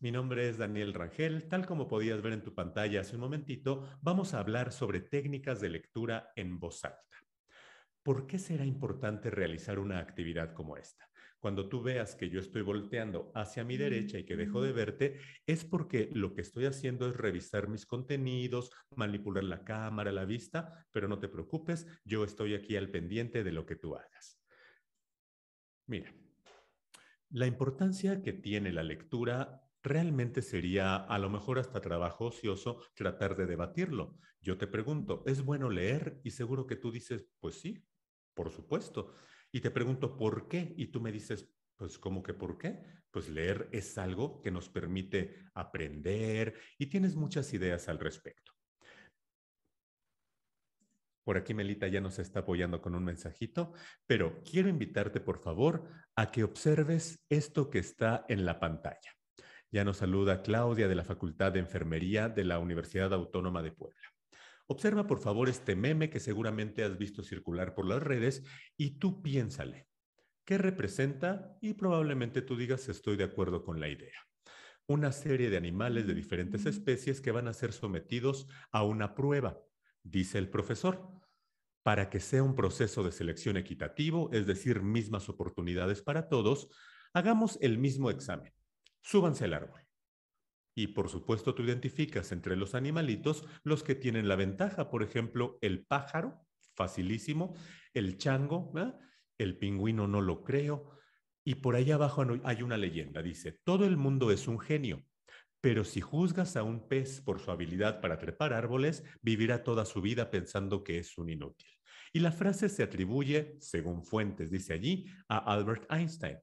Mi nombre es Daniel Rangel. Tal como podías ver en tu pantalla hace un momentito, vamos a hablar sobre técnicas de lectura en voz alta. ¿Por qué será importante realizar una actividad como esta? Cuando tú veas que yo estoy volteando hacia mi derecha y que dejo de verte, es porque lo que estoy haciendo es revisar mis contenidos, manipular la cámara, la vista, pero no te preocupes, yo estoy aquí al pendiente de lo que tú hagas. Mira, la importancia que tiene la lectura realmente sería a lo mejor hasta trabajo ocioso tratar de debatirlo. Yo te pregunto, ¿es bueno leer? Y seguro que tú dices, pues sí, por supuesto. Y te pregunto, ¿por qué? Y tú me dices, pues ¿cómo que por qué? Pues leer es algo que nos permite aprender y tienes muchas ideas al respecto. Por aquí Melita ya nos está apoyando con un mensajito, pero quiero invitarte por favor a que observes esto que está en la pantalla. Ya nos saluda Claudia de la Facultad de Enfermería de la Universidad Autónoma de Puebla. Observa por favor este meme que seguramente has visto circular por las redes y tú piénsale. ¿Qué representa? Y probablemente tú digas estoy de acuerdo con la idea. Una serie de animales de diferentes especies que van a ser sometidos a una prueba, dice el profesor, para que sea un proceso de selección equitativo, es decir, mismas oportunidades para todos, hagamos el mismo examen súbanse al árbol. Y por supuesto tú identificas entre los animalitos los que tienen la ventaja, por ejemplo, el pájaro, facilísimo, el chango, el pingüino no lo creo. Y por ahí abajo hay una leyenda, dice, todo el mundo es un genio, pero si juzgas a un pez por su habilidad para trepar árboles, vivirá toda su vida pensando que es un inútil. Y la frase se atribuye, según fuentes dice allí, a Albert Einstein.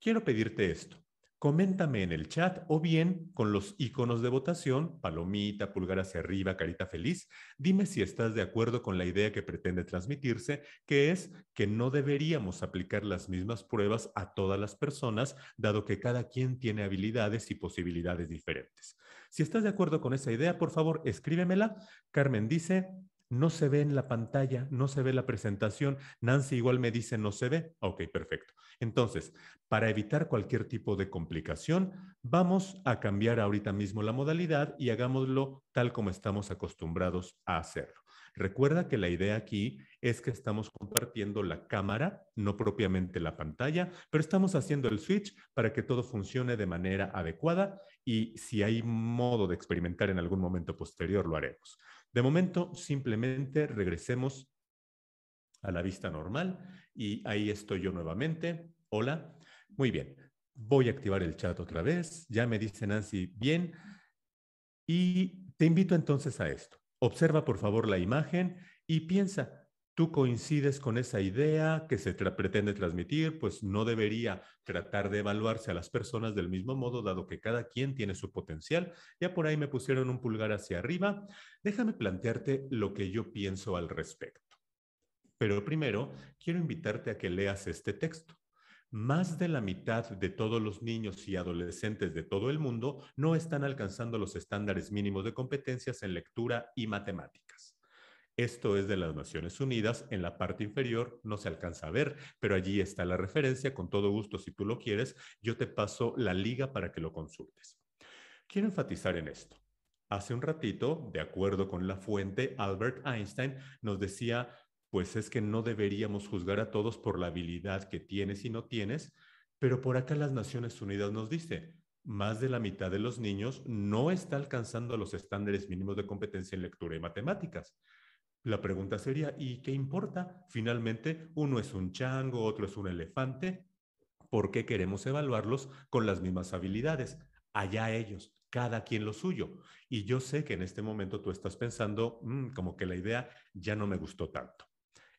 Quiero pedirte esto coméntame en el chat o bien con los iconos de votación, palomita, pulgar hacia arriba, carita feliz, dime si estás de acuerdo con la idea que pretende transmitirse, que es que no deberíamos aplicar las mismas pruebas a todas las personas, dado que cada quien tiene habilidades y posibilidades diferentes. Si estás de acuerdo con esa idea, por favor, escríbemela. Carmen dice, no se ve en la pantalla, no se ve la presentación. Nancy igual me dice no se ve. Ok, perfecto. Entonces, para evitar cualquier tipo de complicación, vamos a cambiar ahorita mismo la modalidad y hagámoslo tal como estamos acostumbrados a hacerlo. Recuerda que la idea aquí es que estamos compartiendo la cámara, no propiamente la pantalla, pero estamos haciendo el switch para que todo funcione de manera adecuada y si hay modo de experimentar en algún momento posterior, lo haremos. De momento, simplemente regresemos a la vista normal y ahí estoy yo nuevamente. Hola. Muy bien. Voy a activar el chat otra vez. Ya me dice Nancy, bien. Y te invito entonces a esto. Observa por favor la imagen y piensa, tú coincides con esa idea que se pretende transmitir, pues no debería tratar de evaluarse a las personas del mismo modo, dado que cada quien tiene su potencial. Ya por ahí me pusieron un pulgar hacia arriba. Déjame plantearte lo que yo pienso al respecto. Pero primero, quiero invitarte a que leas este texto. Más de la mitad de todos los niños y adolescentes de todo el mundo no están alcanzando los estándares mínimos de competencias en lectura y matemáticas. Esto es de las Naciones Unidas, en la parte inferior no se alcanza a ver, pero allí está la referencia, con todo gusto si tú lo quieres, yo te paso la liga para que lo consultes. Quiero enfatizar en esto. Hace un ratito, de acuerdo con la fuente, Albert Einstein nos decía, pues es que no deberíamos juzgar a todos por la habilidad que tienes y no tienes, pero por acá las Naciones Unidas nos dice, más de la mitad de los niños no está alcanzando los estándares mínimos de competencia en lectura y matemáticas. La pregunta sería, ¿y qué importa? Finalmente, uno es un chango, otro es un elefante. ¿Por qué queremos evaluarlos con las mismas habilidades? Allá ellos, cada quien lo suyo. Y yo sé que en este momento tú estás pensando, mm, como que la idea ya no me gustó tanto.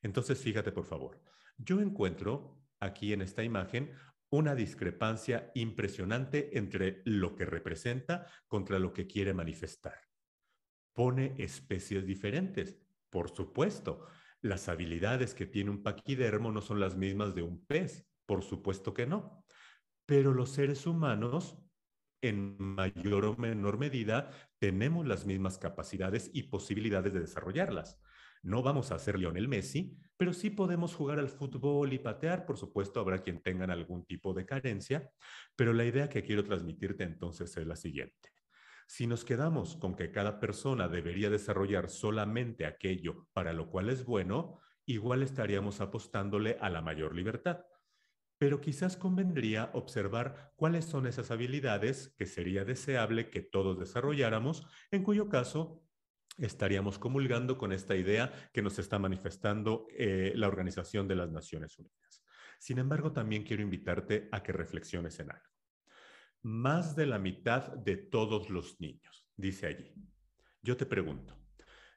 Entonces, fíjate, por favor, yo encuentro aquí en esta imagen una discrepancia impresionante entre lo que representa contra lo que quiere manifestar. Pone especies diferentes. Por supuesto, las habilidades que tiene un paquidermo no son las mismas de un pez, por supuesto que no. Pero los seres humanos, en mayor o menor medida, tenemos las mismas capacidades y posibilidades de desarrollarlas. No vamos a ser Lionel Messi, pero sí podemos jugar al fútbol y patear. Por supuesto, habrá quien tengan algún tipo de carencia, pero la idea que quiero transmitirte entonces es la siguiente. Si nos quedamos con que cada persona debería desarrollar solamente aquello para lo cual es bueno, igual estaríamos apostándole a la mayor libertad. Pero quizás convendría observar cuáles son esas habilidades que sería deseable que todos desarrolláramos, en cuyo caso estaríamos comulgando con esta idea que nos está manifestando eh, la Organización de las Naciones Unidas. Sin embargo, también quiero invitarte a que reflexiones en algo más de la mitad de todos los niños, dice allí. Yo te pregunto,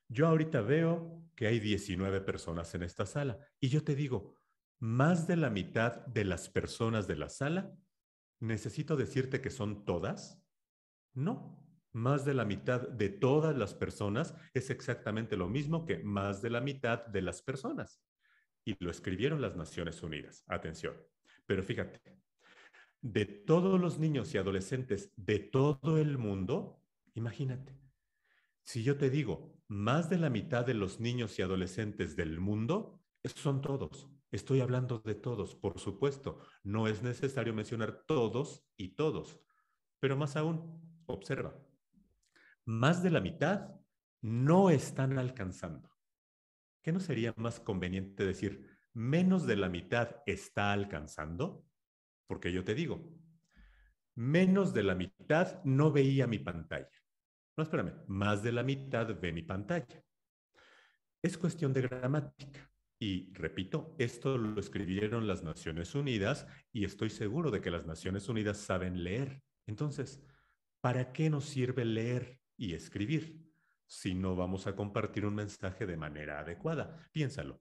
yo ahorita veo que hay 19 personas en esta sala y yo te digo, más de la mitad de las personas de la sala, ¿necesito decirte que son todas? No, más de la mitad de todas las personas es exactamente lo mismo que más de la mitad de las personas. Y lo escribieron las Naciones Unidas. Atención. Pero fíjate, de todos los niños y adolescentes de todo el mundo, imagínate, si yo te digo, más de la mitad de los niños y adolescentes del mundo, son todos. Estoy hablando de todos, por supuesto. No es necesario mencionar todos y todos. Pero más aún, observa, más de la mitad no están alcanzando. ¿Qué no sería más conveniente decir menos de la mitad está alcanzando? Porque yo te digo, menos de la mitad no veía mi pantalla. No, espérame, más de la mitad ve mi pantalla. Es cuestión de gramática. Y repito, esto lo escribieron las Naciones Unidas y estoy seguro de que las Naciones Unidas saben leer. Entonces, ¿para qué nos sirve leer y escribir si no vamos a compartir un mensaje de manera adecuada? Piénsalo.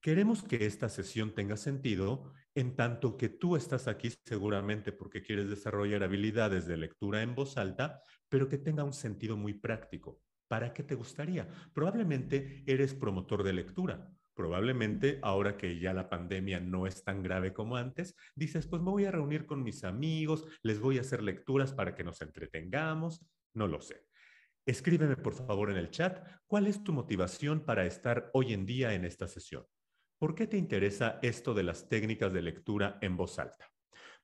Queremos que esta sesión tenga sentido en tanto que tú estás aquí seguramente porque quieres desarrollar habilidades de lectura en voz alta, pero que tenga un sentido muy práctico. ¿Para qué te gustaría? Probablemente eres promotor de lectura. Probablemente ahora que ya la pandemia no es tan grave como antes, dices, pues me voy a reunir con mis amigos, les voy a hacer lecturas para que nos entretengamos, no lo sé. Escríbeme por favor en el chat cuál es tu motivación para estar hoy en día en esta sesión. ¿Por qué te interesa esto de las técnicas de lectura en voz alta?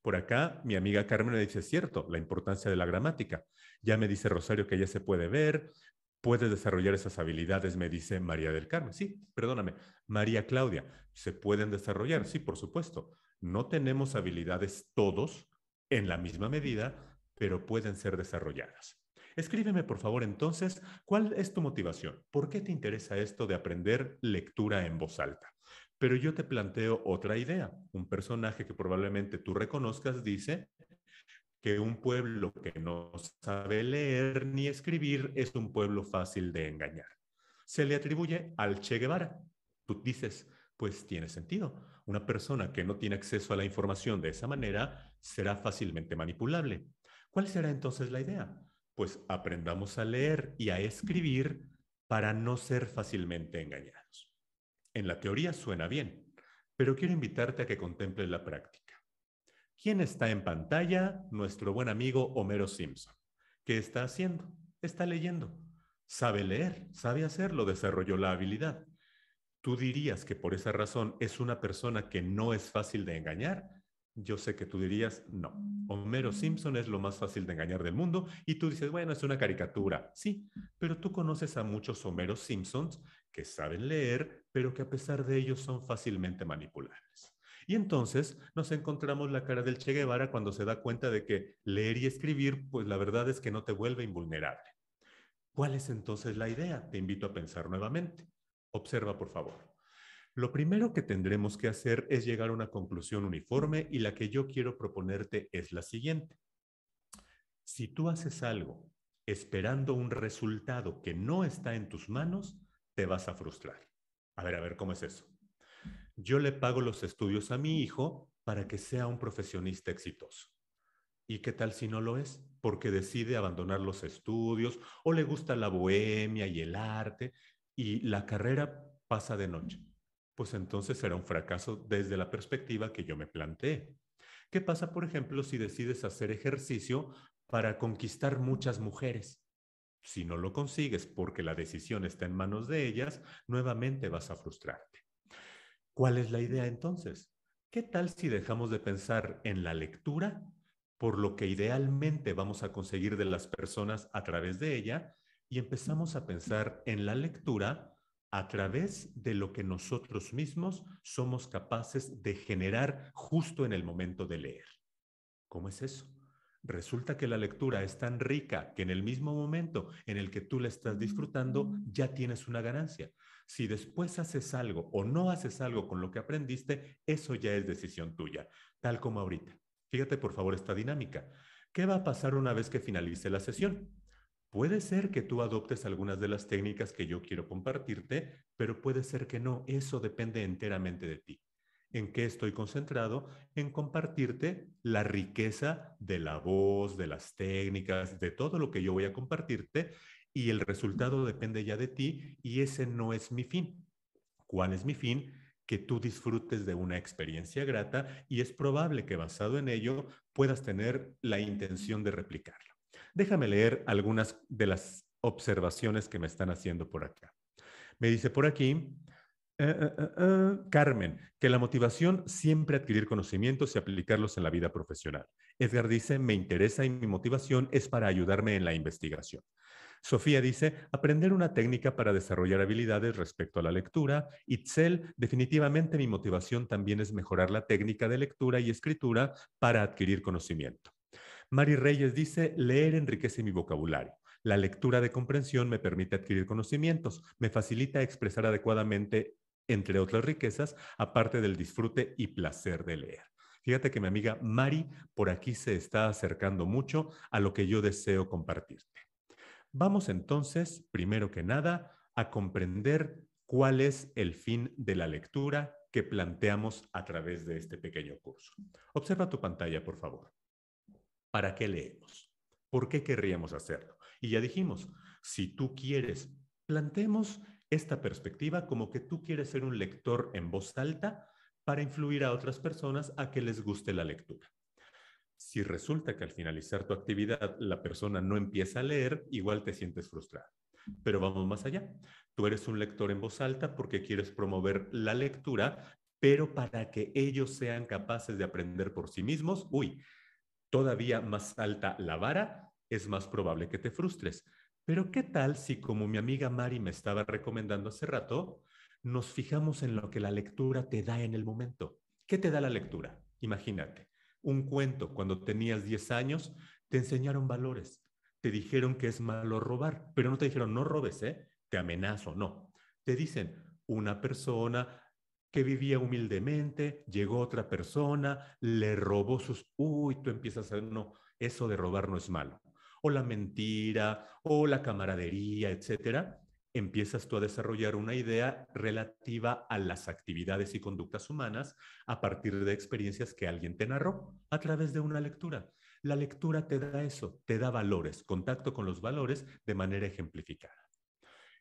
Por acá, mi amiga Carmen me dice, cierto, la importancia de la gramática. Ya me dice Rosario que ya se puede ver, puedes desarrollar esas habilidades, me dice María del Carmen. Sí, perdóname, María Claudia, se pueden desarrollar, sí, por supuesto. No tenemos habilidades todos en la misma medida, pero pueden ser desarrolladas. Escríbeme, por favor, entonces, ¿cuál es tu motivación? ¿Por qué te interesa esto de aprender lectura en voz alta? Pero yo te planteo otra idea. Un personaje que probablemente tú reconozcas dice que un pueblo que no sabe leer ni escribir es un pueblo fácil de engañar. Se le atribuye al Che Guevara. Tú dices, pues tiene sentido. Una persona que no tiene acceso a la información de esa manera será fácilmente manipulable. ¿Cuál será entonces la idea? Pues aprendamos a leer y a escribir para no ser fácilmente engañados. En la teoría suena bien, pero quiero invitarte a que contemples la práctica. ¿Quién está en pantalla? Nuestro buen amigo Homero Simpson. ¿Qué está haciendo? Está leyendo. Sabe leer, sabe hacerlo, desarrolló la habilidad. ¿Tú dirías que por esa razón es una persona que no es fácil de engañar? Yo sé que tú dirías, no, Homero Simpson es lo más fácil de engañar del mundo y tú dices, bueno, es una caricatura. Sí, pero tú conoces a muchos Homero Simpsons que saben leer, pero que a pesar de ello son fácilmente manipulables. Y entonces nos encontramos la cara del Che Guevara cuando se da cuenta de que leer y escribir, pues la verdad es que no te vuelve invulnerable. ¿Cuál es entonces la idea? Te invito a pensar nuevamente. Observa, por favor. Lo primero que tendremos que hacer es llegar a una conclusión uniforme y la que yo quiero proponerte es la siguiente. Si tú haces algo esperando un resultado que no está en tus manos, te vas a frustrar. A ver, a ver, ¿cómo es eso? Yo le pago los estudios a mi hijo para que sea un profesionista exitoso. ¿Y qué tal si no lo es? Porque decide abandonar los estudios o le gusta la bohemia y el arte y la carrera pasa de noche. Pues entonces será un fracaso desde la perspectiva que yo me planteé. ¿Qué pasa, por ejemplo, si decides hacer ejercicio para conquistar muchas mujeres? Si no lo consigues porque la decisión está en manos de ellas, nuevamente vas a frustrarte. ¿Cuál es la idea entonces? ¿Qué tal si dejamos de pensar en la lectura, por lo que idealmente vamos a conseguir de las personas a través de ella, y empezamos a pensar en la lectura a través de lo que nosotros mismos somos capaces de generar justo en el momento de leer? ¿Cómo es eso? Resulta que la lectura es tan rica que en el mismo momento en el que tú la estás disfrutando mm. ya tienes una ganancia. Si después haces algo o no haces algo con lo que aprendiste, eso ya es decisión tuya, tal como ahorita. Fíjate por favor esta dinámica. ¿Qué va a pasar una vez que finalice la sesión? Puede ser que tú adoptes algunas de las técnicas que yo quiero compartirte, pero puede ser que no. Eso depende enteramente de ti en qué estoy concentrado, en compartirte la riqueza de la voz, de las técnicas, de todo lo que yo voy a compartirte y el resultado depende ya de ti y ese no es mi fin. ¿Cuál es mi fin? Que tú disfrutes de una experiencia grata y es probable que basado en ello puedas tener la intención de replicarlo. Déjame leer algunas de las observaciones que me están haciendo por acá. Me dice por aquí, eh, eh, eh, Carmen, que la motivación siempre adquirir conocimientos y aplicarlos en la vida profesional. Edgar dice, me interesa y mi motivación es para ayudarme en la investigación. Sofía dice, aprender una técnica para desarrollar habilidades respecto a la lectura. Itzel, definitivamente mi motivación también es mejorar la técnica de lectura y escritura para adquirir conocimiento. Mari Reyes dice, leer enriquece mi vocabulario. La lectura de comprensión me permite adquirir conocimientos, me facilita expresar adecuadamente entre otras riquezas, aparte del disfrute y placer de leer. Fíjate que mi amiga Mari por aquí se está acercando mucho a lo que yo deseo compartirte. Vamos entonces, primero que nada, a comprender cuál es el fin de la lectura que planteamos a través de este pequeño curso. Observa tu pantalla, por favor. ¿Para qué leemos? ¿Por qué querríamos hacerlo? Y ya dijimos, si tú quieres, planteemos esta perspectiva como que tú quieres ser un lector en voz alta para influir a otras personas a que les guste la lectura. Si resulta que al finalizar tu actividad la persona no empieza a leer, igual te sientes frustrado. Pero vamos más allá. Tú eres un lector en voz alta porque quieres promover la lectura, pero para que ellos sean capaces de aprender por sí mismos, uy, todavía más alta la vara, es más probable que te frustres. Pero ¿qué tal si, como mi amiga Mari me estaba recomendando hace rato, nos fijamos en lo que la lectura te da en el momento? ¿Qué te da la lectura? Imagínate, un cuento cuando tenías 10 años, te enseñaron valores, te dijeron que es malo robar, pero no te dijeron no robes, ¿eh? te amenazo, no. Te dicen una persona que vivía humildemente, llegó otra persona, le robó sus... Uy, tú empiezas a... No, eso de robar no es malo o la mentira o la camaradería, etcétera, empiezas tú a desarrollar una idea relativa a las actividades y conductas humanas a partir de experiencias que alguien te narró a través de una lectura. La lectura te da eso, te da valores, contacto con los valores de manera ejemplificada.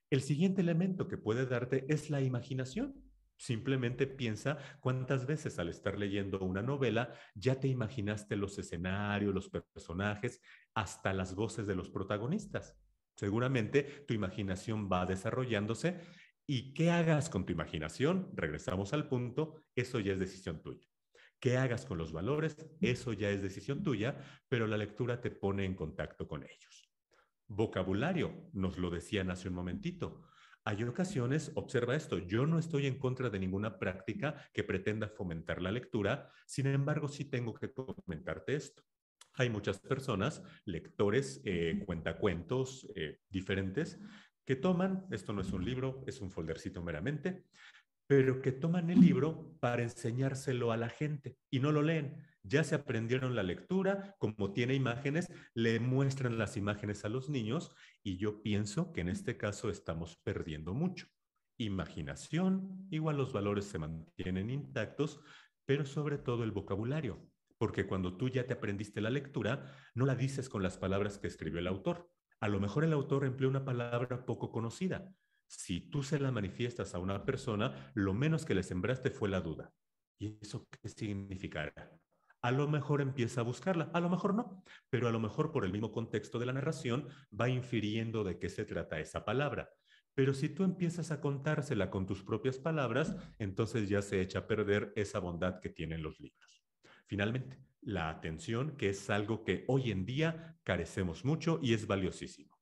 El siguiente elemento que puede darte es la imaginación. Simplemente piensa cuántas veces al estar leyendo una novela ya te imaginaste los escenarios, los personajes hasta las voces de los protagonistas. Seguramente tu imaginación va desarrollándose y qué hagas con tu imaginación, regresamos al punto, eso ya es decisión tuya. ¿Qué hagas con los valores? Eso ya es decisión tuya, pero la lectura te pone en contacto con ellos. Vocabulario, nos lo decían hace un momentito. Hay ocasiones, observa esto, yo no estoy en contra de ninguna práctica que pretenda fomentar la lectura, sin embargo sí tengo que comentarte esto hay muchas personas, lectores, eh, cuentacuentos eh, diferentes, que toman, esto no es un libro, es un foldercito meramente, pero que toman el libro para enseñárselo a la gente y no lo leen. Ya se aprendieron la lectura, como tiene imágenes, le muestran las imágenes a los niños y yo pienso que en este caso estamos perdiendo mucho. Imaginación, igual los valores se mantienen intactos, pero sobre todo el vocabulario porque cuando tú ya te aprendiste la lectura, no la dices con las palabras que escribió el autor. A lo mejor el autor empleó una palabra poco conocida. Si tú se la manifiestas a una persona, lo menos que le sembraste fue la duda. ¿Y eso qué significará? A lo mejor empieza a buscarla, a lo mejor no, pero a lo mejor por el mismo contexto de la narración va infiriendo de qué se trata esa palabra. Pero si tú empiezas a contársela con tus propias palabras, entonces ya se echa a perder esa bondad que tienen los libros. Finalmente, la atención, que es algo que hoy en día carecemos mucho y es valiosísimo.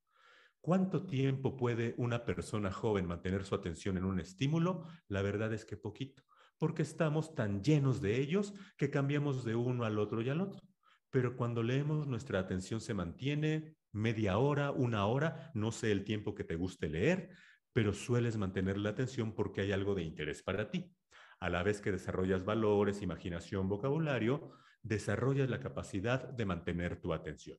¿Cuánto tiempo puede una persona joven mantener su atención en un estímulo? La verdad es que poquito, porque estamos tan llenos de ellos que cambiamos de uno al otro y al otro. Pero cuando leemos, nuestra atención se mantiene media hora, una hora, no sé el tiempo que te guste leer, pero sueles mantener la atención porque hay algo de interés para ti. A la vez que desarrollas valores, imaginación, vocabulario, desarrollas la capacidad de mantener tu atención.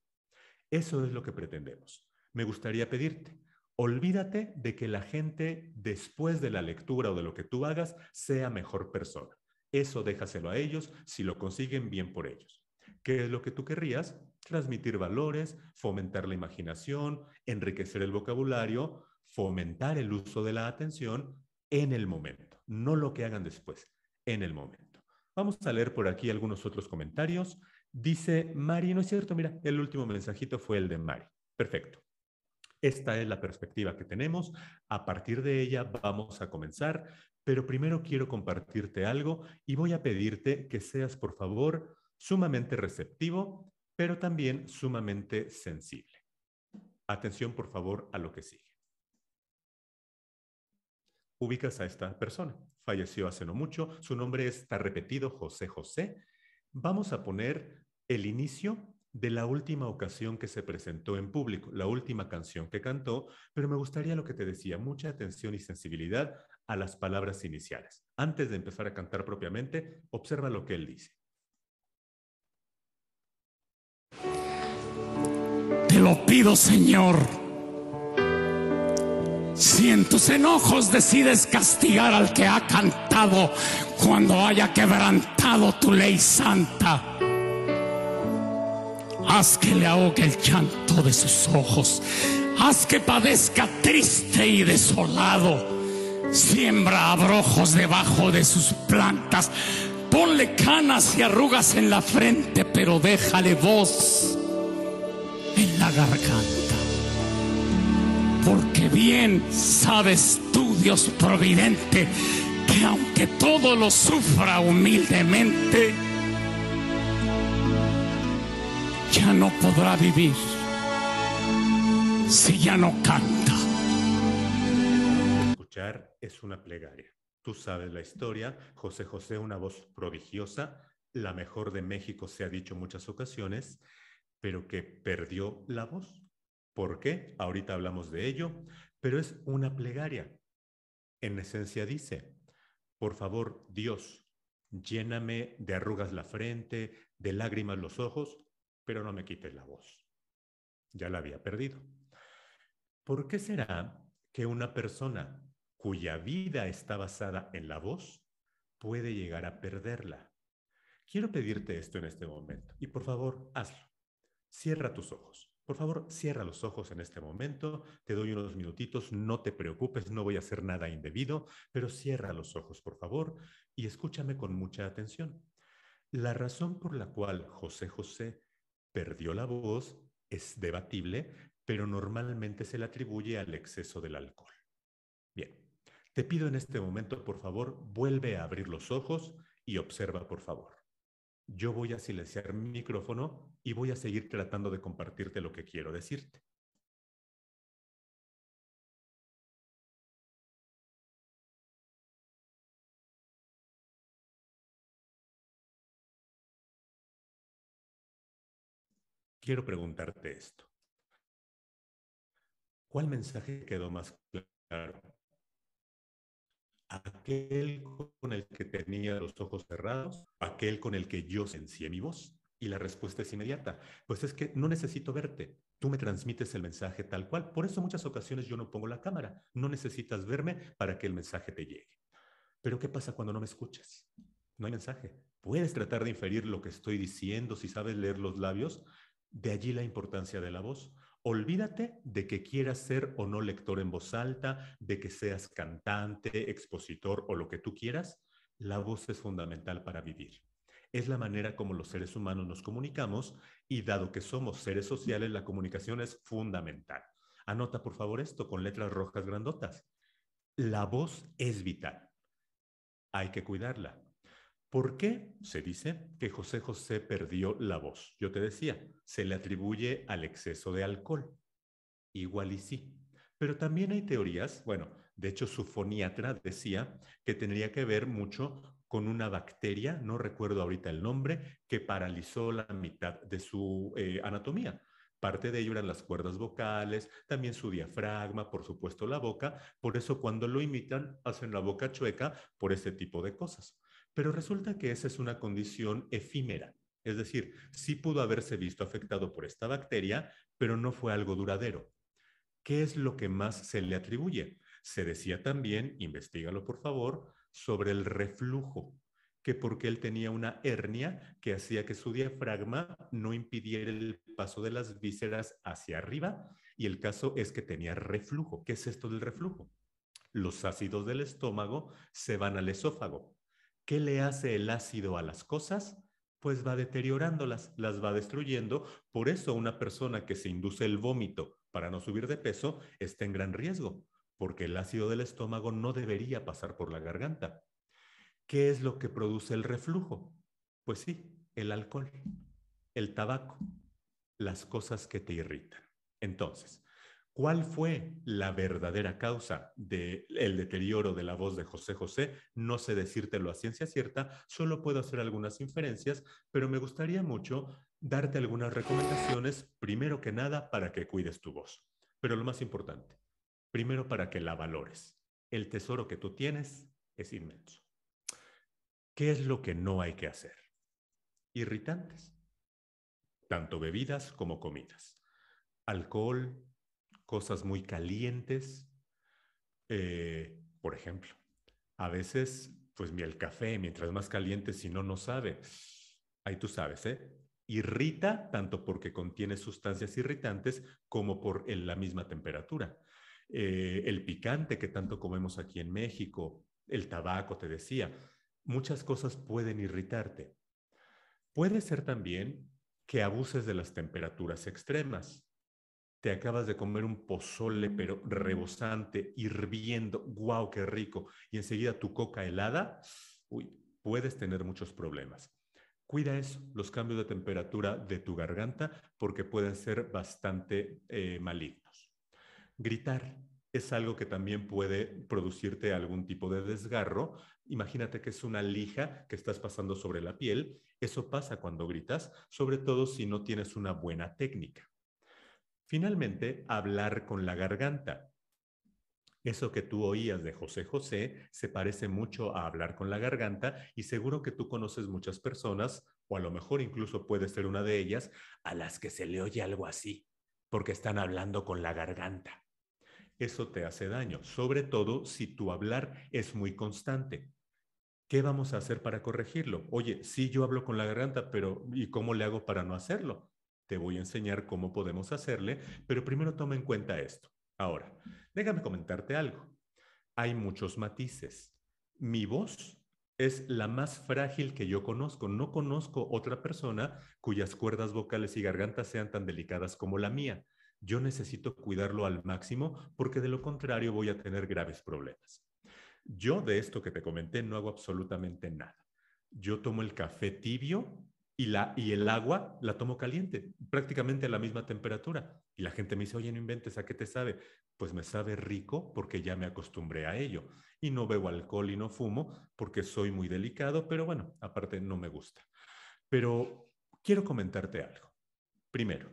Eso es lo que pretendemos. Me gustaría pedirte, olvídate de que la gente después de la lectura o de lo que tú hagas sea mejor persona. Eso déjaselo a ellos, si lo consiguen bien por ellos. ¿Qué es lo que tú querrías? Transmitir valores, fomentar la imaginación, enriquecer el vocabulario, fomentar el uso de la atención en el momento no lo que hagan después, en el momento. Vamos a leer por aquí algunos otros comentarios. Dice Mari, no es cierto, mira, el último mensajito fue el de Mari. Perfecto. Esta es la perspectiva que tenemos. A partir de ella vamos a comenzar, pero primero quiero compartirte algo y voy a pedirte que seas, por favor, sumamente receptivo, pero también sumamente sensible. Atención, por favor, a lo que sigue ubicas a esta persona. Falleció hace no mucho, su nombre está repetido, José José. Vamos a poner el inicio de la última ocasión que se presentó en público, la última canción que cantó, pero me gustaría lo que te decía, mucha atención y sensibilidad a las palabras iniciales. Antes de empezar a cantar propiamente, observa lo que él dice. Te lo pido, Señor si en tus enojos decides castigar al que ha cantado cuando haya quebrantado tu ley santa, haz que le ahogue el llanto de sus ojos, haz que padezca triste y desolado. Siembra abrojos debajo de sus plantas. Ponle canas y arrugas en la frente, pero déjale voz en la garganta porque bien sabes tú, Dios providente, que aunque todo lo sufra humildemente, ya no podrá vivir si ya no canta. Escuchar es una plegaria. Tú sabes la historia, José José, una voz prodigiosa, la mejor de México se ha dicho en muchas ocasiones, pero que perdió la voz ¿Por qué? Ahorita hablamos de ello, pero es una plegaria. En esencia dice, por favor, Dios, lléname de arrugas la frente, de lágrimas los ojos, pero no me quites la voz. Ya la había perdido. ¿Por qué será que una persona cuya vida está basada en la voz puede llegar a perderla? Quiero pedirte esto en este momento y por favor, hazlo. Cierra tus ojos. Por favor, cierra los ojos en este momento, te doy unos minutitos, no te preocupes, no voy a hacer nada indebido, pero cierra los ojos, por favor, y escúchame con mucha atención. La razón por la cual José José perdió la voz es debatible, pero normalmente se le atribuye al exceso del alcohol. Bien, te pido en este momento, por favor, vuelve a abrir los ojos y observa, por favor yo voy a silenciar mi micrófono y voy a seguir tratando de compartirte lo que quiero decirte. Quiero preguntarte esto. ¿Cuál mensaje quedó más claro? aquel con el que tenía los ojos cerrados, aquel con el que yo sencié mi voz. Y la respuesta es inmediata. Pues es que no necesito verte. Tú me transmites el mensaje tal cual. Por eso muchas ocasiones yo no pongo la cámara. No necesitas verme para que el mensaje te llegue. Pero ¿qué pasa cuando no me escuchas? No hay mensaje. Puedes tratar de inferir lo que estoy diciendo si sabes leer los labios. De allí la importancia de la voz. Olvídate de que quieras ser o no lector en voz alta, de que seas cantante, expositor o lo que tú quieras. La voz es fundamental para vivir. Es la manera como los seres humanos nos comunicamos y dado que somos seres sociales, la comunicación es fundamental. Anota por favor esto con letras rojas grandotas. La voz es vital. Hay que cuidarla, ¿Por qué se dice que José José perdió la voz? Yo te decía, se le atribuye al exceso de alcohol. Igual y sí. Pero también hay teorías, bueno, de hecho su foniatra decía que tendría que ver mucho con una bacteria, no recuerdo ahorita el nombre, que paralizó la mitad de su eh, anatomía. Parte de ello eran las cuerdas vocales, también su diafragma, por supuesto la boca. Por eso cuando lo imitan hacen la boca chueca por ese tipo de cosas. Pero resulta que esa es una condición efímera. Es decir, sí pudo haberse visto afectado por esta bacteria, pero no fue algo duradero. ¿Qué es lo que más se le atribuye? Se decía también, investigalo por favor, sobre el reflujo, que porque él tenía una hernia que hacía que su diafragma no impidiera el paso de las vísceras hacia arriba, y el caso es que tenía reflujo. ¿Qué es esto del reflujo? Los ácidos del estómago se van al esófago ¿Qué le hace el ácido a las cosas? Pues va deteriorándolas, las va destruyendo. Por eso una persona que se induce el vómito para no subir de peso está en gran riesgo, porque el ácido del estómago no debería pasar por la garganta. ¿Qué es lo que produce el reflujo? Pues sí, el alcohol, el tabaco, las cosas que te irritan. Entonces, cuál fue la verdadera causa del deterioro de la voz de José José, no sé decírtelo a ciencia cierta, solo puedo hacer algunas inferencias, pero me gustaría mucho darte algunas recomendaciones, primero que nada, para que cuides tu voz. Pero lo más importante, primero para que la valores. El tesoro que tú tienes es inmenso. ¿Qué es lo que no hay que hacer? Irritantes, tanto bebidas como comidas. Alcohol, cosas muy calientes. Eh, por ejemplo, a veces, pues el café, mientras más caliente, si no, no sabe. Ahí tú sabes, ¿eh? Irrita tanto porque contiene sustancias irritantes como por la misma temperatura. Eh, el picante que tanto comemos aquí en México, el tabaco, te decía, muchas cosas pueden irritarte. Puede ser también que abuses de las temperaturas extremas te acabas de comer un pozole, pero rebosante, hirviendo, guau, qué rico, y enseguida tu coca helada, puedes tener muchos problemas. Cuida eso, los cambios de temperatura de tu garganta, porque pueden ser bastante eh, malignos. Gritar es algo que también puede producirte algún tipo de desgarro. Imagínate que es una lija que estás pasando sobre la piel. Eso pasa cuando gritas, sobre todo si no tienes una buena técnica. Finalmente, hablar con la garganta. Eso que tú oías de José José se parece mucho a hablar con la garganta y seguro que tú conoces muchas personas, o a lo mejor incluso puedes ser una de ellas, a las que se le oye algo así, porque están hablando con la garganta. Eso te hace daño, sobre todo si tu hablar es muy constante. ¿Qué vamos a hacer para corregirlo? Oye, sí, yo hablo con la garganta, pero ¿y cómo le hago para no hacerlo? te voy a enseñar cómo podemos hacerle, pero primero toma en cuenta esto. Ahora, déjame comentarte algo. Hay muchos matices. Mi voz es la más frágil que yo conozco. No conozco otra persona cuyas cuerdas vocales y gargantas sean tan delicadas como la mía. Yo necesito cuidarlo al máximo porque de lo contrario voy a tener graves problemas. Yo de esto que te comenté no hago absolutamente nada. Yo tomo el café tibio y, el agua la tomo caliente, prácticamente a la misma temperatura. Y la gente me dice, oye, no inventes, ¿a qué te sabe? Pues me sabe rico porque ya me acostumbré a ello. Y no bebo alcohol y no fumo porque soy muy delicado, pero bueno, aparte no me gusta. Pero quiero comentarte algo. Primero,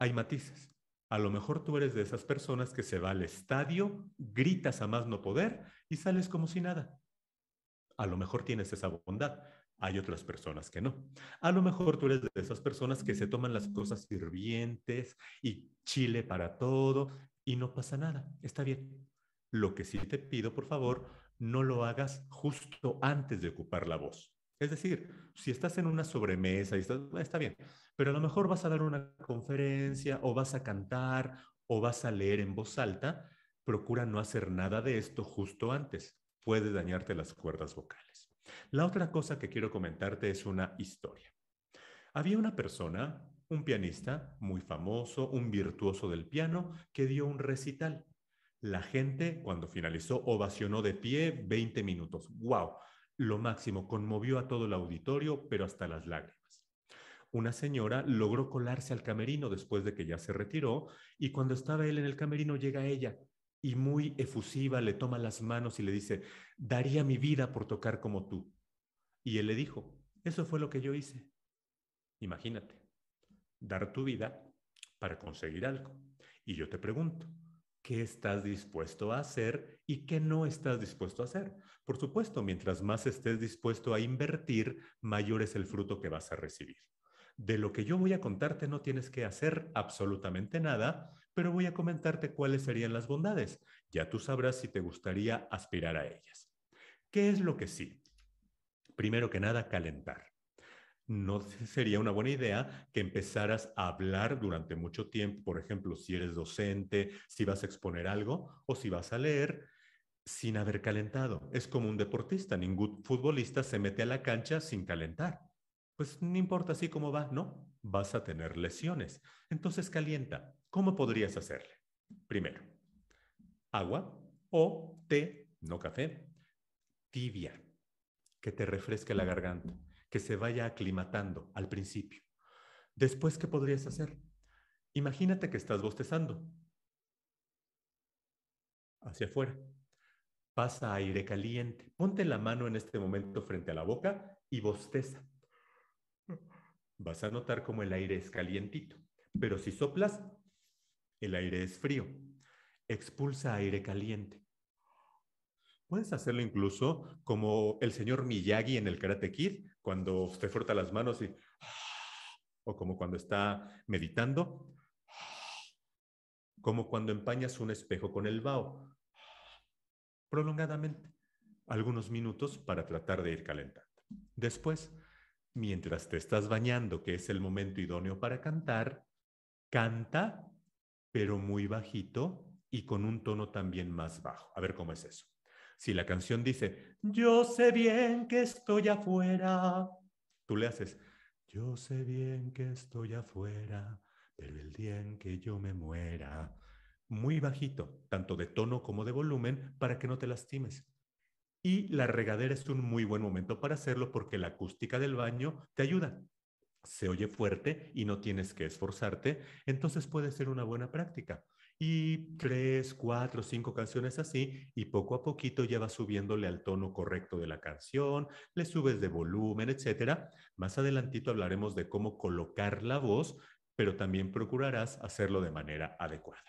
hay matices. A lo mejor tú eres de esas personas que se va al estadio, gritas a más no poder y sales como si nada. A lo mejor tienes esa bondad, hay otras personas que no. A lo mejor tú eres de esas personas que se toman las cosas hirvientes y chile para todo y no pasa nada. Está bien. Lo que sí te pido, por favor, no lo hagas justo antes de ocupar la voz. Es decir, si estás en una sobremesa y está bien, pero a lo mejor vas a dar una conferencia o vas a cantar o vas a leer en voz alta, procura no hacer nada de esto justo antes. Puede dañarte las cuerdas vocales. La otra cosa que quiero comentarte es una historia. Había una persona, un pianista muy famoso, un virtuoso del piano, que dio un recital. La gente, cuando finalizó, ovacionó de pie 20 minutos. ¡Wow! Lo máximo, conmovió a todo el auditorio, pero hasta las lágrimas. Una señora logró colarse al camerino después de que ya se retiró y cuando estaba él en el camerino llega ella y muy efusiva le toma las manos y le dice, daría mi vida por tocar como tú. Y él le dijo, eso fue lo que yo hice. Imagínate, dar tu vida para conseguir algo. Y yo te pregunto, ¿qué estás dispuesto a hacer y qué no estás dispuesto a hacer? Por supuesto, mientras más estés dispuesto a invertir, mayor es el fruto que vas a recibir. De lo que yo voy a contarte no tienes que hacer absolutamente nada, pero voy a comentarte cuáles serían las bondades. Ya tú sabrás si te gustaría aspirar a ellas. ¿Qué es lo que sí? Primero que nada, calentar no sería una buena idea que empezaras a hablar durante mucho tiempo, por ejemplo, si eres docente, si vas a exponer algo o si vas a leer sin haber calentado. Es como un deportista, ningún futbolista se mete a la cancha sin calentar. Pues no importa así cómo va, ¿no? Vas a tener lesiones. Entonces calienta. ¿Cómo podrías hacerle? Primero, agua o té, no café, tibia, que te refresque la garganta, que se vaya aclimatando al principio. Después, ¿qué podrías hacer? Imagínate que estás bostezando hacia afuera. Pasa aire caliente. Ponte la mano en este momento frente a la boca y bosteza. Vas a notar cómo el aire es calientito, pero si soplas, el aire es frío. Expulsa aire caliente. Puedes hacerlo incluso como el señor Miyagi en el Karate Kid, cuando usted frota las manos y... O como cuando está meditando. Como cuando empañas un espejo con el vaho. Prolongadamente. Algunos minutos para tratar de ir calentando. Después, mientras te estás bañando, que es el momento idóneo para cantar, canta pero muy bajito y con un tono también más bajo. A ver cómo es eso. Si la canción dice, yo sé bien que estoy afuera, tú le haces, yo sé bien que estoy afuera, pero el día en que yo me muera, muy bajito, tanto de tono como de volumen, para que no te lastimes. Y la regadera es un muy buen momento para hacerlo porque la acústica del baño te ayuda se oye fuerte y no tienes que esforzarte, entonces puede ser una buena práctica. Y tres, cuatro, cinco canciones así, y poco a poquito ya vas subiéndole al tono correcto de la canción, le subes de volumen, etcétera. Más adelantito hablaremos de cómo colocar la voz, pero también procurarás hacerlo de manera adecuada.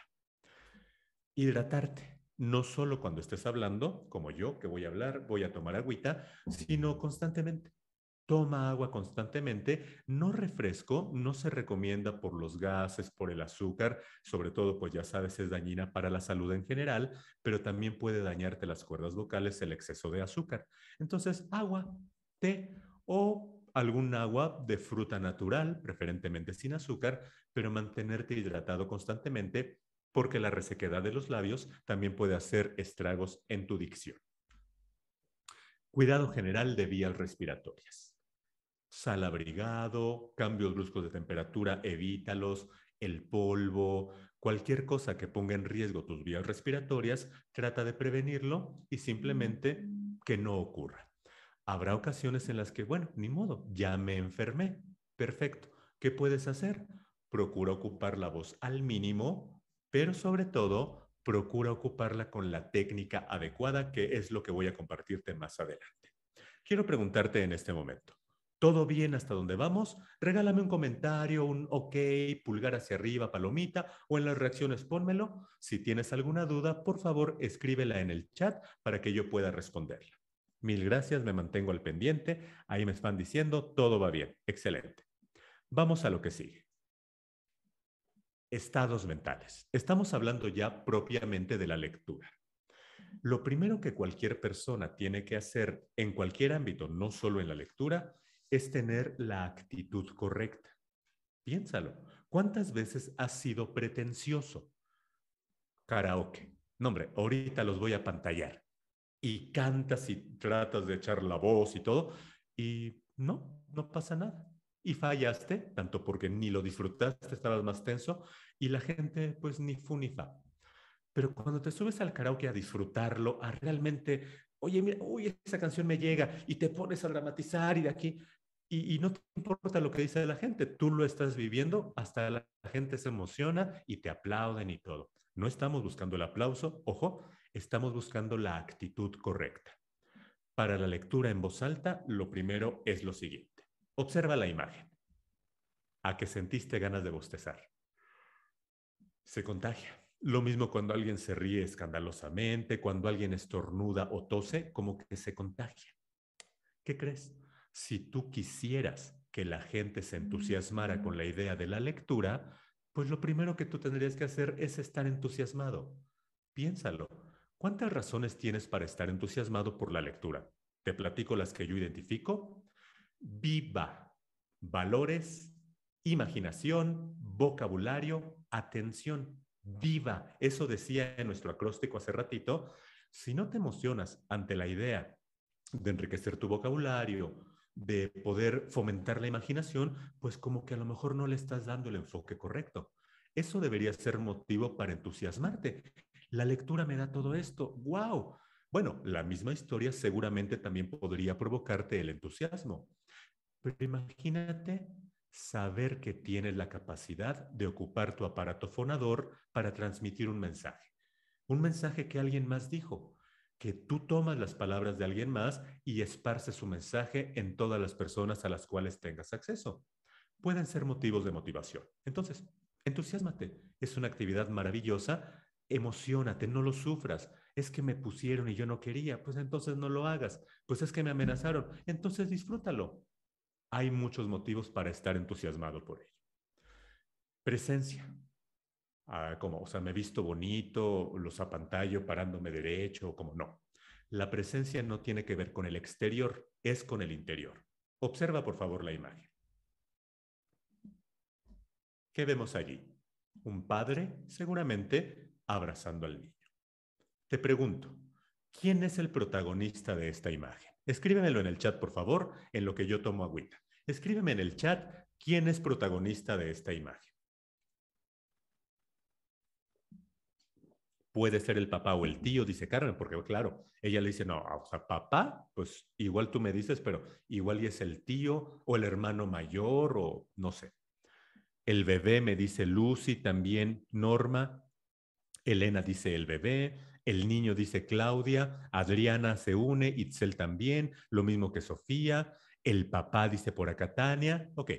Hidratarte no solo cuando estés hablando, como yo, que voy a hablar, voy a tomar agüita, sino constantemente toma agua constantemente, no refresco, no se recomienda por los gases, por el azúcar, sobre todo, pues ya sabes, es dañina para la salud en general, pero también puede dañarte las cuerdas vocales el exceso de azúcar. Entonces, agua, té o algún agua de fruta natural, preferentemente sin azúcar, pero mantenerte hidratado constantemente porque la resequedad de los labios también puede hacer estragos en tu dicción. Cuidado general de vías respiratorias sal abrigado, cambios bruscos de temperatura, evítalos, el polvo, cualquier cosa que ponga en riesgo tus vías respiratorias, trata de prevenirlo y simplemente mm. que no ocurra. Habrá ocasiones en las que, bueno, ni modo, ya me enfermé. Perfecto. ¿Qué puedes hacer? Procura ocupar la voz al mínimo, pero sobre todo, procura ocuparla con la técnica adecuada, que es lo que voy a compartirte más adelante. Quiero preguntarte en este momento, todo bien hasta donde vamos, regálame un comentario, un ok, pulgar hacia arriba, palomita, o en las reacciones pónmelo. Si tienes alguna duda, por favor, escríbela en el chat para que yo pueda responderla. Mil gracias, me mantengo al pendiente. Ahí me están diciendo, todo va bien. Excelente. Vamos a lo que sigue. Estados mentales. Estamos hablando ya propiamente de la lectura. Lo primero que cualquier persona tiene que hacer en cualquier ámbito, no solo en la lectura, es tener la actitud correcta. Piénsalo. ¿Cuántas veces has sido pretencioso? Karaoke. No, hombre, ahorita los voy a pantallar. Y cantas y tratas de echar la voz y todo. Y no, no pasa nada. Y fallaste, tanto porque ni lo disfrutaste, estabas más tenso. Y la gente, pues ni fu ni fa. Pero cuando te subes al karaoke a disfrutarlo, a realmente, oye, mira, uy, esa canción me llega, y te pones a dramatizar y de aquí, y, no te importa lo que dice la gente, tú lo estás viviendo, hasta la gente se emociona y te aplauden y todo. No estamos buscando el aplauso, ojo, estamos buscando la actitud correcta. Para la lectura en voz alta, lo primero es lo siguiente. Observa la imagen. A que sentiste ganas de bostezar. Se contagia. Lo mismo cuando alguien se ríe escandalosamente, cuando alguien estornuda o tose, como que se contagia. ¿Qué crees? si tú quisieras que la gente se mm, entusiasmara con mm. la idea de la lectura, pues lo primero que tú tendrías que hacer es estar entusiasmado. Piénsalo. ¿Cuántas razones tienes para estar entusiasmado por la lectura? Te platico las que yo identifico. Viva, valores, imaginación, vocabulario, atención. Viva. Eso decía en nuestro acróstico hace ratito. Si no te emocionas ante la idea de enriquecer tu vocabulario, de poder fomentar la imaginación, pues como que a lo mejor no le estás dando el enfoque correcto. Eso debería ser motivo para entusiasmarte. La lectura me da todo esto. ¡Wow! Bueno, la misma historia seguramente también podría provocarte el entusiasmo. Pero imagínate saber que tienes la capacidad de ocupar tu aparato fonador para transmitir un mensaje. Un mensaje que alguien más dijo, que tú tomas las palabras de alguien más y esparces su mensaje en todas las personas a las cuales tengas acceso. Pueden ser motivos de motivación. Entonces, entusiasmate. Es una actividad maravillosa. Emocionate, no lo sufras. Es que me pusieron y yo no quería, pues entonces no lo hagas. Pues es que me amenazaron, entonces disfrútalo. Hay muchos motivos para estar entusiasmado por ello. Presencia como, o sea, me visto bonito, los apantallo parándome derecho, como no. La presencia no tiene que ver con el exterior, es con el interior. Observa, por favor, la imagen. ¿Qué vemos allí? Un padre, seguramente, abrazando al niño. Te pregunto, ¿quién es el protagonista de esta imagen? Escríbemelo en el chat, por favor, en lo que yo tomo agüita. Escríbeme en el chat quién es protagonista de esta imagen. puede ser el papá o el tío, dice Carmen, porque claro, ella le dice, no, ah, o sea, papá, pues igual tú me dices, pero igual es el tío o el hermano mayor o no sé. El bebé me dice Lucy también, Norma, Elena dice el bebé, el niño dice Claudia, Adriana se une, Itzel también, lo mismo que Sofía, el papá dice por acá Tania, ok,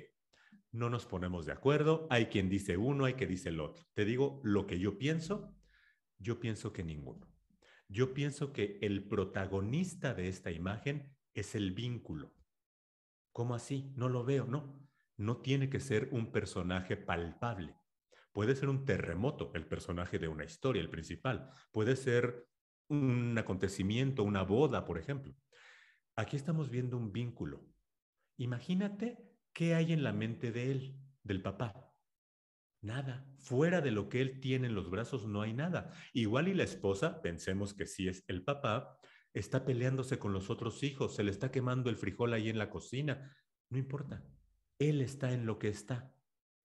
no nos ponemos de acuerdo, hay quien dice uno, hay quien dice el otro. Te digo lo que yo pienso yo pienso que ninguno. Yo pienso que el protagonista de esta imagen es el vínculo. ¿Cómo así? No lo veo, no. No tiene que ser un personaje palpable. Puede ser un terremoto, el personaje de una historia, el principal. Puede ser un acontecimiento, una boda, por ejemplo. Aquí estamos viendo un vínculo. Imagínate qué hay en la mente de él, del papá. Nada. Fuera de lo que él tiene en los brazos no hay nada. Igual y la esposa, pensemos que sí es el papá, está peleándose con los otros hijos, se le está quemando el frijol ahí en la cocina. No importa. Él está en lo que está.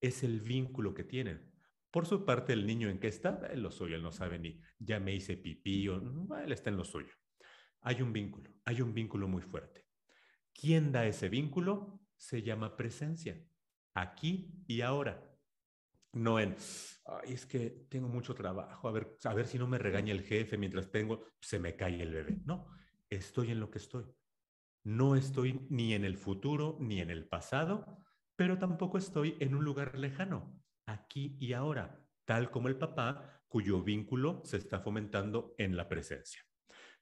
Es el vínculo que tienen. Por su parte, el niño en qué está, él lo suyo, él no sabe ni ya me hice pipí o él está en lo suyo. Hay un vínculo, hay un vínculo muy fuerte. ¿Quién da ese vínculo? Se llama presencia, aquí y ahora no en, es que tengo mucho trabajo, a ver, a ver si no me regaña el jefe mientras tengo, se me cae el bebé. No, estoy en lo que estoy. No estoy ni en el futuro ni en el pasado, pero tampoco estoy en un lugar lejano, aquí y ahora, tal como el papá cuyo vínculo se está fomentando en la presencia.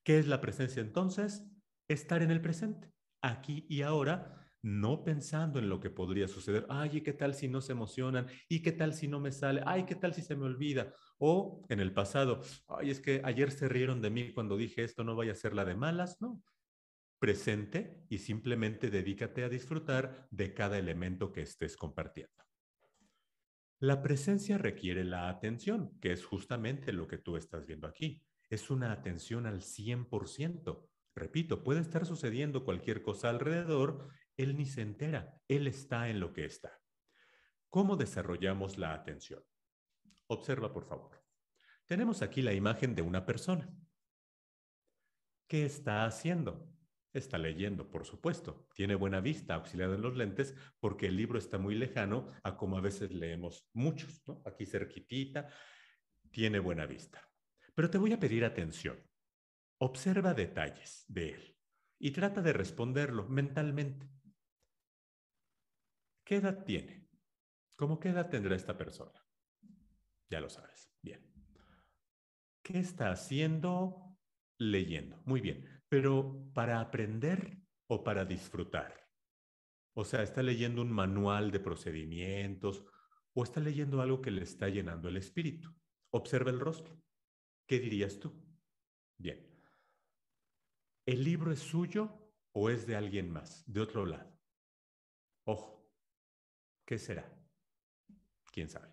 ¿Qué es la presencia entonces? Estar en el presente, aquí y ahora, no pensando en lo que podría suceder. Ay, ¿y qué tal si no se emocionan? ¿Y qué tal si no me sale? Ay, ¿qué tal si se me olvida? O en el pasado, ay, es que ayer se rieron de mí cuando dije esto, no vaya a ser la de malas, no. Presente y simplemente dedícate a disfrutar de cada elemento que estés compartiendo. La presencia requiere la atención, que es justamente lo que tú estás viendo aquí. Es una atención al 100%. Repito, puede estar sucediendo cualquier cosa alrededor él ni se entera, Él está en lo que está. ¿Cómo desarrollamos la atención? Observa, por favor. Tenemos aquí la imagen de una persona. ¿Qué está haciendo? Está leyendo, por supuesto. Tiene buena vista, auxiliada en los lentes, porque el libro está muy lejano a como a veces leemos muchos, Aquí cerquitita, tiene buena vista. Pero te voy a pedir atención. Observa detalles de él y trata de responderlo mentalmente. ¿Qué edad tiene? ¿Cómo qué edad tendrá esta persona? Ya lo sabes. Bien. ¿Qué está haciendo? Leyendo. Muy bien. Pero para aprender o para disfrutar. O sea, está leyendo un manual de procedimientos o está leyendo algo que le está llenando el espíritu. Observa el rostro. ¿Qué dirías tú? Bien. ¿El libro es suyo o es de alguien más, de otro lado? Ojo, ¿Qué será? ¿Quién sabe?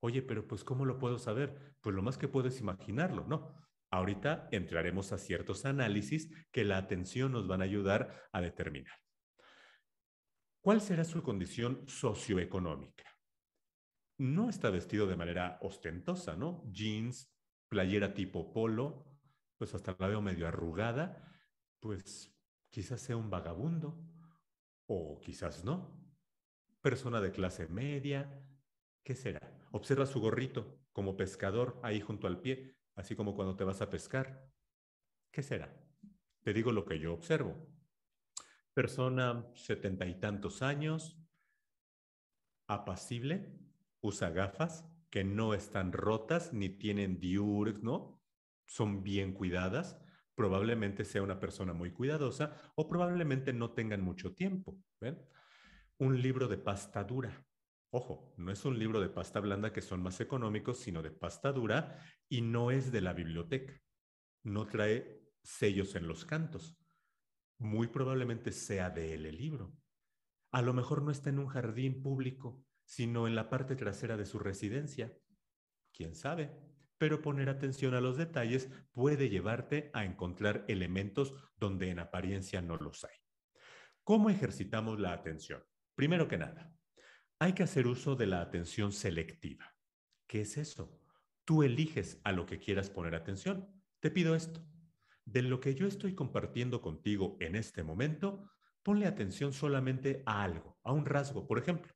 Oye, pero pues ¿cómo lo puedo saber? Pues lo más que puedo es imaginarlo, ¿no? Ahorita entraremos a ciertos análisis que la atención nos van a ayudar a determinar. ¿Cuál será su condición socioeconómica? No está vestido de manera ostentosa, ¿no? Jeans, playera tipo polo, pues hasta la veo medio arrugada, pues quizás sea un vagabundo o quizás no persona de clase media, ¿qué será? Observa su gorrito como pescador ahí junto al pie, así como cuando te vas a pescar. ¿Qué será? Te digo lo que yo observo. Persona setenta y tantos años, apacible, usa gafas que no están rotas ni tienen diures, ¿no? Son bien cuidadas. Probablemente sea una persona muy cuidadosa o probablemente no tengan mucho tiempo. ¿ven? un libro de pasta dura. Ojo, no es un libro de pasta blanda que son más económicos, sino de pasta dura y no es de la biblioteca. No trae sellos en los cantos. Muy probablemente sea de él el libro. A lo mejor no está en un jardín público, sino en la parte trasera de su residencia. ¿Quién sabe? Pero poner atención a los detalles puede llevarte a encontrar elementos donde en apariencia no los hay. ¿Cómo ejercitamos la atención? Primero que nada, hay que hacer uso de la atención selectiva. ¿Qué es eso? Tú eliges a lo que quieras poner atención. Te pido esto. De lo que yo estoy compartiendo contigo en este momento, ponle atención solamente a algo, a un rasgo, por ejemplo,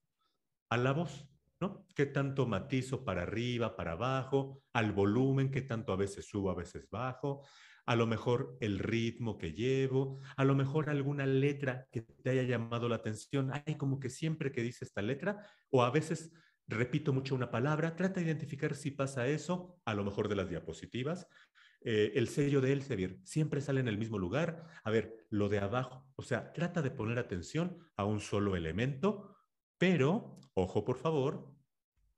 a la voz, ¿no? ¿Qué tanto matizo para arriba, para abajo, al volumen, qué tanto a veces subo, a veces bajo, a lo mejor el ritmo que llevo, a lo mejor alguna letra que te haya llamado la atención, ay, como que siempre que dice esta letra, o a veces repito mucho una palabra, trata de identificar si pasa eso, a lo mejor de las diapositivas. Eh, el sello de Elsevier siempre sale en el mismo lugar. A ver, lo de abajo, o sea, trata de poner atención a un solo elemento, pero, ojo por favor,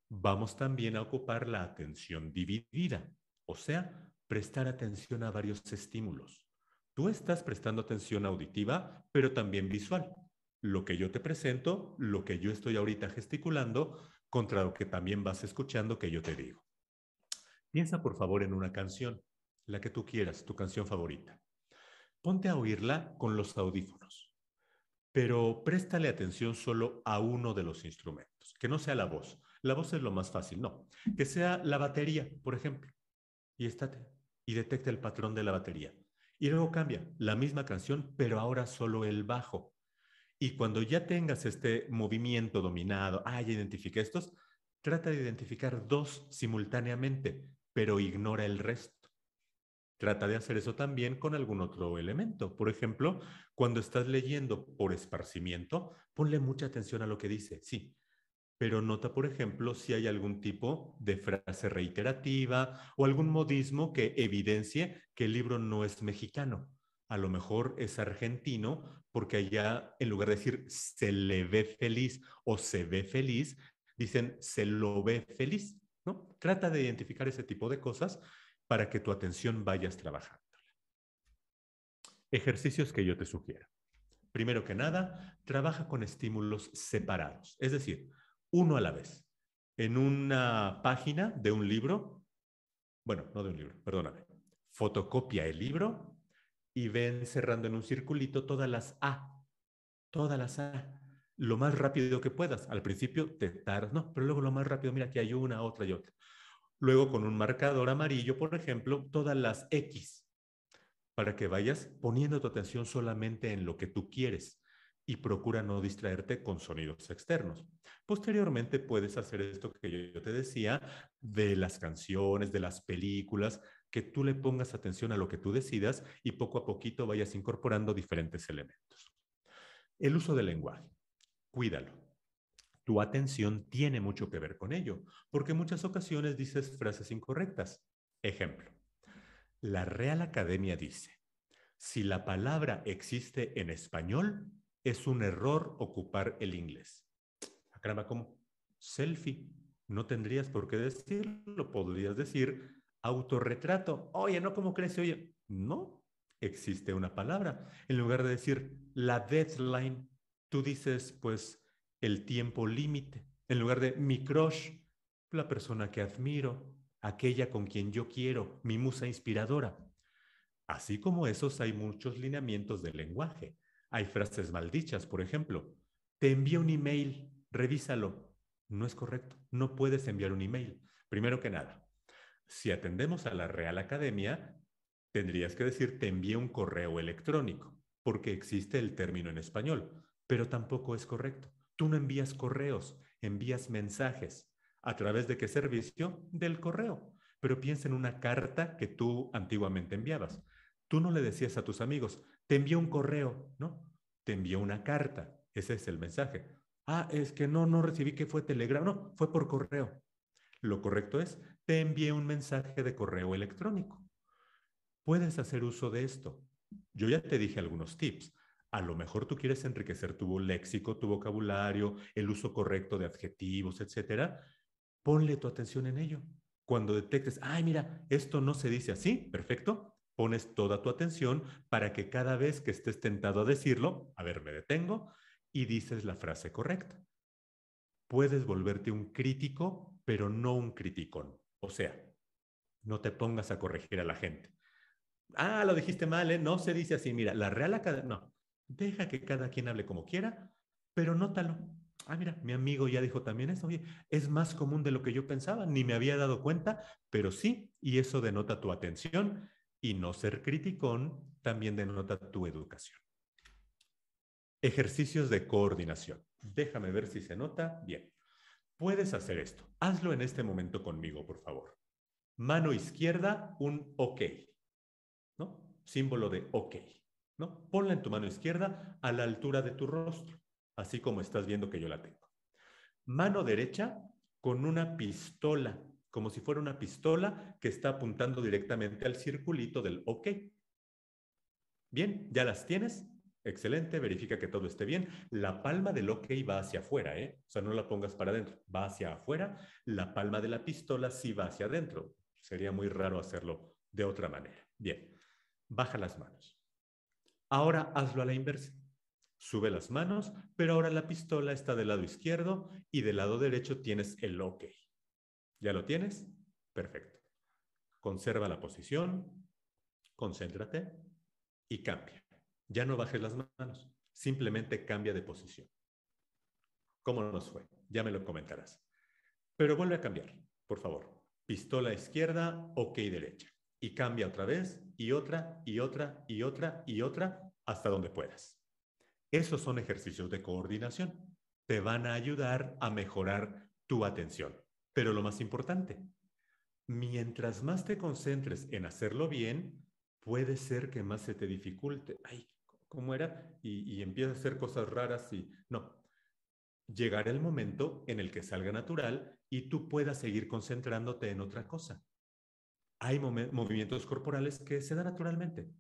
vamos también a ocupar la atención dividida, o sea, prestar atención a varios estímulos. Tú estás prestando atención auditiva, pero también visual. Lo que yo te presento, lo que yo estoy ahorita gesticulando, contra lo que también vas escuchando que yo te digo. Piensa por favor en una canción, la que tú quieras, tu canción favorita. Ponte a oírla con los audífonos, pero préstale atención solo a uno de los instrumentos, que no sea la voz. La voz es lo más fácil, no. Que sea la batería, por ejemplo. Y estate y detecta el patrón de la batería. Y luego cambia la misma canción, pero ahora solo el bajo. Y cuando ya tengas este movimiento dominado, ah, identifique estos, trata de identificar dos simultáneamente, pero ignora el resto. Trata de hacer eso también con algún otro elemento. Por ejemplo, cuando estás leyendo por esparcimiento, ponle mucha atención a lo que dice. Sí, pero nota, por ejemplo, si hay algún tipo de frase reiterativa o algún modismo que evidencie que el libro no es mexicano. A lo mejor es argentino porque allá, en lugar de decir se le ve feliz o se ve feliz, dicen se lo ve feliz, ¿no? Trata de identificar ese tipo de cosas para que tu atención vayas trabajando. Ejercicios que yo te sugiero. Primero que nada, trabaja con estímulos separados, es decir, uno a la vez, en una página de un libro, bueno, no de un libro, perdóname, fotocopia el libro y ven cerrando en un circulito todas las A, todas las A, lo más rápido que puedas. Al principio te tardas, no, pero luego lo más rápido, mira, aquí hay una, otra y otra. Luego con un marcador amarillo, por ejemplo, todas las X, para que vayas poniendo tu atención solamente en lo que tú quieres y procura no distraerte con sonidos externos. Posteriormente puedes hacer esto que yo te decía de las canciones, de las películas, que tú le pongas atención a lo que tú decidas y poco a poquito vayas incorporando diferentes elementos. El uso del lenguaje, cuídalo. Tu atención tiene mucho que ver con ello, porque en muchas ocasiones dices frases incorrectas. Ejemplo, la Real Academia dice, si la palabra existe en español, es un error ocupar el inglés. acaba ah, como Selfie. No tendrías por qué decirlo, podrías decir autorretrato. Oye, no, ¿cómo crees? Oye, no, existe una palabra. En lugar de decir la deadline, tú dices, pues, el tiempo límite. En lugar de mi crush, la persona que admiro, aquella con quien yo quiero, mi musa inspiradora. Así como esos hay muchos lineamientos del lenguaje. Hay frases maldichas, por ejemplo, te envío un email, revísalo. No es correcto, no puedes enviar un email. Primero que nada, si atendemos a la Real Academia, tendrías que decir te envío un correo electrónico, porque existe el término en español, pero tampoco es correcto. Tú no envías correos, envías mensajes. ¿A través de qué servicio? Del correo. Pero piensa en una carta que tú antiguamente enviabas. Tú no le decías a tus amigos, te envió un correo, ¿no? Te envió una carta. Ese es el mensaje. Ah, es que no, no recibí que fue telegrama. No, fue por correo. Lo correcto es, te envié un mensaje de correo electrónico. Puedes hacer uso de esto. Yo ya te dije algunos tips. A lo mejor tú quieres enriquecer tu léxico, tu vocabulario, el uso correcto de adjetivos, etcétera. Ponle tu atención en ello. Cuando detectes, ay, mira, esto no se dice así, perfecto, pones toda tu atención para que cada vez que estés tentado a decirlo, a ver, me detengo y dices la frase correcta. Puedes volverte un crítico, pero no un criticón. O sea, no te pongas a corregir a la gente. Ah, lo dijiste mal, ¿eh? no se dice así. Mira, la Real Academia, no, deja que cada quien hable como quiera, pero nótalo. Ah, mira, mi amigo ya dijo también eso. Oye, es más común de lo que yo pensaba, ni me había dado cuenta, pero sí, y eso denota tu atención y no ser criticón también denota tu educación. Ejercicios de coordinación. Déjame ver si se nota bien. Puedes hacer esto. Hazlo en este momento conmigo, por favor. Mano izquierda, un OK. Símbolo de OK. ¿No? Ponla en tu mano izquierda a la altura de tu rostro, así como estás viendo que yo la tengo. Mano derecha con una pistola como si fuera una pistola que está apuntando directamente al circulito del OK. Bien, ya las tienes. Excelente, verifica que todo esté bien. La palma del OK va hacia afuera, ¿eh? O sea, no la pongas para adentro, va hacia afuera. La palma de la pistola sí va hacia adentro. Sería muy raro hacerlo de otra manera. Bien, baja las manos. Ahora hazlo a la inversa. Sube las manos, pero ahora la pistola está del lado izquierdo y del lado derecho tienes el OK. ¿Ya lo tienes? Perfecto. Conserva la posición, concéntrate y cambia. Ya no bajes las manos, simplemente cambia de posición. ¿Cómo nos fue? Ya me lo comentarás. Pero vuelve a cambiar, por favor. Pistola izquierda, ok derecha. Y cambia otra vez, y otra, y otra, y otra, y otra, hasta donde puedas. Esos son ejercicios de coordinación. Te van a ayudar a mejorar tu atención. Pero lo más importante, mientras más te concentres en hacerlo bien, puede ser que más se te dificulte. Ay, ¿cómo era? Y, empieza a hacer cosas raras y no. Llegará el momento en el que salga natural y tú puedas seguir concentrándote en otra cosa. Hay movimientos corporales que se dan naturalmente.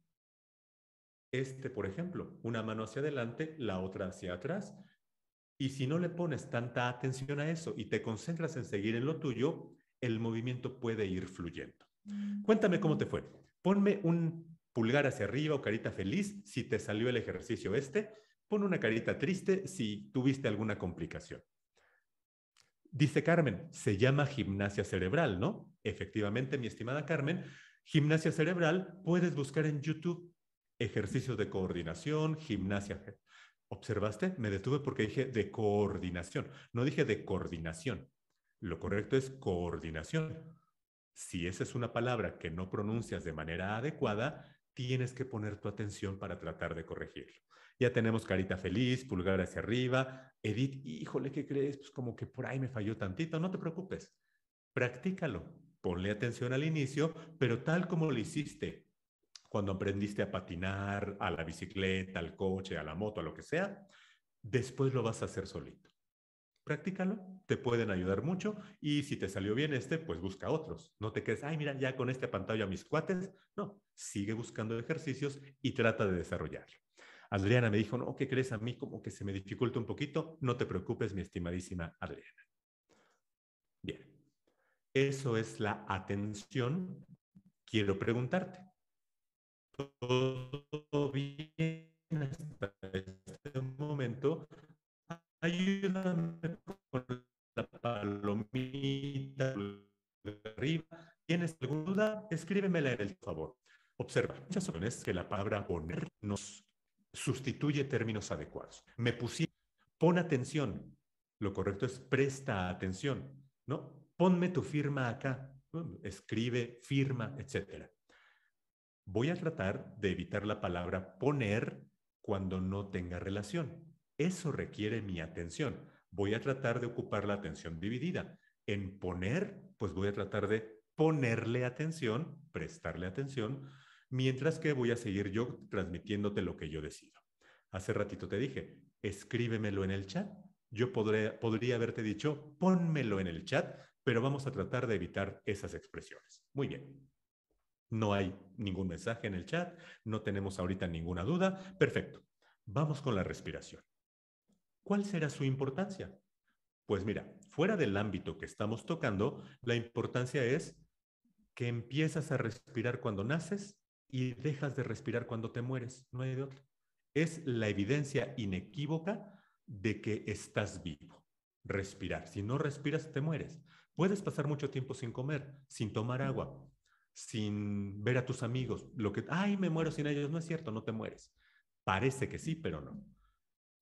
Este, por ejemplo, una mano hacia adelante, la otra hacia atrás, y si no le pones tanta atención a eso y te concentras en seguir en lo tuyo, el movimiento puede ir fluyendo. Mm. Cuéntame cómo te fue. Ponme un pulgar hacia arriba o carita feliz si te salió el ejercicio este. Pon una carita triste si tuviste alguna complicación. Dice Carmen, se llama gimnasia cerebral, ¿no? Efectivamente, mi estimada Carmen, gimnasia cerebral puedes buscar en YouTube ejercicios de coordinación, gimnasia ¿Observaste? Me detuve porque dije de coordinación. No dije de coordinación. Lo correcto es coordinación. Si esa es una palabra que no pronuncias de manera adecuada, tienes que poner tu atención para tratar de corregirlo. Ya tenemos carita feliz, pulgar hacia arriba. Edith, híjole, ¿qué crees? Pues como que por ahí me falló tantito. No te preocupes. Practícalo. Ponle atención al inicio, pero tal como lo hiciste cuando aprendiste a patinar, a la bicicleta, al coche, a la moto, a lo que sea, después lo vas a hacer solito. Practícalo, te pueden ayudar mucho y si te salió bien este, pues busca otros. No te quedes, ay, mira, ya con este pantalla mis cuates. No, sigue buscando ejercicios y trata de desarrollarlo. Adriana me dijo, no, ¿qué crees a mí? Como que se me dificulta un poquito. No te preocupes, mi estimadísima Adriana. Bien, eso es la atención. Quiero preguntarte, todo bien hasta este momento, ayúdame con la palomita arriba. ¿Tienes alguna duda? Escríbemela en el favor. Observa, muchas veces que la palabra poner nos sustituye términos adecuados. Me pusieron, pon atención. Lo correcto es presta atención, ¿no? Ponme tu firma acá. Escribe, firma, etcétera voy a tratar de evitar la palabra poner cuando no tenga relación. Eso requiere mi atención. Voy a tratar de ocupar la atención dividida. En poner, pues voy a tratar de ponerle atención, prestarle atención, mientras que voy a seguir yo transmitiéndote lo que yo decido. Hace ratito te dije, escríbemelo en el chat. Yo podría haberte dicho, pónmelo en el chat, pero vamos a tratar de evitar esas expresiones. Muy bien. No hay ningún mensaje en el chat, no tenemos ahorita ninguna duda. Perfecto. Vamos con la respiración. ¿Cuál será su importancia? Pues mira, fuera del ámbito que estamos tocando, la importancia es que empiezas a respirar cuando naces y dejas de respirar cuando te mueres. No hay de otra. Es la evidencia inequívoca de que estás vivo. Respirar. Si no respiras, te mueres. Puedes pasar mucho tiempo sin comer, sin tomar agua, sin ver a tus amigos. Lo que, ay, me muero sin ellos, no es cierto, no te mueres. Parece que sí, pero no.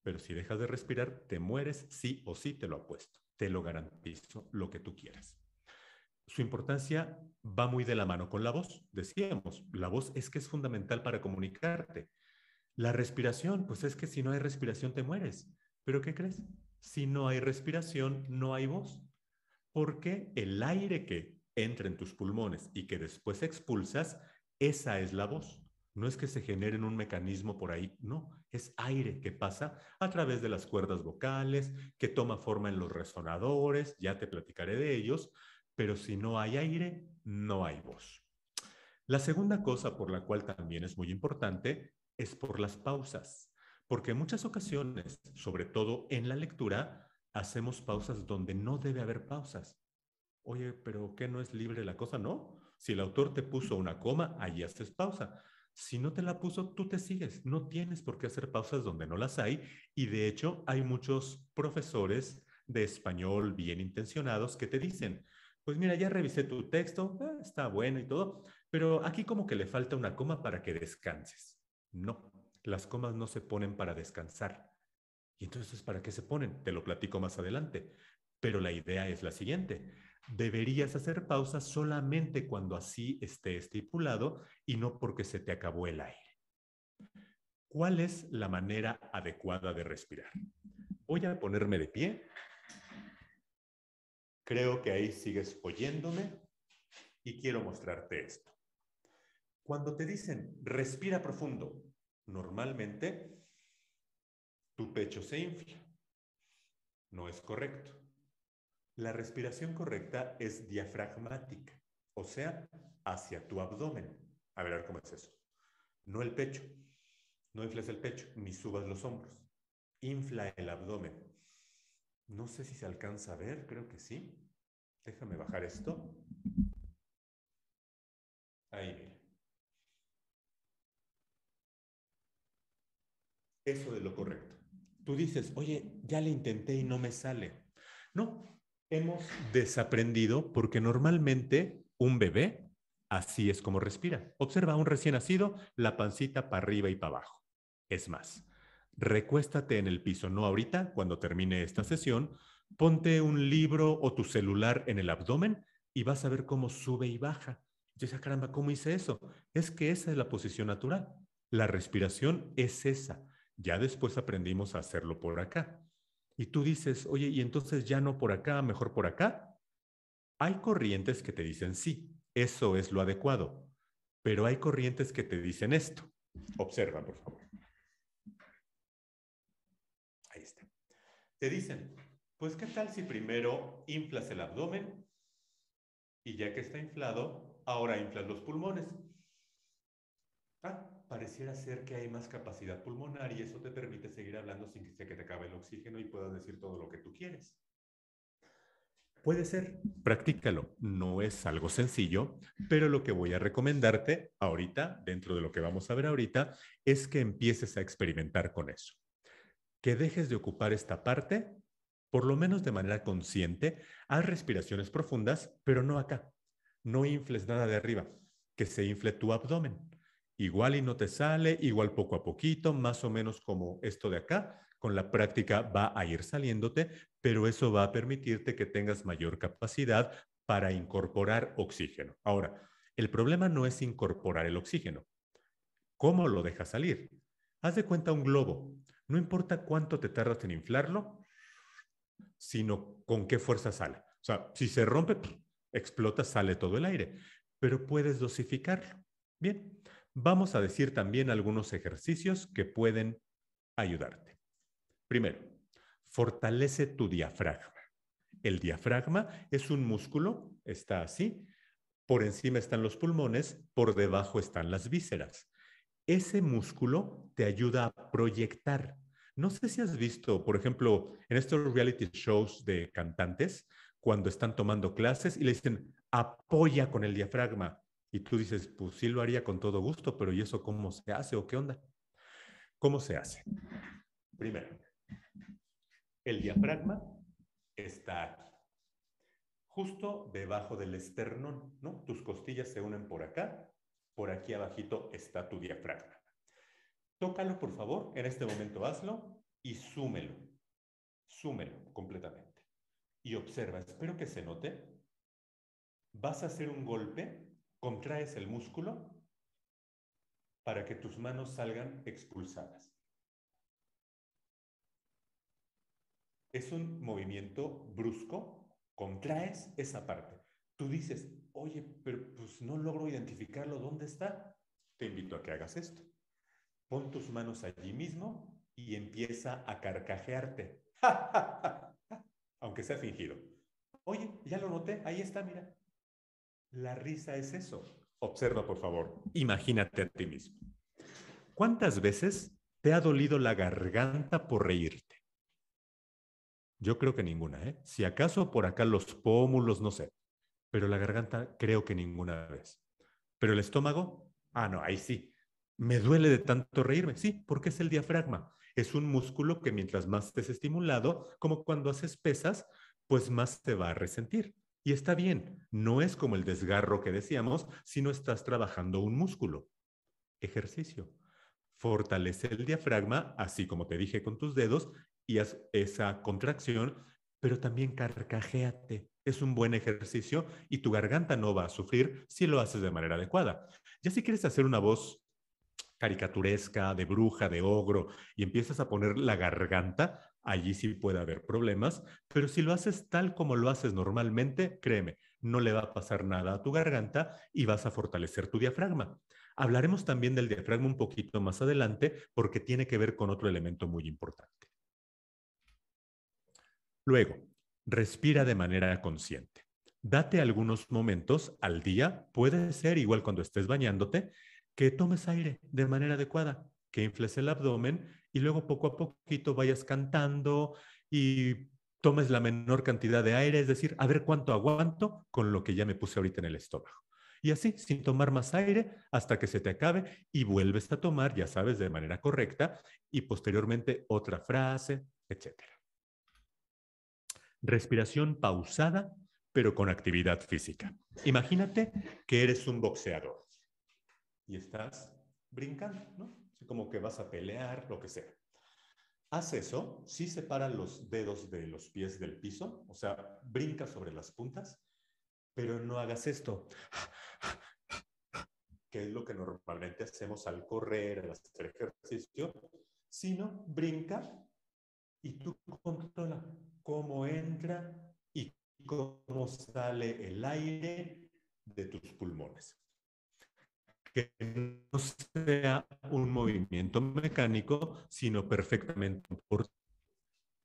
Pero si dejas de respirar, te mueres, sí o sí, te lo apuesto, te lo garantizo, lo que tú quieras. Su importancia va muy de la mano con la voz, decíamos, la voz es que es fundamental para comunicarte. La respiración, pues es que si no hay respiración te mueres. Pero ¿qué crees? Si no hay respiración, no hay voz. Porque el aire que entra en tus pulmones y que después expulsas, esa es la voz. No es que se en un mecanismo por ahí, no, es aire que pasa a través de las cuerdas vocales, que toma forma en los resonadores, ya te platicaré de ellos, pero si no hay aire, no hay voz. La segunda cosa por la cual también es muy importante es por las pausas, porque en muchas ocasiones, sobre todo en la lectura, hacemos pausas donde no debe haber pausas. Oye, pero ¿qué no es libre la cosa? No. Si el autor te puso una coma, ahí haces pausa. Si no te la puso, tú te sigues. No tienes por qué hacer pausas donde no las hay. Y de hecho, hay muchos profesores de español bien intencionados que te dicen, pues mira, ya revisé tu texto, eh, está bueno y todo, pero aquí como que le falta una coma para que descanses. No, las comas no se ponen para descansar. Y entonces, ¿para qué se ponen? Te lo platico más adelante. Pero la idea es la siguiente deberías hacer pausa solamente cuando así esté estipulado y no porque se te acabó el aire. ¿Cuál es la manera adecuada de respirar? Voy a ponerme de pie. Creo que ahí sigues oyéndome y quiero mostrarte esto. Cuando te dicen respira profundo, normalmente tu pecho se infla. No es correcto la respiración correcta es diafragmática, o sea, hacia tu abdomen. A ver, a ver cómo es eso. No el pecho. No inflas el pecho, ni subas los hombros. Infla el abdomen. No sé si se alcanza a ver, creo que sí. Déjame bajar esto. Ahí, Eso de lo correcto. Tú dices, oye, ya le intenté y no me sale. No, hemos desaprendido porque normalmente un bebé así es como respira. Observa a un recién nacido, la pancita para arriba y para abajo. Es más, recuéstate en el piso, no ahorita, cuando termine esta sesión, ponte un libro o tu celular en el abdomen y vas a ver cómo sube y baja. Yo ah, caramba, ¿cómo hice eso? Es que esa es la posición natural. La respiración es esa. Ya después aprendimos a hacerlo por acá y tú dices, oye, y entonces ya no por acá, mejor por acá, hay corrientes que te dicen sí, eso es lo adecuado, pero hay corrientes que te dicen esto. Observa, por favor. Ahí está. Te dicen, pues qué tal si primero inflas el abdomen y ya que está inflado, ahora inflas los pulmones. Ah, pareciera ser que hay más capacidad pulmonar y eso te permite seguir hablando sin que te acabe el oxígeno y puedas decir todo lo que tú quieres. Puede ser, practícalo. No es algo sencillo, pero lo que voy a recomendarte ahorita, dentro de lo que vamos a ver ahorita, es que empieces a experimentar con eso. Que dejes de ocupar esta parte, por lo menos de manera consciente, haz respiraciones profundas, pero no acá. No infles nada de arriba, que se infle tu abdomen Igual y no te sale, igual poco a poquito, más o menos como esto de acá, con la práctica va a ir saliéndote, pero eso va a permitirte que tengas mayor capacidad para incorporar oxígeno. Ahora, el problema no es incorporar el oxígeno. ¿Cómo lo dejas salir? Haz de cuenta un globo. No importa cuánto te tardas en inflarlo, sino con qué fuerza sale. O sea, si se rompe, explota, sale todo el aire, pero puedes dosificarlo. Bien, vamos a decir también algunos ejercicios que pueden ayudarte. Primero, fortalece tu diafragma. El diafragma es un músculo, está así, por encima están los pulmones, por debajo están las vísceras. Ese músculo te ayuda a proyectar. No sé si has visto, por ejemplo, en estos reality shows de cantantes, cuando están tomando clases y le dicen, apoya con el diafragma, y tú dices, pues sí lo haría con todo gusto, pero ¿y eso cómo se hace o qué onda? ¿Cómo se hace? Primero, el diafragma está aquí, justo debajo del esternón, ¿no? Tus costillas se unen por acá, por aquí abajito está tu diafragma. Tócalo, por favor, en este momento hazlo y súmelo, súmelo completamente. Y observa, espero que se note, vas a hacer un golpe contraes el músculo para que tus manos salgan expulsadas. Es un movimiento brusco, contraes esa parte. Tú dices, oye, pero pues no logro identificarlo, ¿dónde está? Te invito a que hagas esto. Pon tus manos allí mismo y empieza a carcajearte. Aunque sea fingido. Oye, ya lo noté, ahí está, mira. La risa es eso. Observa, por favor. Imagínate a ti mismo. ¿Cuántas veces te ha dolido la garganta por reírte? Yo creo que ninguna, ¿eh? Si acaso por acá los pómulos, no sé. Pero la garganta creo que ninguna vez. Pero el estómago, ah, no, ahí sí. Me duele de tanto reírme, sí, porque es el diafragma. Es un músculo que mientras más estés estimulado, como cuando haces pesas, pues más te va a resentir. Y está bien, no es como el desgarro que decíamos, sino estás trabajando un músculo. Ejercicio. Fortalece el diafragma, así como te dije con tus dedos, y haz esa contracción, pero también carcajéate. Es un buen ejercicio y tu garganta no va a sufrir si lo haces de manera adecuada. Ya si quieres hacer una voz caricaturesca, de bruja, de ogro, y empiezas a poner la garganta, allí sí puede haber problemas, pero si lo haces tal como lo haces normalmente, créeme, no le va a pasar nada a tu garganta y vas a fortalecer tu diafragma. Hablaremos también del diafragma un poquito más adelante porque tiene que ver con otro elemento muy importante. Luego, respira de manera consciente. Date algunos momentos al día, puede ser igual cuando estés bañándote, que tomes aire de manera adecuada, que infles el abdomen y luego poco a poquito vayas cantando y tomes la menor cantidad de aire, es decir, a ver cuánto aguanto con lo que ya me puse ahorita en el estómago. Y así, sin tomar más aire hasta que se te acabe y vuelves a tomar, ya sabes, de manera correcta y posteriormente otra frase, etc. Respiración pausada, pero con actividad física. Imagínate que eres un boxeador y estás brincando, ¿no? como que vas a pelear, lo que sea. Haz eso, sí separa los dedos de los pies del piso, o sea, brinca sobre las puntas, pero no hagas esto, que es lo que normalmente hacemos al correr, al hacer ejercicio, sino brinca y tú controla cómo entra y cómo sale el aire de tus pulmones que no sea un movimiento mecánico, sino perfectamente por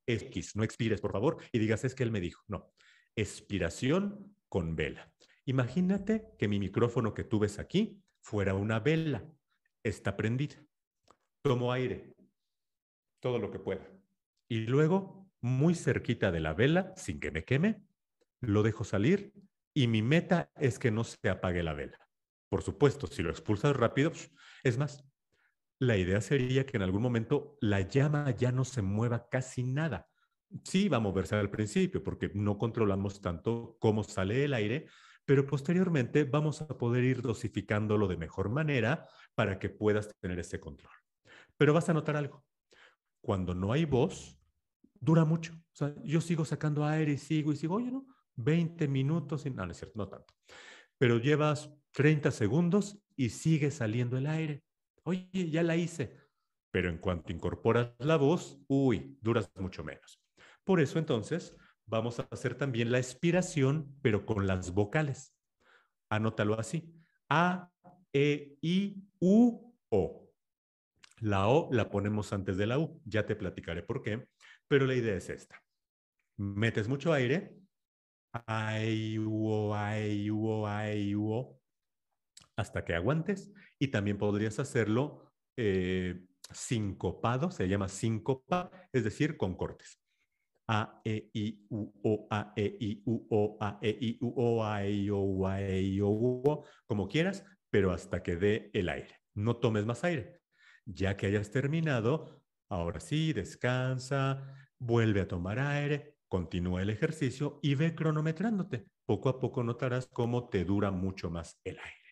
X. No expires, por favor, y digas, es que él me dijo. No, expiración con vela. Imagínate que mi micrófono que tú ves aquí fuera una vela. Está prendida. Tomo aire, todo lo que pueda. Y luego, muy cerquita de la vela, sin que me queme, lo dejo salir y mi meta es que no se apague la vela. Por supuesto, si lo expulsas rápido, es más, la idea sería que en algún momento la llama ya no se mueva casi nada. Sí va a moverse al principio porque no controlamos tanto cómo sale el aire, pero posteriormente vamos a poder ir dosificándolo de mejor manera para que puedas tener ese control. Pero vas a notar algo. Cuando no hay voz, dura mucho. O sea, yo sigo sacando aire y sigo y sigo, oye, ¿no? 20 minutos, y... no, no es cierto, no tanto. Pero llevas 30 segundos y sigue saliendo el aire. Oye, ya la hice. Pero en cuanto incorporas la voz, uy, duras mucho menos. Por eso entonces vamos a hacer también la expiración, pero con las vocales. Anótalo así. A, E, I, U, O. La O la ponemos antes de la U. Ya te platicaré por qué. Pero la idea es esta. Metes mucho aire. Ay, A, E, I, U, O hasta que aguantes y también podrías hacerlo eh, sincopado, se llama síncopa, es decir, con cortes. A, E, I, U, O, A, E, I, U, O, A, E, I, U, O, A, E, I, O, A, E, I, O, U, O, como quieras, pero hasta que dé el aire. No tomes más aire. Ya que hayas terminado, ahora sí, descansa, vuelve a tomar aire, continúa el ejercicio y ve cronometrándote. Poco a poco notarás cómo te dura mucho más el aire.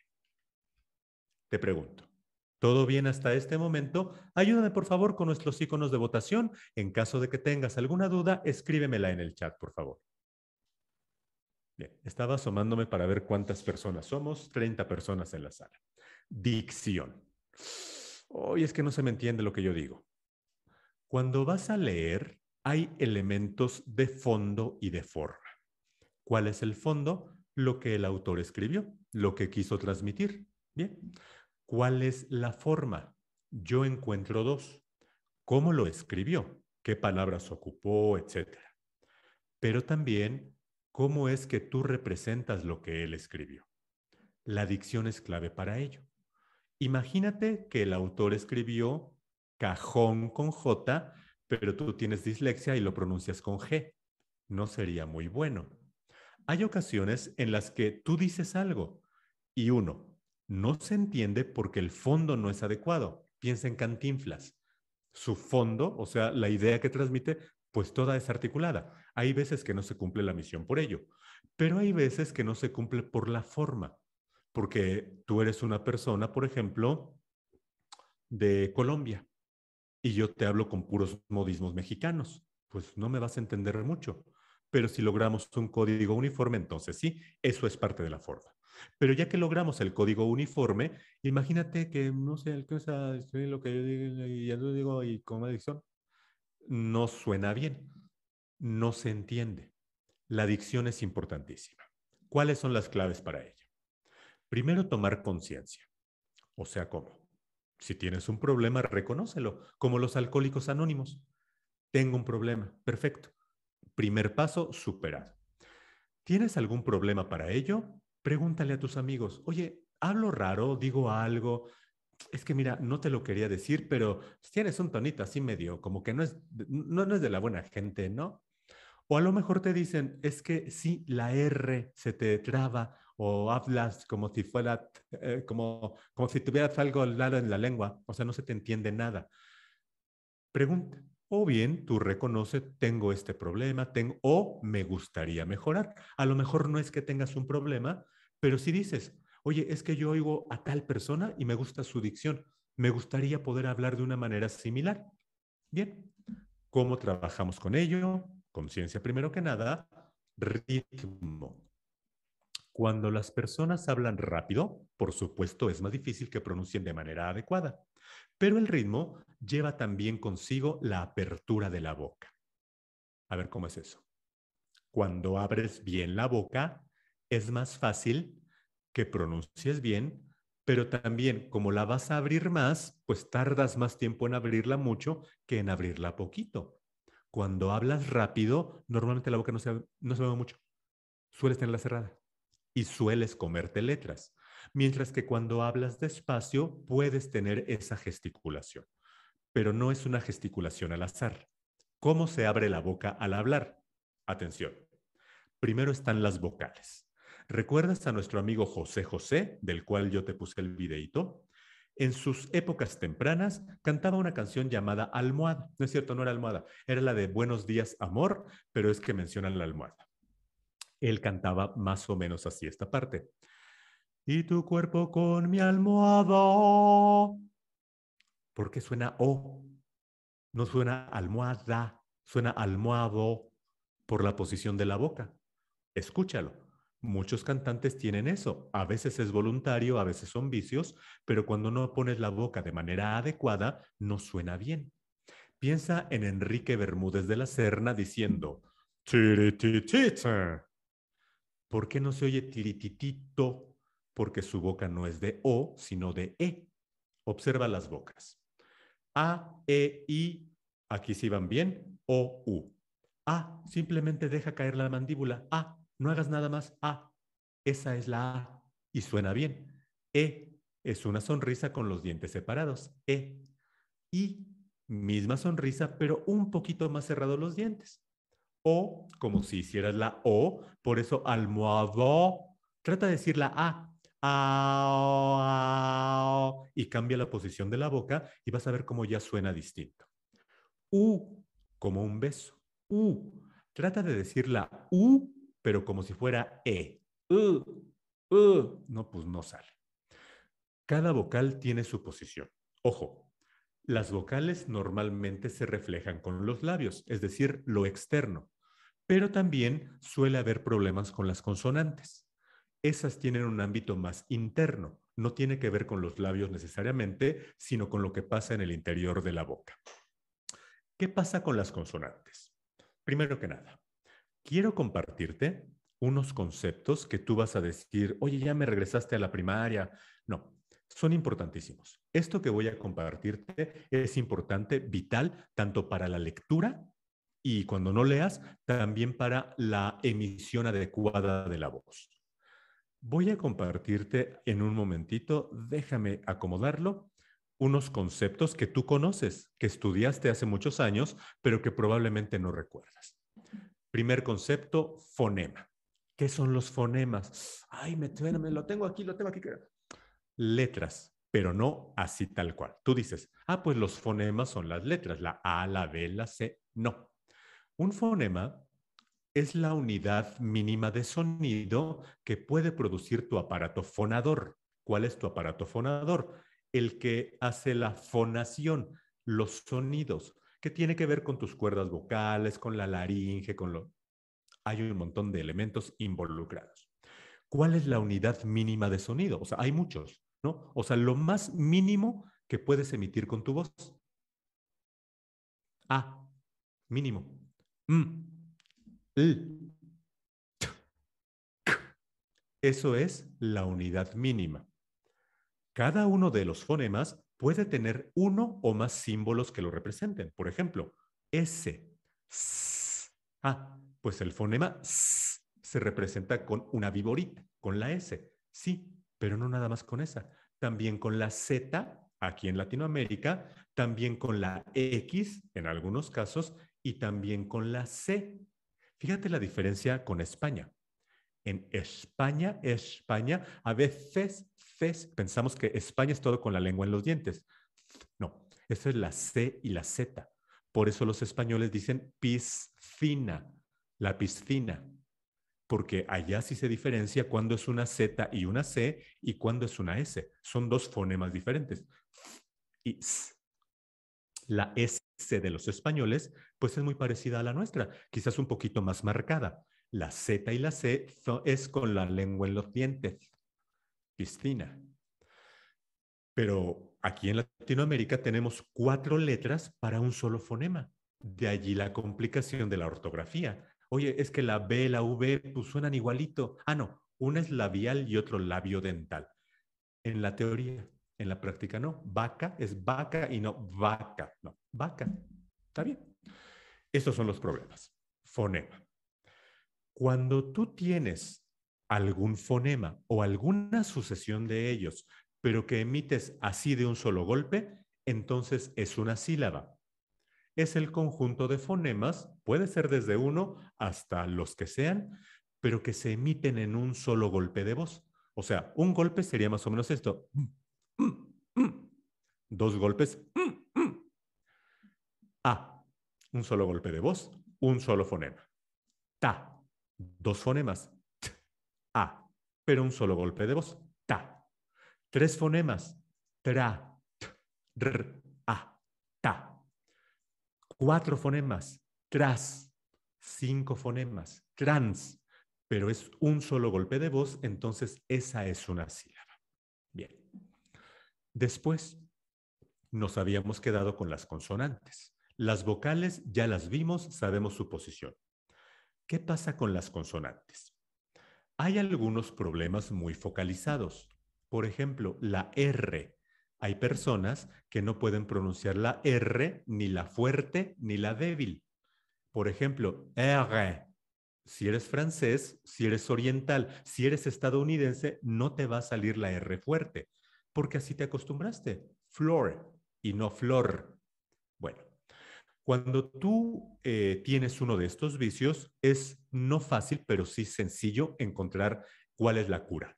Te pregunto, ¿todo bien hasta este momento? Ayúdame por favor con nuestros iconos de votación. En caso de que tengas alguna duda, escríbemela en el chat, por favor. Bien, estaba asomándome para ver cuántas personas somos. 30 personas en la sala. Dicción. Hoy es que no se me entiende lo que yo digo. Cuando vas a leer, hay elementos de fondo y de forma. ¿Cuál es el fondo? Lo que el autor escribió, lo que quiso transmitir. Bien. ¿Cuál es la forma? Yo encuentro dos. ¿Cómo lo escribió? ¿Qué palabras ocupó? Etcétera. Pero también, ¿cómo es que tú representas lo que él escribió? La dicción es clave para ello. Imagínate que el autor escribió cajón con J, pero tú tienes dislexia y lo pronuncias con G. No sería muy bueno. Hay ocasiones en las que tú dices algo y uno, no se entiende porque el fondo no es adecuado. Piensa en Cantinflas. Su fondo, o sea, la idea que transmite, pues toda es articulada. Hay veces que no se cumple la misión por ello, pero hay veces que no se cumple por la forma, porque tú eres una persona, por ejemplo, de Colombia y yo te hablo con puros modismos mexicanos, pues no me vas a entender mucho. Pero si logramos un código uniforme, entonces sí, eso es parte de la forma. Pero ya que logramos el código uniforme, imagínate que no sé alcanza lo que yo digo y ya digo y adicción. No suena bien, no se entiende. La adicción es importantísima. ¿Cuáles son las claves para ello? Primero, tomar conciencia. O sea, ¿cómo? Si tienes un problema, reconócelo, como los alcohólicos anónimos. Tengo un problema, perfecto. Primer paso, superado. ¿Tienes algún problema para ello? pregúntale a tus amigos, oye, hablo raro, digo algo. Es que mira, no te lo quería decir, pero tienes un tonito así medio, como que no es, no, es de la buena gente, ¿no? O a lo mejor te dicen, es que si la R se te traba o hablas como si fuera, eh, como, como si tuvieras algo al en la lengua, o sea, no se te entiende nada. Pregunta, o bien tú reconoces, tengo este problema, tengo, o me gustaría mejorar. A lo mejor no es que tengas un problema, pero si dices, oye, es que yo oigo a tal persona y me gusta su dicción, me gustaría poder hablar de una manera similar. Bien, ¿cómo trabajamos con ello? Conciencia primero que nada, ritmo. Cuando las personas hablan rápido, por supuesto es más difícil que pronuncien de manera adecuada. Pero el ritmo lleva también consigo la apertura de la boca. A ver cómo es eso. Cuando abres bien la boca, es más fácil que pronuncies bien, pero también como la vas a abrir más, pues tardas más tiempo en abrirla mucho que en abrirla poquito. Cuando hablas rápido, normalmente la boca no se, no mueve mucho. Sueles tenerla cerrada y sueles comerte letras. Mientras que cuando hablas despacio puedes tener esa gesticulación, pero no es una gesticulación al azar. ¿Cómo se abre la boca al hablar? Atención. Primero están las vocales. ¿Recuerdas a nuestro amigo José José, del cual yo te puse el videito? En sus épocas tempranas cantaba una canción llamada Almohada. No es cierto, no era Almohada, era la de Buenos días, amor, pero es que mencionan la almohada. Él cantaba más o menos así esta parte y tu cuerpo con mi almohado. ¿Por qué suena O? No suena almohada, suena almohado por la posición de la boca. Escúchalo. Muchos cantantes tienen eso. A veces es voluntario, a veces son vicios, pero cuando no pones la boca de manera adecuada, no suena bien. Piensa en Enrique Bermúdez de la Serna diciendo, tirititita. ¿Por qué no se oye tirititito porque su boca no es de O, sino de E. Observa las bocas. A, E, I, aquí sí van bien, O, U. A, simplemente deja caer la mandíbula. A, no hagas nada más. A, esa es la A y suena bien. E, es una sonrisa con los dientes separados. E. I, misma sonrisa, pero un poquito más cerrados los dientes. O, como si hicieras la O, por eso almohado. Trata de decir la A, y cambia la posición de la boca y vas a ver cómo ya suena distinto. U, como un beso. U, trata de decir la U, pero como si fuera E. U, U, no, pues no sale. Cada vocal tiene su posición. Ojo, las vocales normalmente se reflejan con los labios, es decir, lo externo, pero también suele haber problemas con las consonantes esas tienen un ámbito más interno. No tiene que ver con los labios necesariamente, sino con lo que pasa en el interior de la boca. ¿Qué pasa con las consonantes? Primero que nada, quiero compartirte unos conceptos que tú vas a decir, oye, ya me regresaste a la primaria. No, son importantísimos. Esto que voy a compartirte es importante, vital, tanto para la lectura y cuando no leas, también para la emisión adecuada de la voz. Voy a compartirte en un momentito, déjame acomodarlo, unos conceptos que tú conoces, que estudiaste hace muchos años, pero que probablemente no recuerdas. Primer concepto, fonema. ¿Qué son los fonemas? Ay, me, me lo tengo aquí, lo tengo aquí. Letras, pero no así tal cual. Tú dices, ah, pues los fonemas son las letras, la A, la B, la C. No. Un fonema es la unidad mínima de sonido que puede producir tu aparato fonador. ¿Cuál es tu aparato fonador? El que hace la fonación, los sonidos, que tiene que ver con tus cuerdas vocales, con la laringe, con lo... Hay un montón de elementos involucrados. ¿Cuál es la unidad mínima de sonido? O sea, hay muchos, ¿no? O sea, lo más mínimo que puedes emitir con tu voz. Ah, mínimo. Eso es la unidad mínima. Cada uno de los fonemas puede tener uno o más símbolos que lo representen. Por ejemplo, S. S ah, pues el fonema S se representa con una viborita, con la S. Sí, pero no nada más con esa. También con la Z aquí en Latinoamérica, también con la X en algunos casos y también con la C Fíjate la diferencia con España. En España, España, a veces, pensamos que España es todo con la lengua en los dientes. No, esa es la C y la Z. Por eso los españoles dicen piscina, la piscina, porque allá sí se diferencia cuando es una Z y una C y cuando es una S. Son dos fonemas diferentes. Y La S C de los españoles, pues es muy parecida a la nuestra, quizás un poquito más marcada. La Z y la C es con la lengua en los dientes. piscina. Pero aquí en Latinoamérica tenemos cuatro letras para un solo fonema. De allí la complicación de la ortografía. Oye, es que la B, la V, pues suenan igualito. Ah, no, una es labial y otro labio dental. En la teoría, en la práctica no. Vaca es vaca y no vaca. No, vaca. Está bien. Estos son los problemas. Fonema. Cuando tú tienes algún fonema o alguna sucesión de ellos, pero que emites así de un solo golpe, entonces es una sílaba. Es el conjunto de fonemas, puede ser desde uno hasta los que sean, pero que se emiten en un solo golpe de voz. O sea, un golpe sería más o menos esto. Dos golpes. A. Un solo golpe de voz. Un solo fonema. Ta. Dos fonemas. T, a. Pero un solo golpe de voz. Ta. Tres fonemas. Tra. T, a. Ta. Cuatro fonemas. Tras. Cinco fonemas. Trans. Pero es un solo golpe de voz, entonces esa es una sílaba. Después, nos habíamos quedado con las consonantes. Las vocales ya las vimos, sabemos su posición. ¿Qué pasa con las consonantes? Hay algunos problemas muy focalizados. Por ejemplo, la R. Hay personas que no pueden pronunciar la R, ni la fuerte, ni la débil. Por ejemplo, R. Si eres francés, si eres oriental, si eres estadounidense, no te va a salir la R fuerte porque así te acostumbraste. flor y no flor. Bueno, cuando tú eh, tienes uno de estos vicios, es no fácil, pero sí sencillo encontrar cuál es la cura.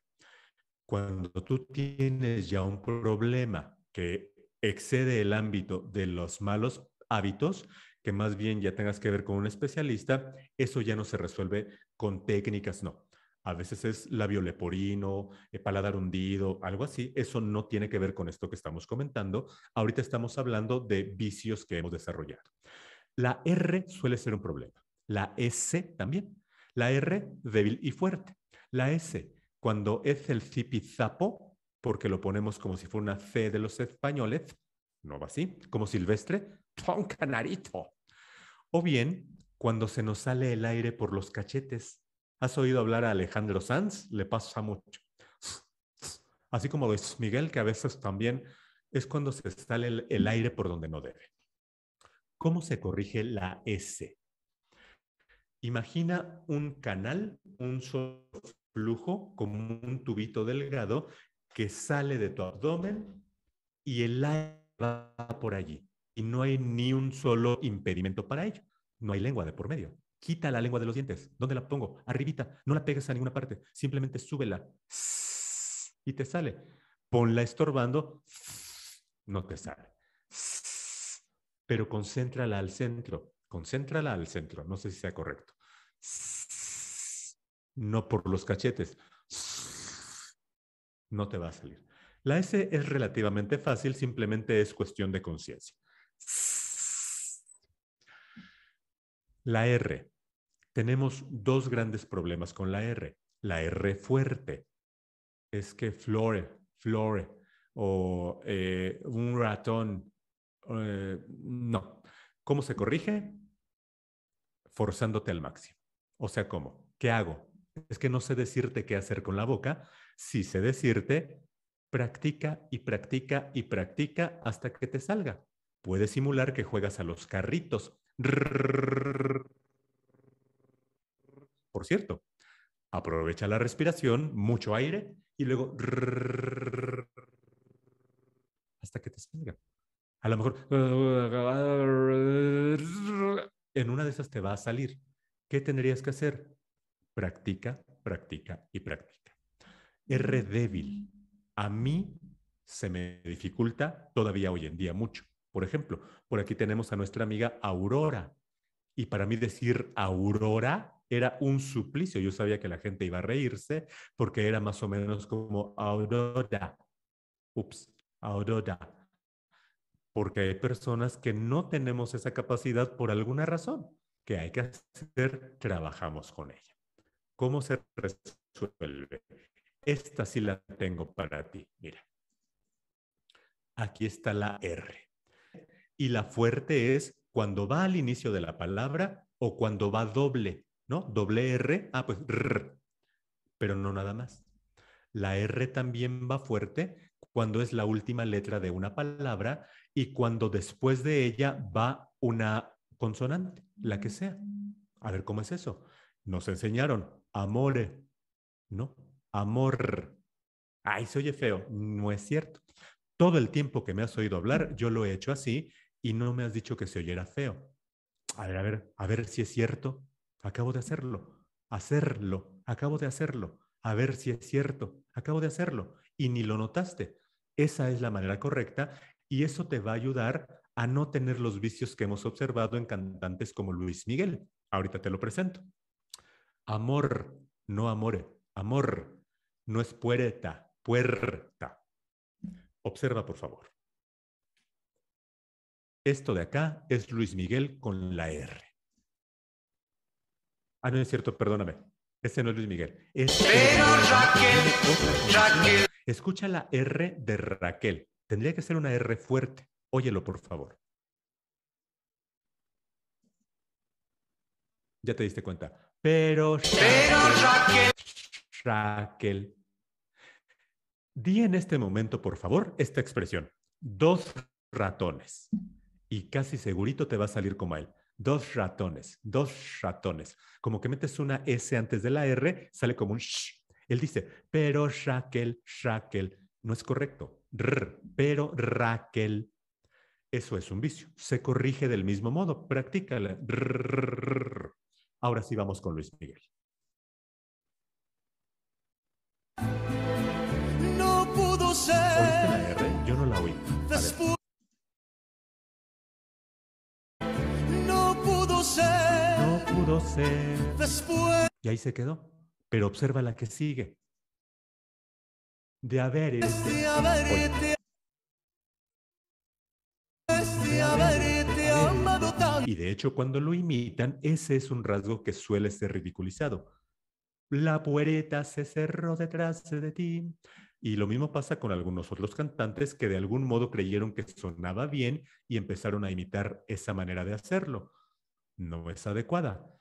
Cuando tú tienes ya un problema que excede el ámbito de los malos hábitos, que más bien ya tengas que ver con un especialista, eso ya no se resuelve con técnicas, no a veces es labio leporino, eh, paladar hundido, algo así. Eso no tiene que ver con esto que estamos comentando. Ahorita estamos hablando de vicios que hemos desarrollado. La R suele ser un problema. La S también. La R débil y fuerte. La S, cuando es el zipizapo, porque lo ponemos como si fuera una C de los españoles, no va así, como silvestre, un canarito. O bien, cuando se nos sale el aire por los cachetes, ¿Has oído hablar a Alejandro Sanz? Le pasa mucho. Así como Luis Miguel, que a veces también es cuando se sale el, aire por donde no debe. ¿Cómo se corrige la S? Imagina un canal, un flujo, como un tubito delgado que sale de tu abdomen y el aire va por allí. Y no hay ni un solo impedimento para ello. No hay lengua de por medio. Quita la lengua de los dientes. ¿Dónde la pongo? Arribita. No la pegas a ninguna parte. Simplemente súbela. Y te sale. Ponla estorbando. No te sale. Pero concéntrala al centro. Concéntrala al centro. No sé si sea correcto. No por los cachetes. No te va a salir. La S es relativamente fácil, simplemente es cuestión de conciencia. La R tenemos dos grandes problemas con la R. La R fuerte es que flore, flore o eh, un ratón, eh, no. ¿Cómo se corrige? Forzándote al máximo. O sea, ¿cómo? ¿Qué hago? Es que no sé decirte qué hacer con la boca. Sí sé decirte, practica y practica y practica hasta que te salga. Puedes simular que juegas a los carritos. Por cierto, aprovecha la respiración, mucho aire y luego hasta que te salga. A lo mejor en una de esas te va a salir. ¿Qué tendrías que hacer? Practica, practica y practica. R mm. débil. A mí se me dificulta todavía hoy en día mucho. Por ejemplo, por aquí tenemos a nuestra amiga Aurora. Y para mí decir Aurora era un suplicio. Yo sabía que la gente iba a reírse porque era más o menos como Aurora. Ups, Aurora. Porque hay personas que no tenemos esa capacidad por alguna razón que hay que hacer, trabajamos con ella. ¿Cómo se resuelve? Esta sí la tengo para ti. Mira, aquí está la R. Y la fuerte es cuando va al inicio de la palabra o cuando va doble, ¿no? Doble R, ah, pues R, pero no nada más. La R también va fuerte cuando es la última letra de una palabra y cuando después de ella va una consonante, la que sea. A ver, ¿cómo es eso? Nos enseñaron amore, ¿no? Amor. Ay, se oye feo. No es cierto. Todo el tiempo que me has oído hablar, yo lo he hecho así y no me has dicho que se oyera feo. A ver, a ver, a ver si es cierto. Acabo de hacerlo. Hacerlo. Acabo de hacerlo. A ver si es cierto. Acabo de hacerlo. Y ni lo notaste. Esa es la manera correcta y eso te va a ayudar a no tener los vicios que hemos observado en cantantes como Luis Miguel. Ahorita te lo presento. Amor, no amore. Amor no es puerta, puerta. Observa, por favor. Esto de acá es Luis Miguel con la R. Ah, no es cierto, perdóname. Ese no es Luis Miguel. Raquel, Escucha la R de Raquel. Tendría que ser una R fuerte. Óyelo, por favor. Ya te diste cuenta. Pero, Raquel. Raquel. Di en este momento, por favor, esta expresión. Dos ratones y casi segurito te va a salir como él. Dos ratones, dos ratones. Como que metes una S antes de la R, sale como un sh. Él dice, pero Raquel, Raquel. No es correcto. R, pero Raquel. Eso es un vicio. Se corrige del mismo modo. Practícala. Ahora sí vamos con Luis Miguel. Y ahí se quedó. Pero observa la que sigue. De haber este este este Y de hecho, cuando lo imitan, ese es un rasgo que suele ser ridiculizado. La puerta se cerró detrás de ti. Y lo mismo pasa con algunos otros cantantes que de algún modo creyeron que sonaba bien y empezaron a imitar esa manera de hacerlo. No es adecuada.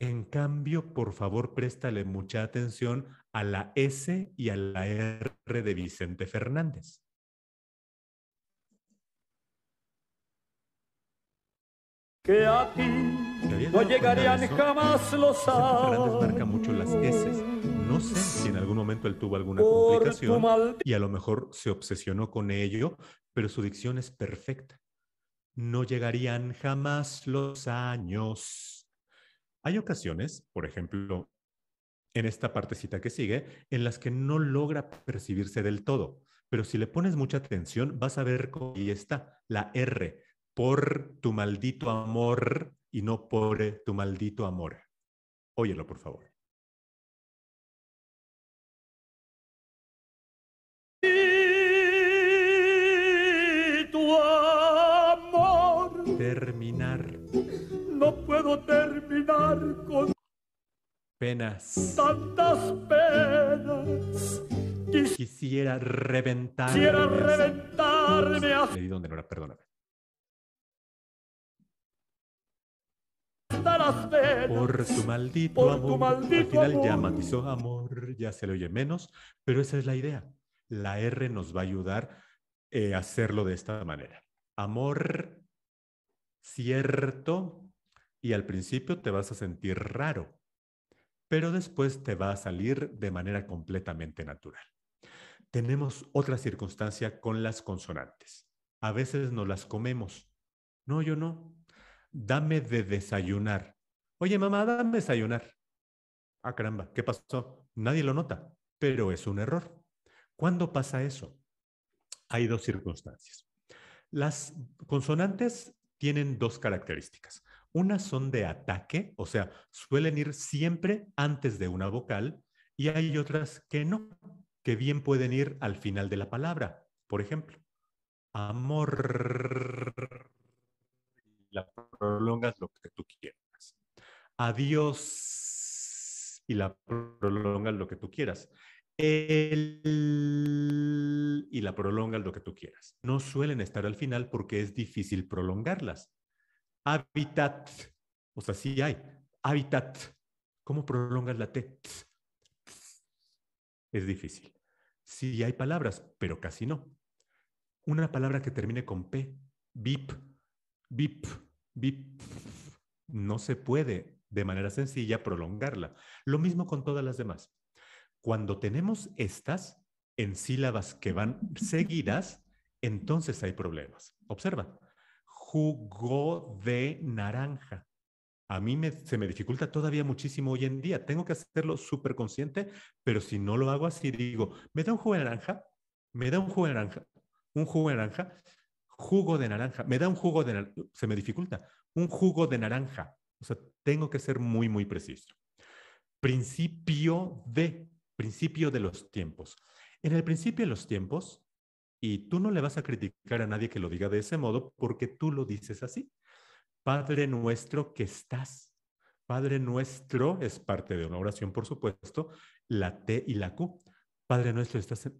En cambio, por favor, préstale mucha atención a la S y a la R de Vicente Fernández. Que a ti no llegarían jamás los años. Fernández marca mucho las S. No sé si en algún momento él tuvo alguna complicación y a lo mejor se obsesionó con ello, pero su dicción es perfecta. No llegarían jamás los años hay ocasiones, por ejemplo, en esta partecita que sigue, en las que no logra percibirse del todo, pero si le pones mucha atención, vas a ver cómo ahí está la R, por tu maldito amor y no por tu maldito amor. Óyelo, por favor. Tu amor no puedo terminar con penas. Tantas penas. quisiera reventarme. Quisiera reventarme. A... di donde no era, perdóname. por tu maldito amor. Al final ya matizó oh, amor, ya se le oye menos, pero esa es la idea. La R nos va a ayudar eh, a hacerlo de esta manera. Amor cierto y al principio te vas a sentir raro, pero después te va a salir de manera completamente natural. Tenemos otra circunstancia con las consonantes. A veces nos las comemos. No, yo no. Dame de desayunar. Oye, mamá, dame desayunar. Ah, caramba, ¿qué pasó? Nadie lo nota, pero es un error. ¿Cuándo pasa eso? Hay dos circunstancias. Las consonantes tienen dos características. Unas son de ataque, o sea, suelen ir siempre antes de una vocal, y hay otras que no, que bien pueden ir al final de la palabra. Por ejemplo, amor. La prolongas lo que tú quieras. Adiós. Y la prolongas lo que tú quieras. El, y la prolongas lo que tú quieras. No suelen estar al final porque es difícil prolongarlas. Habitat. O sea, sí hay. Habitat. ¿Cómo prolongas la T? Es difícil. Sí hay palabras, pero casi no. Una palabra que termine con P. Bip. Bip. Bip. No se puede de manera sencilla prolongarla. Lo mismo con todas las demás. Cuando tenemos estas en sílabas que van seguidas, entonces hay problemas. Observa jugo de naranja. A mí se me dificulta todavía muchísimo hoy en día. Tengo que hacerlo súper consciente, pero si no lo hago así, digo, me da un jugo de naranja, me da un jugo de naranja, un jugo de naranja, jugo de naranja, me da un jugo de naranja, se me dificulta, un jugo de naranja. O sea, tengo que ser muy, muy preciso. Principio de, principio de los tiempos. En el principio de los tiempos, y tú no le vas a criticar a nadie que lo diga de ese modo porque tú lo dices así. Padre nuestro que estás. Padre nuestro es parte de una oración, por supuesto, la T y la Q. Padre nuestro estás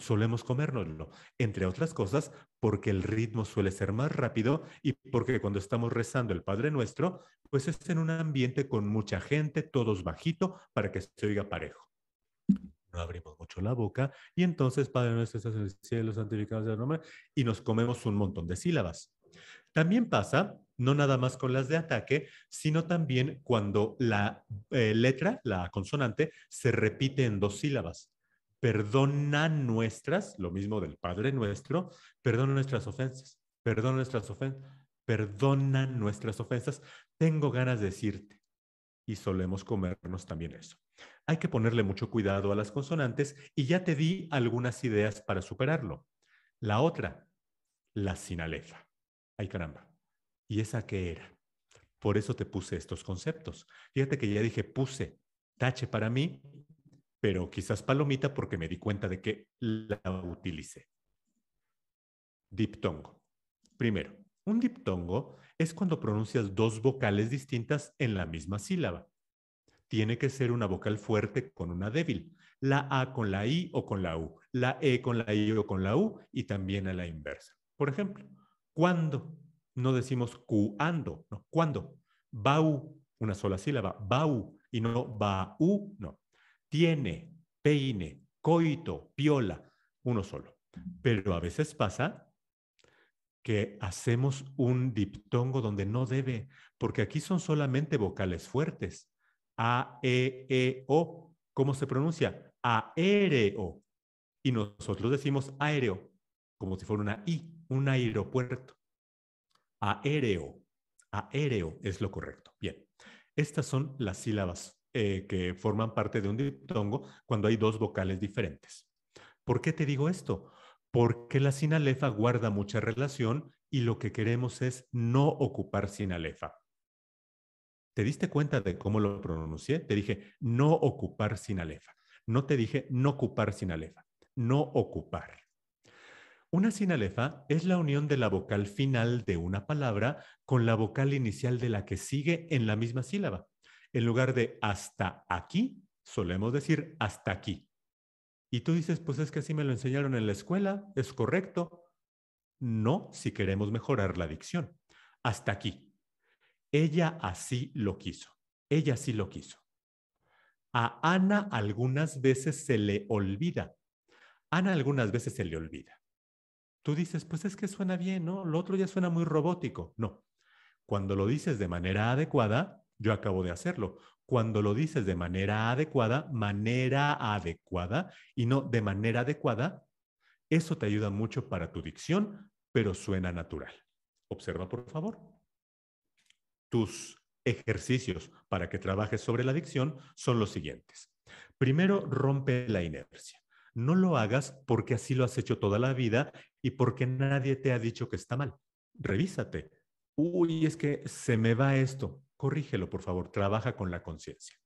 solemos comérnoslo, entre otras cosas, porque el ritmo suele ser más rápido y porque cuando estamos rezando el Padre nuestro, pues es en un ambiente con mucha gente, todos bajito, para que se oiga parejo abrimos mucho la boca y entonces, Padre nuestro, estás en el cielo, santificado sea el nombre, y nos comemos un montón de sílabas. También pasa, no nada más con las de ataque, sino también cuando la eh, letra, la consonante, se repite en dos sílabas. Perdona nuestras, lo mismo del Padre nuestro, perdona nuestras ofensas, perdona nuestras ofensas, perdona nuestras ofensas, tengo ganas de decirte. Y solemos comernos también eso hay que ponerle mucho cuidado a las consonantes y ya te di algunas ideas para superarlo. La otra, la sinalefa. Ay caramba. ¿Y esa qué era? Por eso te puse estos conceptos. Fíjate que ya dije puse tache para mí, pero quizás palomita porque me di cuenta de que la utilicé. Diptongo. Primero, un diptongo es cuando pronuncias dos vocales distintas en la misma sílaba tiene que ser una vocal fuerte con una débil. La A con la I o con la U, la E con la I o con la U y también a la inversa. Por ejemplo, cuando no decimos cuando, no, cuando. Bau, una sola sílaba, bau y no bau, no. Tiene, peine, coito, piola, uno solo. Pero a veces pasa que hacemos un diptongo donde no debe, porque aquí son solamente vocales fuertes. A-E-E-O. ¿Cómo se pronuncia? Aéreo. E y nosotros decimos aéreo, como si fuera una I, un aeropuerto. Aéreo. E aéreo e es lo correcto. Bien. Estas son las sílabas eh, que forman parte de un diptongo cuando hay dos vocales diferentes. ¿Por qué te digo esto? Porque la sinalefa guarda mucha relación y lo que queremos es no ocupar sinalefa. ¿Te diste cuenta de cómo lo pronuncié? Te dije no ocupar sinalefa. No te dije no ocupar sinalefa. No ocupar. Una sinalefa es la unión de la vocal final de una palabra con la vocal inicial de la que sigue en la misma sílaba. En lugar de hasta aquí, solemos decir hasta aquí. Y tú dices, pues es que así me lo enseñaron en la escuela, es correcto. No, si queremos mejorar la dicción. Hasta aquí. Ella así lo quiso. Ella así lo quiso. A Ana algunas veces se le olvida. Ana algunas veces se le olvida. Tú dices, pues es que suena bien, ¿no? Lo otro ya suena muy robótico. No. Cuando lo dices de manera adecuada, yo acabo de hacerlo. Cuando lo dices de manera adecuada, manera adecuada y no de manera adecuada, eso te ayuda mucho para tu dicción, pero suena natural. Observa, por favor tus ejercicios para que trabajes sobre la adicción son los siguientes. Primero, rompe la inercia. No lo hagas porque así lo has hecho toda la vida y porque nadie te ha dicho que está mal. Revísate. Uy, es que se me va esto. Corrígelo, por favor. Trabaja con la conciencia.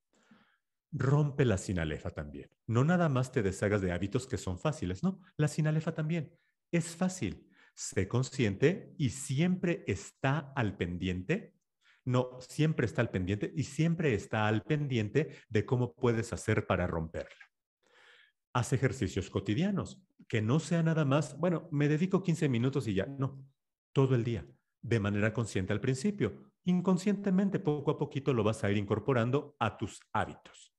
Rompe la sinalefa también. No nada más te deshagas de hábitos que son fáciles, no. La sinalefa también. Es fácil. Sé consciente y siempre está al pendiente no, siempre está al pendiente y siempre está al pendiente de cómo puedes hacer para romperla. Haz ejercicios cotidianos, que no sea nada más, bueno, me dedico 15 minutos y ya, no, todo el día, de manera consciente al principio. Inconscientemente, poco a poquito lo vas a ir incorporando a tus hábitos.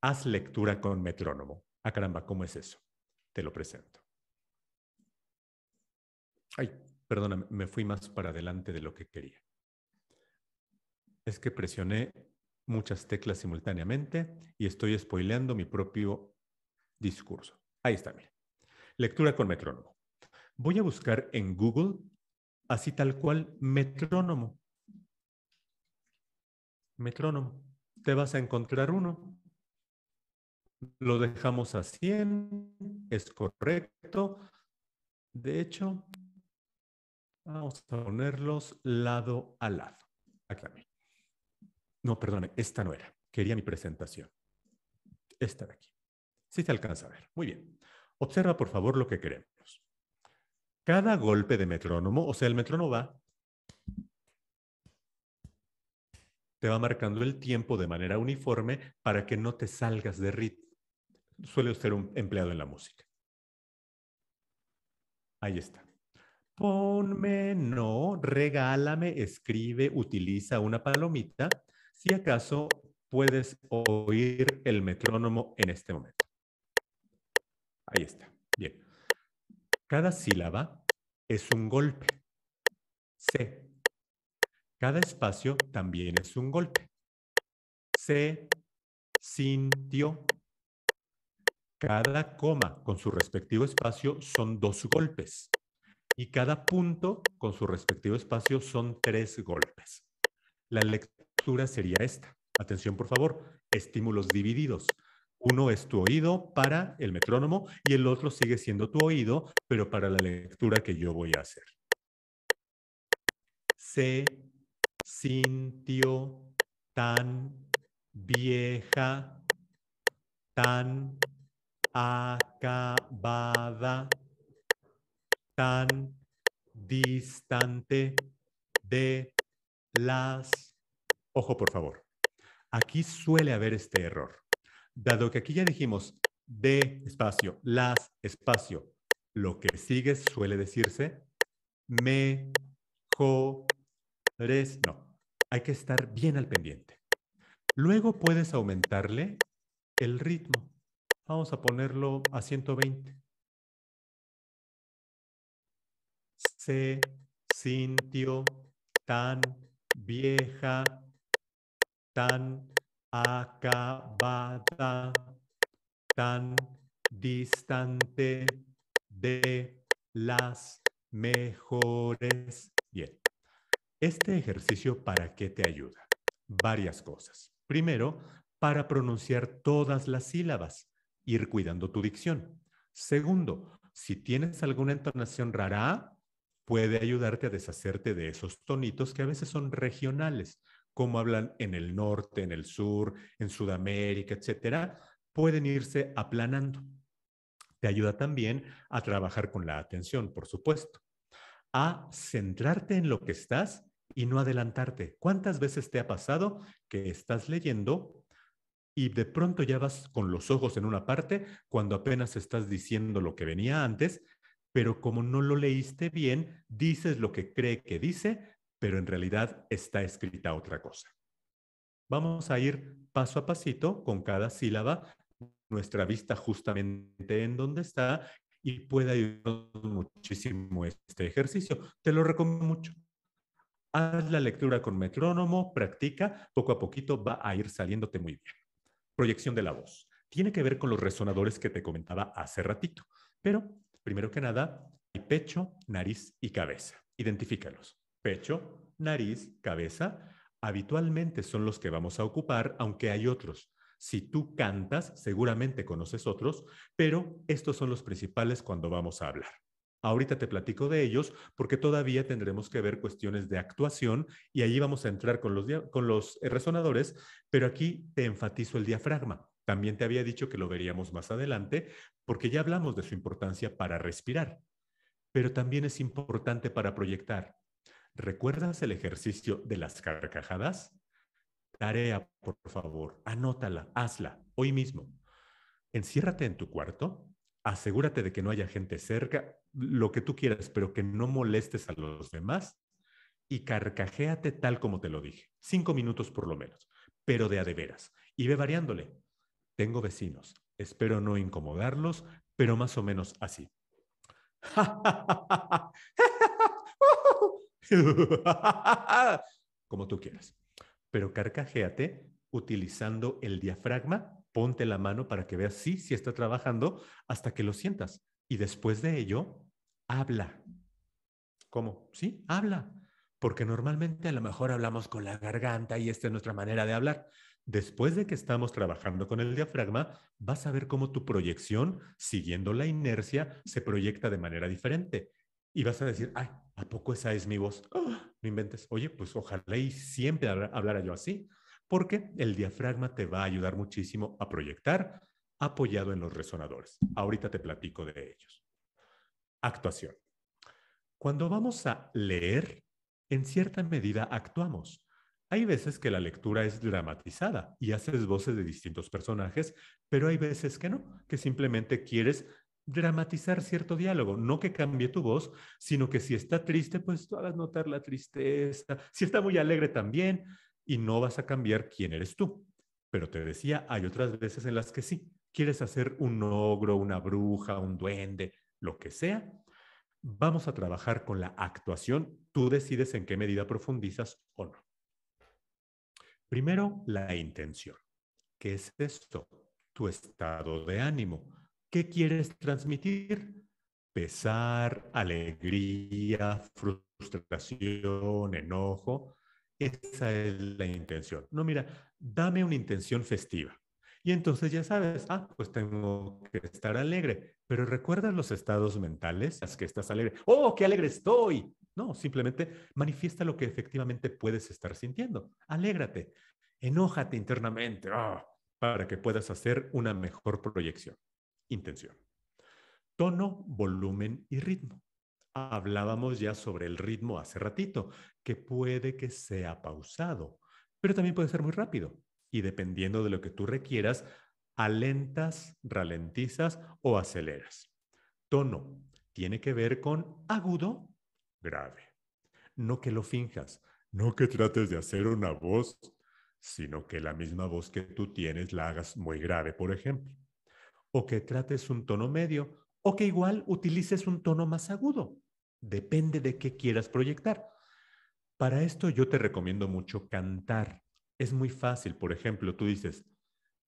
Haz lectura con metrónomo. Ah, caramba, ¿cómo es eso? Te lo presento. Ay, perdóname, me fui más para adelante de lo que quería es que presioné muchas teclas simultáneamente y estoy spoileando mi propio discurso. Ahí está, mire. Lectura con metrónomo. Voy a buscar en Google así tal cual metrónomo. Metrónomo. Te vas a encontrar uno. Lo dejamos a 100. Es correcto. De hecho, vamos a ponerlos lado a lado. Aquí también. No, perdone, esta no era. Quería mi presentación. Esta de aquí. Sí se alcanza a ver. Muy bien. Observa, por favor, lo que queremos. Cada golpe de metrónomo, o sea, el metrónomo va, te va marcando el tiempo de manera uniforme para que no te salgas de ritmo. Suele ser un empleado en la música. Ahí está. Ponme, no, regálame, escribe, utiliza una palomita si acaso puedes oír el metrónomo en este momento. Ahí está. Bien. Cada sílaba es un golpe. C. Cada espacio también es un golpe. Se sintió. Cada coma con su respectivo espacio son dos golpes. Y cada punto con su respectivo espacio son tres golpes. La lectura sería esta. Atención, por favor, estímulos divididos. Uno es tu oído para el metrónomo y el otro sigue siendo tu oído, pero para la lectura que yo voy a hacer. Se sintió tan vieja, tan acabada, tan distante de las Ojo, por favor. Aquí suele haber este error. Dado que aquí ya dijimos de espacio, las espacio, lo que sigue suele decirse res. No, hay que estar bien al pendiente. Luego puedes aumentarle el ritmo. Vamos a ponerlo a 120. Se sintió tan vieja tan acabada, tan distante de las mejores. Bien, este ejercicio para qué te ayuda? Varias cosas. Primero, para pronunciar todas las sílabas, ir cuidando tu dicción. Segundo, si tienes alguna entonación rara, puede ayudarte a deshacerte de esos tonitos que a veces son regionales cómo hablan en el norte, en el sur, en Sudamérica, etcétera, pueden irse aplanando. Te ayuda también a trabajar con la atención, por supuesto, a centrarte en lo que estás y no adelantarte. ¿Cuántas veces te ha pasado que estás leyendo y de pronto ya vas con los ojos en una parte cuando apenas estás diciendo lo que venía antes, pero como no lo leíste bien, dices lo que cree que dice, pero en realidad está escrita otra cosa. Vamos a ir paso a pasito con cada sílaba, nuestra vista justamente en donde está y puede ayudar muchísimo este ejercicio. Te lo recomiendo mucho. Haz la lectura con metrónomo, practica, poco a poquito va a ir saliéndote muy bien. Proyección de la voz. Tiene que ver con los resonadores que te comentaba hace ratito, pero primero que nada, hay pecho, nariz y cabeza. Identifícalos pecho, nariz, cabeza, habitualmente son los que vamos a ocupar, aunque hay otros. Si tú cantas, seguramente conoces otros, pero estos son los principales cuando vamos a hablar. Ahorita te platico de ellos porque todavía tendremos que ver cuestiones de actuación y allí vamos a entrar con los, con los resonadores, pero aquí te enfatizo el diafragma. También te había dicho que lo veríamos más adelante porque ya hablamos de su importancia para respirar, pero también es importante para proyectar. ¿Recuerdas el ejercicio de las carcajadas? Tarea, por favor, anótala, hazla hoy mismo. Enciérrate en tu cuarto, asegúrate de que no haya gente cerca, lo que tú quieras, pero que no molestes a los demás y carcajéate tal como te lo dije, cinco minutos por lo menos, pero de a de veras. Y ve variándole. Tengo vecinos, espero no incomodarlos, pero más o menos así. como tú quieras. Pero carcajéate utilizando el diafragma, ponte la mano para que veas si está trabajando hasta que lo sientas. Y después de ello, habla. ¿Cómo? Sí, habla. Porque normalmente a lo mejor hablamos con la garganta y esta es nuestra manera de hablar. Después de que estamos trabajando con el diafragma, vas a ver cómo tu proyección, siguiendo la inercia, se proyecta de manera diferente y vas a decir, ay, ¿a poco esa es mi voz? ¡Ah! no inventes. Oye, pues ojalá y siempre hablara yo así, porque el diafragma te va a ayudar muchísimo a proyectar apoyado en los resonadores. Ahorita te platico de ellos. Actuación. Cuando vamos a leer, en cierta medida actuamos. Hay veces que la lectura es dramatizada y haces voces de distintos personajes, pero hay veces que no, que simplemente quieres dramatizar cierto diálogo, no que cambie tu voz, sino que si está triste, pues tú hagas notar la tristeza, si está muy alegre también, y no vas a cambiar quién eres tú. Pero te decía, hay otras veces en las que sí, quieres hacer un ogro, una bruja, un duende, lo que sea, vamos a trabajar con la actuación, tú decides en qué medida profundizas o no. Primero, la intención. ¿Qué es esto? Tu estado de ánimo. ¿Qué quieres transmitir? Pesar, alegría, frustración, enojo. Esa es la intención. No, mira, dame una intención festiva. Y entonces ya sabes, ah, pues tengo que estar alegre. Pero ¿recuerdas los estados mentales? Las que estás alegre. ¡Oh, qué alegre estoy! No, simplemente manifiesta lo que efectivamente puedes estar sintiendo. Alégrate, enójate internamente ah, para que puedas hacer una mejor proyección intención. Tono, volumen y ritmo. Hablábamos ya sobre el ritmo hace ratito, que puede que sea pausado, pero también puede ser muy rápido. Y dependiendo de lo que tú requieras, alentas, ralentizas o aceleras. Tono tiene que ver con agudo, grave. No que lo finjas, no que trates de hacer una voz, sino que la misma voz que tú tienes la hagas muy grave, por ejemplo o que trates un tono medio, o que igual utilices un tono más agudo. Depende de qué quieras proyectar. Para esto yo te recomiendo mucho cantar. Es muy fácil, por ejemplo, tú dices,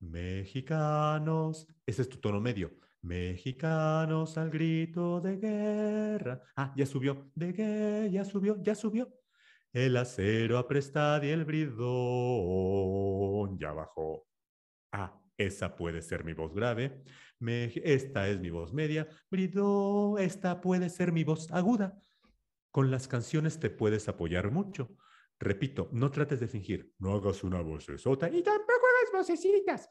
mexicanos, ese es tu tono medio, mexicanos al grito de guerra. Ah, ya subió, de guerra, ya subió, ya subió. El acero aprestado y el bridón ya bajó. Ah, esa puede ser mi voz grave, esta es mi voz media, brido, esta puede ser mi voz aguda. Con las canciones te puedes apoyar mucho. Repito, no trates de fingir, no hagas una voz sota y tampoco hagas vocecitas.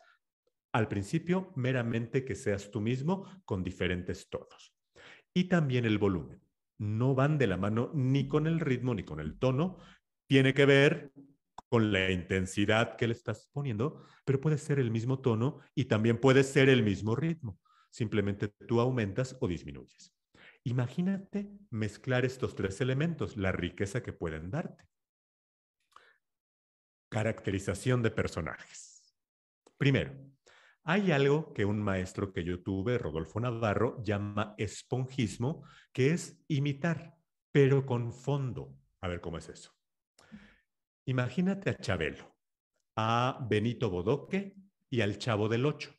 Al principio, meramente que seas tú mismo con diferentes tonos. Y también el volumen. No van de la mano ni con el ritmo ni con el tono. Tiene que ver con la intensidad que le estás poniendo, pero puede ser el mismo tono y también puede ser el mismo ritmo. Simplemente tú aumentas o disminuyes. Imagínate mezclar estos tres elementos, la riqueza que pueden darte. Caracterización de personajes. Primero, hay algo que un maestro que yo tuve, Rodolfo Navarro, llama esponjismo, que es imitar, pero con fondo. A ver cómo es eso. Imagínate a Chabelo, a Benito Bodoque y al Chavo del Ocho.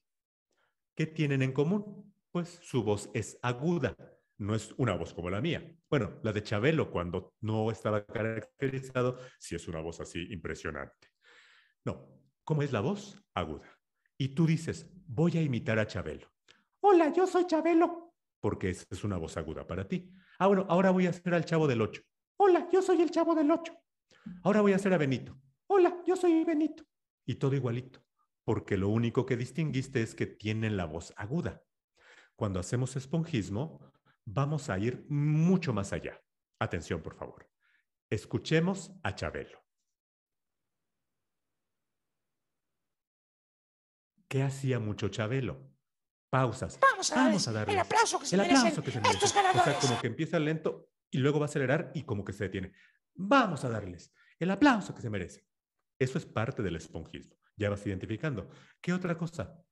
¿Qué tienen en común? Pues su voz es aguda, no es una voz como la mía. Bueno, la de Chabelo cuando no estaba caracterizado, sí es una voz así impresionante. No, ¿cómo es la voz? Aguda. Y tú dices, voy a imitar a Chabelo. Hola, yo soy Chabelo. Porque esa es una voz aguda para ti. Ah, bueno, ahora voy a hacer al Chavo del Ocho. Hola, yo soy el Chavo del Ocho. Ahora voy a hacer a Benito. Hola, yo soy Benito. Y todo igualito, porque lo único que distinguiste es que tiene la voz aguda. Cuando hacemos esponjismo, vamos a ir mucho más allá. Atención, por favor. Escuchemos a Chabelo. ¿Qué hacía mucho Chabelo? Pausas. Vamos a, darle el aplauso que se, el aplauso que se O sea, como que empieza lento y luego va a acelerar y como que se detiene. Vamos a darles el aplauso que se merecen. Eso es parte del esponjismo. Ya vas identificando. ¿Qué otra cosa?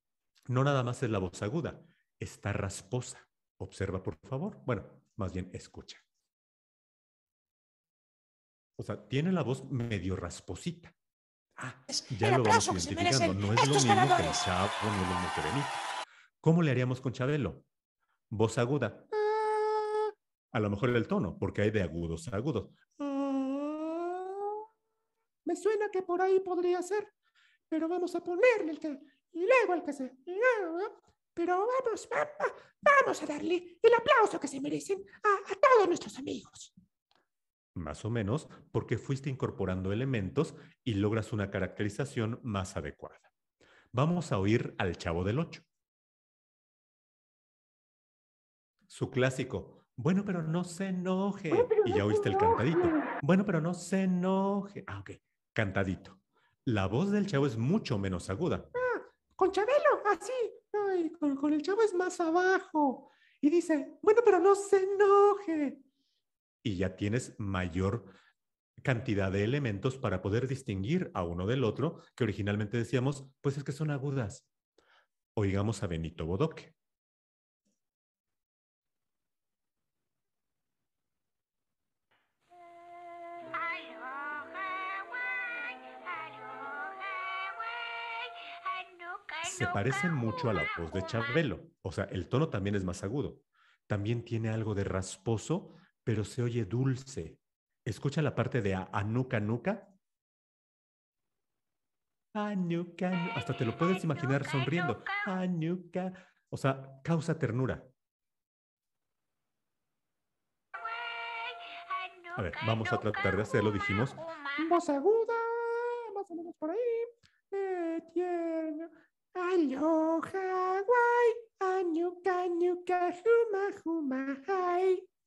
No nada más es la voz aguda, está rasposa. Observa, por favor. Bueno, más bien escucha. O sea, tiene la voz medio rasposita. Ah, ya lo vamos identificando. No es lo mismo que Chavo, no es lo mismo que ¿Cómo le haríamos con Chabelo? Voz aguda. A lo mejor el tono, porque hay de agudos a agudos me suena que por ahí podría ser, pero vamos a ponerle el que, y luego el que se, pero vamos, vamos, vamos a darle el aplauso que se merecen a, todos nuestros amigos. Más o menos porque fuiste incorporando elementos y logras una caracterización más adecuada. Vamos a oír al Chavo del Ocho. Su clásico, bueno, pero no se enoje. y ya oíste el cantadito. Bueno, pero no se enoje. Ah, cantadito. La voz del chavo es mucho menos aguda. Ah, con Chabelo, así. con, con el chavo es más abajo. Y dice, bueno, pero no se enoje. Y ya tienes mayor cantidad de elementos para poder distinguir a uno del otro, que originalmente decíamos, pues es que son agudas. Oigamos a Benito Bodoque. se parece mucho a la voz de Chabelo. O sea, el tono también es más agudo. También tiene algo de rasposo, pero se oye dulce. Escucha la parte de Anuka nuca anuca, hasta te lo puedes imaginar sonriendo. anuca, o sea, causa ternura. A ver, vamos a tratar de hacerlo, dijimos. Voz aguda, más o menos por ahí. Eh,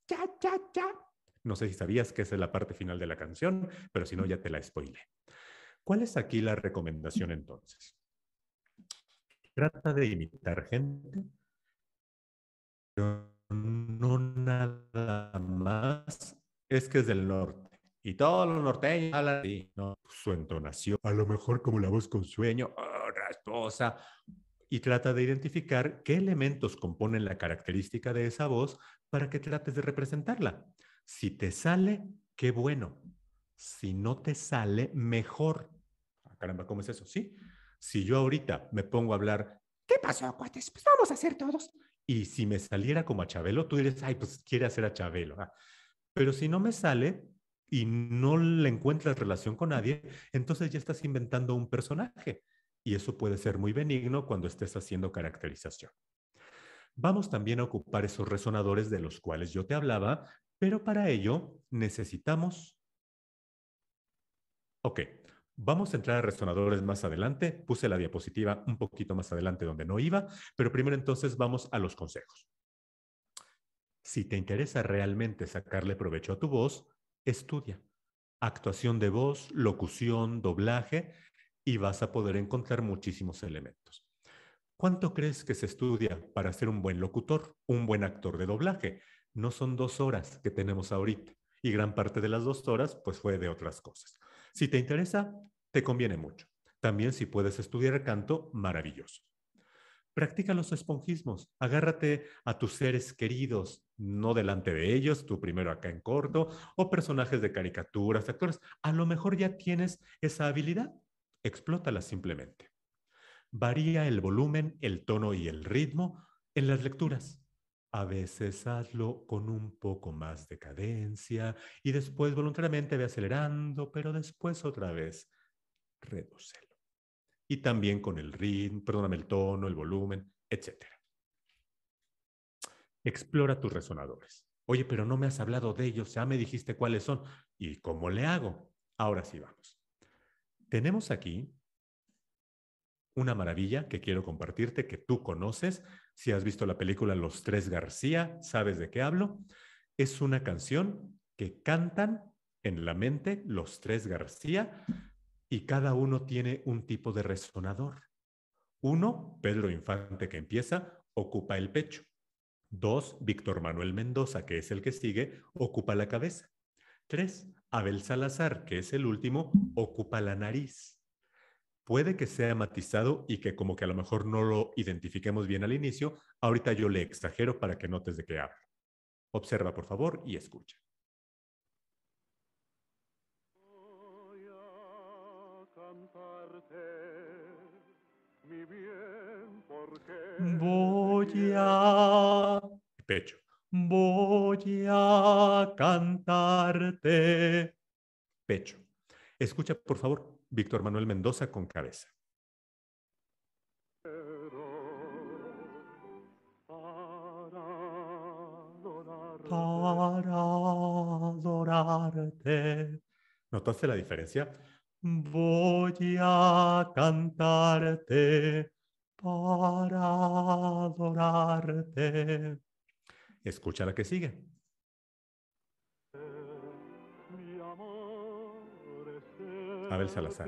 cha, cha, cha. No sé si sabías que esa es la parte final de la canción, pero si no, ya te la spoilé. ¿Cuál es aquí la recomendación entonces? Trata de imitar gente, no nada más. Es que es del norte y todos los norteños hablan Su entonación, a lo mejor como la voz con sueño esposa y trata de identificar qué elementos componen la característica de esa voz para que trates de representarla. Si te sale, qué bueno. Si no te sale, mejor. Ah, caramba, ¿cómo es eso? Sí. Si yo ahorita me pongo a hablar, ¿qué pasó, cuates? Pues vamos a hacer todos. Y si me saliera como a Chabelo, tú dirías, ay, pues quiere hacer a Chabelo. Ah, pero si no me sale y no le encuentras relación con nadie, entonces ya estás inventando un personaje y eso puede ser muy benigno cuando estés haciendo caracterización. Vamos también a ocupar esos resonadores de los cuales yo te hablaba, pero para ello necesitamos... Ok, vamos a entrar a resonadores más adelante. Puse la diapositiva un poquito más adelante donde no iba, pero primero entonces vamos a los consejos. Si te interesa realmente sacarle provecho a tu voz, estudia. Actuación de voz, locución, doblaje, y vas a poder encontrar muchísimos elementos. ¿Cuánto crees que se estudia para ser un buen locutor, un buen actor de doblaje? No son dos horas que tenemos ahorita y gran parte de las dos horas pues fue de otras cosas. Si te interesa, te conviene mucho. También si puedes estudiar canto, maravilloso. Practica los esponjismos, agárrate a tus seres queridos, no delante de ellos, tu primero acá en corto, o personajes de caricaturas, actores. A lo mejor ya tienes esa habilidad explótalas simplemente. Varía el volumen, el tono y el ritmo en las lecturas. A veces hazlo con un poco más de cadencia y después voluntariamente ve acelerando, pero después otra vez redúcelo. Y también con el ritmo, perdóname, el tono, el volumen, etc. Explora tus resonadores. Oye, pero no me has hablado de ellos, ya me dijiste cuáles son. ¿Y cómo le hago? Ahora sí vamos tenemos aquí una maravilla que quiero compartirte, que tú conoces. Si has visto la película Los Tres García, sabes de qué hablo. Es una canción que cantan en la mente los tres García y cada uno tiene un tipo de resonador. Uno, Pedro Infante que empieza, ocupa el pecho. Dos, Víctor Manuel Mendoza, que es el que sigue, ocupa la cabeza. Tres, Abel Salazar, que es el último, ocupa la nariz. Puede que sea matizado y que como que a lo mejor no lo identifiquemos bien al inicio. Ahorita yo le exagero para que notes de qué hablo. Observa, por favor, y escucha. Voy cantarte, mi bien, Pecho voy a cantarte. Pecho. Escucha, por favor, Víctor Manuel Mendoza con cabeza. Para adorarte. ¿Notaste la diferencia? Voy a cantarte para adorarte. Escucha la que sigue. Abel Salazar.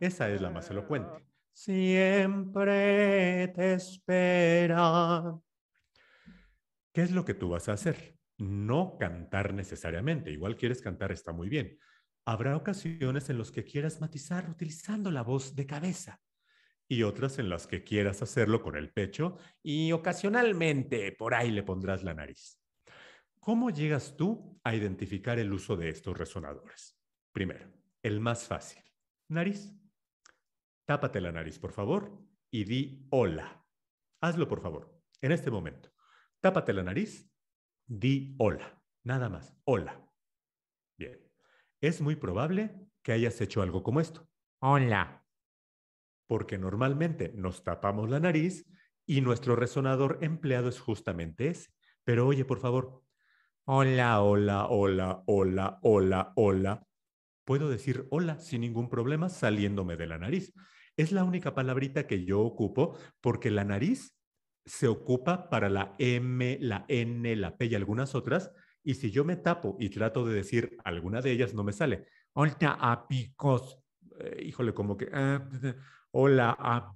Esa es la más elocuente. Siempre te espera. ¿Qué es lo que tú vas a hacer? No cantar necesariamente. Igual quieres cantar, está muy bien. Habrá ocasiones en las que quieras matizar utilizando la voz de cabeza y otras en las que quieras hacerlo con el pecho y ocasionalmente por ahí le pondrás la nariz. ¿Cómo llegas tú a identificar el uso de estos resonadores? Primero, el más fácil, nariz. Tápate la nariz, por favor, y di hola. Hazlo, por favor, en este momento. Tápate la nariz, di hola, nada más, hola. Bien, es muy probable que hayas hecho algo como esto. Hola porque normalmente nos tapamos la nariz y nuestro resonador empleado es justamente ese. Pero oye, por favor, hola, hola, hola, hola, hola, hola. Puedo decir hola sin ningún problema saliéndome de la nariz. Es la única palabrita que yo ocupo porque la nariz se ocupa para la M, la N, la P y algunas otras. Y si yo me tapo y trato de decir alguna de ellas, no me sale. Hola, apicos. Eh, híjole, como que... Eh, hola,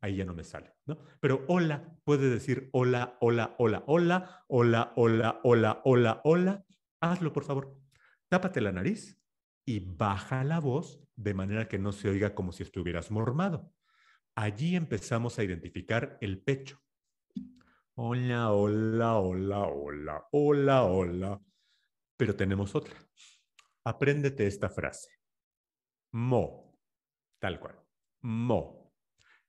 ahí ya no me sale, ¿no? Pero hola puedes decir hola, hola, hola, hola, hola, hola, hola, hola, hola. Hazlo, por favor. Tápate la nariz y baja la voz de manera que no se oiga como si estuvieras mormado. Allí empezamos a identificar el pecho. Hola, hola, hola, hola, hola, hola. Pero tenemos otra. Apréndete esta frase. Mo Tal cual. Mo.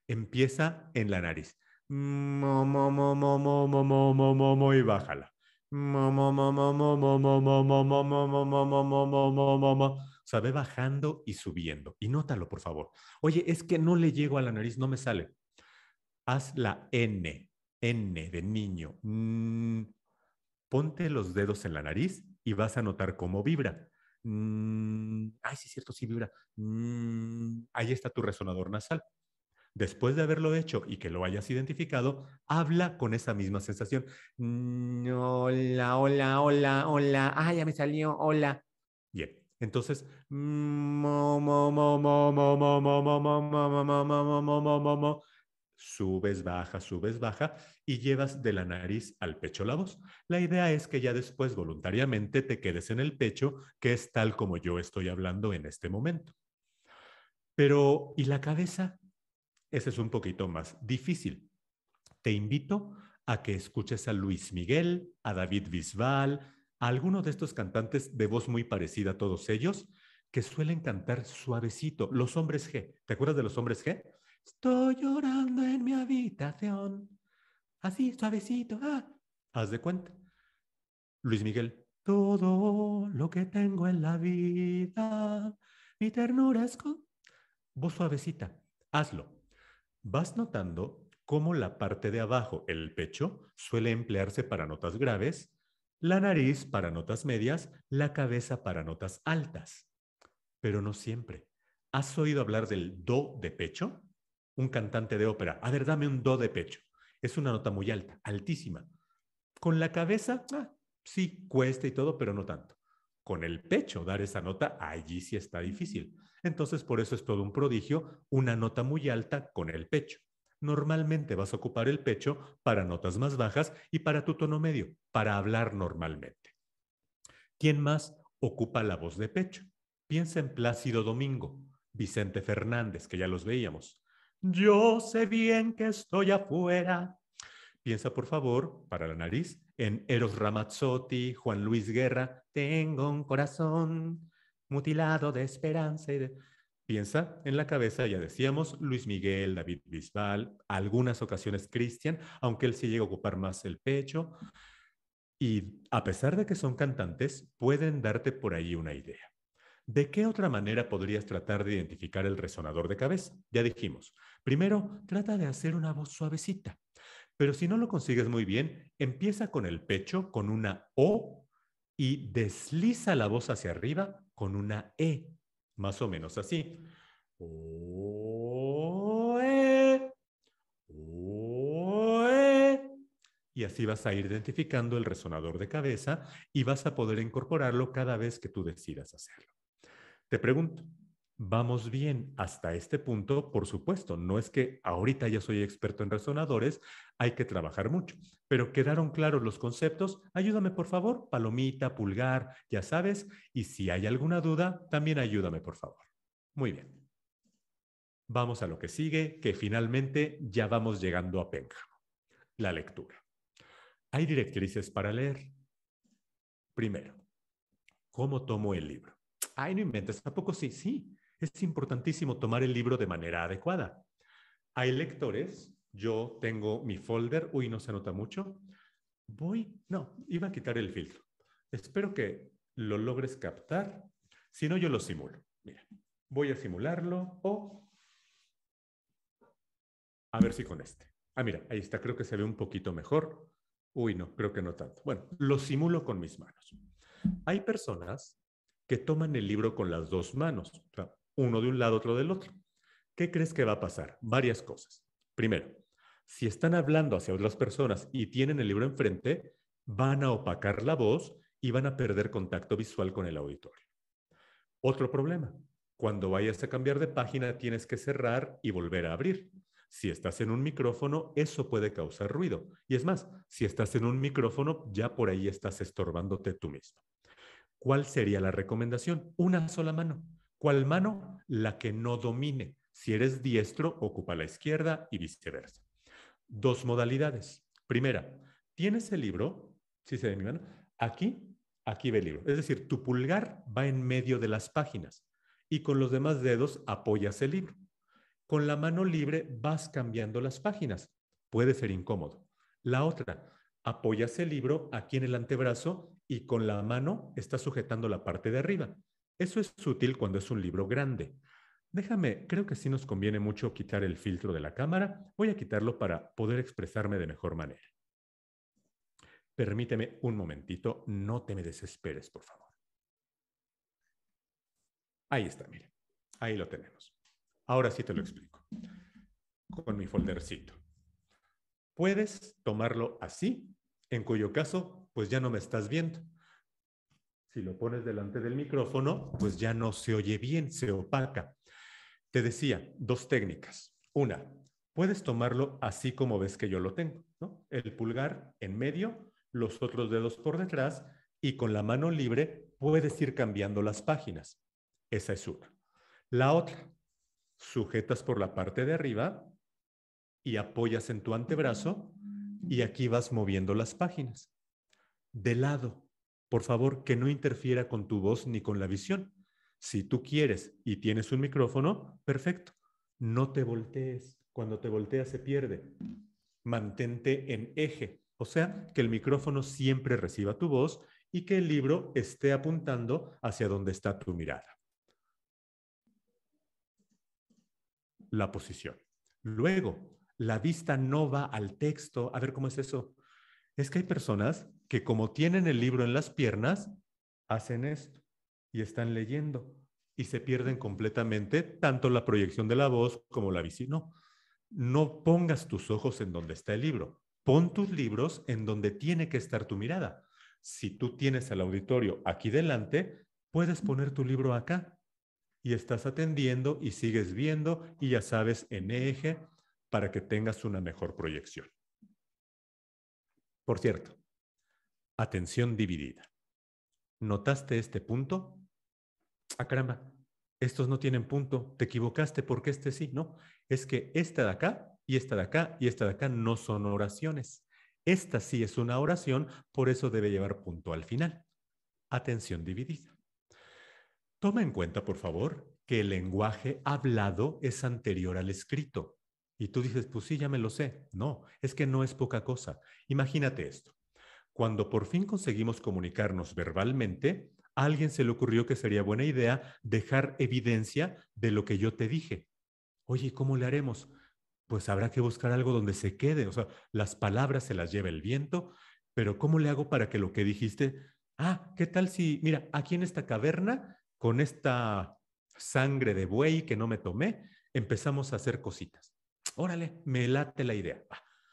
Empieza en la nariz. Mo, mo, mo, mo, mo, mo, mo, mo, mo, mo, y bájala. Mo, mo, mo, mo, mo, mo, mo, mo, mo, mo, mo, mo, mo, mo, mo, mo, mo, mo, mo. O bajando y subiendo. Y nótalo, por favor. Oye, es que no le llego a la nariz, no me sale. Haz la N, N de niño. Ponte los dedos en la nariz y vas a notar cómo vibra ay, sí es cierto, sí vibra. ahí está tu resonador nasal. Después de haberlo hecho y que lo hayas identificado, habla con esa misma sensación. hola, hola, hola, hola. Ah, ya me salió, hola. Bien. Entonces, mo, mo, mo, mo, mo, mo, mo, mo, mo, mo, mo, mo, mo, mo, mo, mo, mo, subes, baja subes, baja y llevas de la nariz al pecho la voz. La idea es que ya después voluntariamente te quedes en el pecho, que es tal como yo estoy hablando en este momento. Pero, ¿y la cabeza? Ese es un poquito más difícil. Te invito a que escuches a Luis Miguel, a David Bisbal, a alguno de estos cantantes de voz muy parecida a todos ellos, que suelen cantar suavecito, los hombres G. ¿Te acuerdas de los hombres G? Estoy llorando en mi habitación. Así, suavecito. Ah, haz de cuenta. Luis Miguel. Todo lo que tengo en la vida, mi ternura es con... Voz suavecita. Hazlo. Vas notando cómo la parte de abajo, el pecho, suele emplearse para notas graves, la nariz para notas medias, la cabeza para notas altas. Pero no siempre. ¿Has oído hablar del do de pecho? un cantante de ópera. A ver, dame un do de pecho. Es una nota muy alta, altísima. Con la cabeza, ah, sí, cuesta y todo, pero no tanto. Con el pecho, dar esa nota, allí sí está difícil. Entonces, por eso es todo un prodigio, una nota muy alta con el pecho. Normalmente vas a ocupar el pecho para notas más bajas y para tu tono medio, para hablar normalmente. ¿Quién más ocupa la voz de pecho? Piensa en Plácido Domingo, Vicente Fernández, que ya los veíamos, yo sé bien que estoy afuera. Piensa, por favor, para la nariz, en Eros Ramazzotti, Juan Luis Guerra. Tengo un corazón mutilado de esperanza Piensa en la cabeza, ya decíamos, Luis Miguel, David Bisbal, algunas ocasiones Cristian, aunque él sí llega a ocupar más el pecho. Y a pesar de que son cantantes, pueden darte por ahí una idea. ¿De qué otra manera podrías tratar de identificar el resonador de cabeza? Ya dijimos, Primero, trata de hacer una voz suavecita, pero si no lo consigues muy bien, empieza con el pecho, con una O, y desliza la voz hacia arriba con una E, más o menos así. E, e, y así vas a ir identificando el resonador de cabeza y vas a poder incorporarlo cada vez que tú decidas hacerlo. Te pregunto, Vamos bien hasta este punto, por supuesto, no es que ahorita ya soy experto en resonadores, hay que trabajar mucho, pero quedaron claros los conceptos, ayúdame por favor, palomita, pulgar, ya sabes, y si hay alguna duda, también ayúdame por favor. Muy bien. Vamos a lo que sigue, que finalmente ya vamos llegando a Pénjamo, la lectura. Hay directrices para leer. Primero, ¿cómo tomo el libro? Ay, no inventes, tampoco sí? Sí, es importantísimo tomar el libro de manera adecuada. Hay lectores, yo tengo mi folder, uy, no se nota mucho. Voy, no, iba a quitar el filtro. Espero que lo logres captar, si no yo lo simulo. Mira, voy a simularlo o a ver si con este. Ah, mira, ahí está, creo que se ve un poquito mejor. Uy, no, creo que no tanto. Bueno, lo simulo con mis manos. Hay personas que toman el libro con las dos manos uno de un lado, otro del otro. ¿Qué crees que va a pasar? Varias cosas. Primero, si están hablando hacia otras personas y tienen el libro enfrente, van a opacar la voz y van a perder contacto visual con el auditorio. Otro problema, cuando vayas a cambiar de página tienes que cerrar y volver a abrir. Si estás en un micrófono, eso puede causar ruido. Y es más, si estás en un micrófono, ya por ahí estás estorbándote tú mismo. ¿Cuál sería la recomendación? Una sola mano. ¿Cuál mano? La que no domine. Si eres diestro, ocupa la izquierda y viceversa. Dos modalidades. Primera, tienes el libro, si se mi mano, aquí, aquí ve el libro. Es decir, tu pulgar va en medio de las páginas y con los demás dedos apoyas el libro. Con la mano libre vas cambiando las páginas. Puede ser incómodo. La otra, apoyas el libro aquí en el antebrazo y con la mano estás sujetando la parte de arriba. Eso es útil cuando es un libro grande. Déjame, creo que sí nos conviene mucho quitar el filtro de la cámara. Voy a quitarlo para poder expresarme de mejor manera. Permíteme un momentito, no te me desesperes, por favor. Ahí está, mire, Ahí lo tenemos. Ahora sí te lo explico. Con mi foldercito. Puedes tomarlo así, en cuyo caso, pues ya no me estás viendo si lo pones delante del micrófono, pues ya no se oye bien, se opaca. Te decía, dos técnicas. Una, puedes tomarlo así como ves que yo lo tengo, El pulgar en medio, los otros dedos por detrás y con la mano libre puedes ir cambiando las páginas. Esa es una. La otra, sujetas por la parte de arriba y apoyas en tu antebrazo y aquí vas moviendo las páginas. De lado, por favor que no interfiera con tu voz ni con la visión. Si tú quieres y tienes un micrófono, perfecto. No te voltees. Cuando te volteas se pierde. Mantente en eje, o sea, que el micrófono siempre reciba tu voz y que el libro esté apuntando hacia donde está tu mirada. La posición. Luego, la vista no va al texto. A ver, ¿cómo es eso? Es que hay personas que como tienen el libro en las piernas, hacen esto y están leyendo y se pierden completamente tanto la proyección de la voz como la visión. No, pongas tus ojos en donde está el libro, pon tus libros en donde tiene que estar tu mirada. Si tú tienes al auditorio aquí delante, puedes poner tu libro acá y estás atendiendo y sigues viendo y ya sabes en eje para que tengas una mejor proyección. Por cierto, Atención dividida. ¿Notaste este punto? Ah, caramba, estos no tienen punto, te equivocaste porque este sí, ¿no? Es que esta de acá y esta de acá y esta de acá no son oraciones. Esta sí es una oración, por eso debe llevar punto al final. Atención dividida. Toma en cuenta, por favor, que el lenguaje hablado es anterior al escrito. Y tú dices, pues sí, ya me lo sé. No, es que no es poca cosa. Imagínate esto. Cuando por fin conseguimos comunicarnos verbalmente, a alguien se le ocurrió que sería buena idea dejar evidencia de lo que yo te dije. Oye, ¿cómo le haremos? Pues habrá que buscar algo donde se quede. O sea, las palabras se las lleva el viento, pero ¿cómo le hago para que lo que dijiste, ah, ¿qué tal si, mira, aquí en esta caverna, con esta sangre de buey que no me tomé, empezamos a hacer cositas? Órale, me late la idea.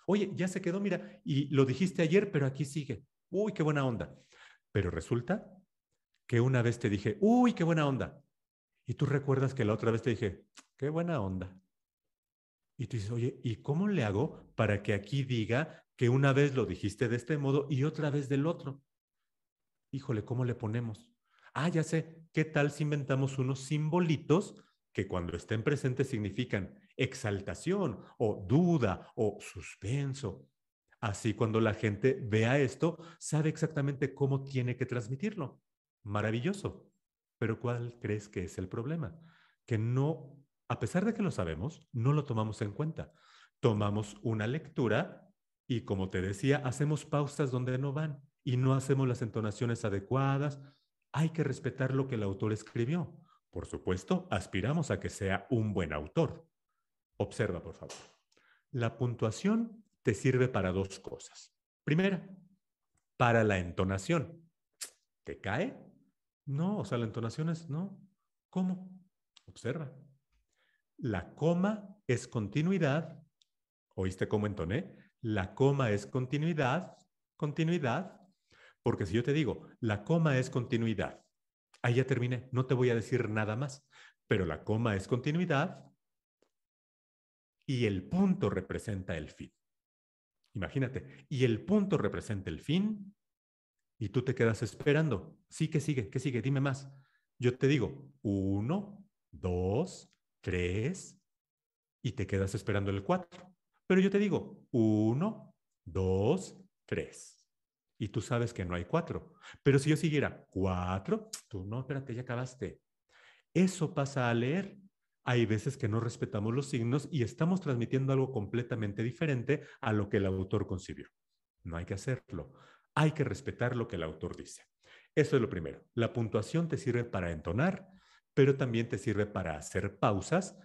Oye, ya se quedó, mira, y lo dijiste ayer, pero aquí sigue. Uy, qué buena onda. Pero resulta que una vez te dije, uy, qué buena onda. Y tú recuerdas que la otra vez te dije, qué buena onda. Y tú dices, oye, ¿y cómo le hago para que aquí diga que una vez lo dijiste de este modo y otra vez del otro? Híjole, ¿cómo le ponemos? Ah, ya sé, ¿qué tal si inventamos unos simbolitos que cuando estén presentes significan exaltación o duda o suspenso. Así cuando la gente vea esto, sabe exactamente cómo tiene que transmitirlo. Maravilloso. Pero ¿cuál crees que es el problema? Que no, a pesar de que lo sabemos, no lo tomamos en cuenta. Tomamos una lectura y, como te decía, hacemos pausas donde no van y no hacemos las entonaciones adecuadas. Hay que respetar lo que el autor escribió. Por supuesto, aspiramos a que sea un buen autor, Observa, por favor. La puntuación te sirve para dos cosas. Primera, para la entonación. ¿Te cae? No, o sea, la entonación es no. ¿Cómo? Observa. La coma es continuidad. ¿Oíste cómo entoné? La coma es continuidad, continuidad. Porque si yo te digo, la coma es continuidad, ahí ya terminé, no te voy a decir nada más. Pero la coma es continuidad, y el punto representa el fin. Imagínate, y el punto representa el fin y tú te quedas esperando. Sí, que sigue, que sigue, dime más. Yo te digo, uno, dos, tres, y te quedas esperando el cuatro. Pero yo te digo, uno, dos, tres. Y tú sabes que no hay cuatro. Pero si yo siguiera cuatro, tú no, espérate, ya acabaste. Eso pasa a leer hay veces que no respetamos los signos y estamos transmitiendo algo completamente diferente a lo que el autor concibió. No hay que hacerlo. Hay que respetar lo que el autor dice. Eso es lo primero. La puntuación te sirve para entonar, pero también te sirve para hacer pausas.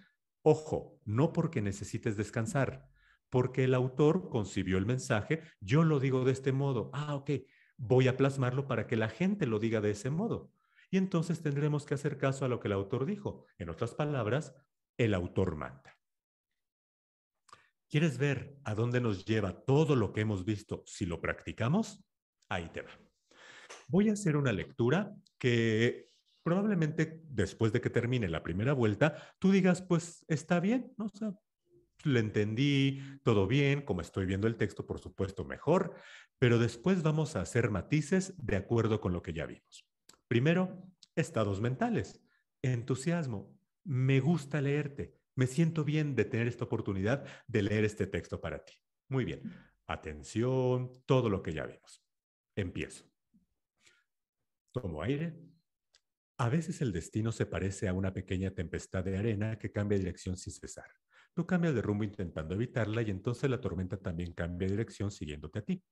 Ojo, no porque necesites descansar, porque el autor concibió el mensaje, yo lo digo de este modo. Ah, ok, voy a plasmarlo para que la gente lo diga de ese modo y entonces tendremos que hacer caso a lo que el autor dijo. En otras palabras, el autor manda. ¿Quieres ver a dónde nos lleva todo lo que hemos visto si lo practicamos? Ahí te va. Voy a hacer una lectura que probablemente después de que termine la primera vuelta, tú digas, pues está bien, ¿no? le entendí, todo bien, como estoy viendo el texto, por supuesto, mejor, pero después vamos a hacer matices de acuerdo con lo que ya vimos. Primero, estados mentales. Entusiasmo. Me gusta leerte. Me siento bien de tener esta oportunidad de leer este texto para ti. Muy bien. Atención, todo lo que ya vimos. Empiezo. Tomo aire. A veces el destino se parece a una pequeña tempestad de arena que cambia de dirección sin cesar. Tú cambias de rumbo intentando evitarla y entonces la tormenta también cambia de dirección siguiéndote a ti.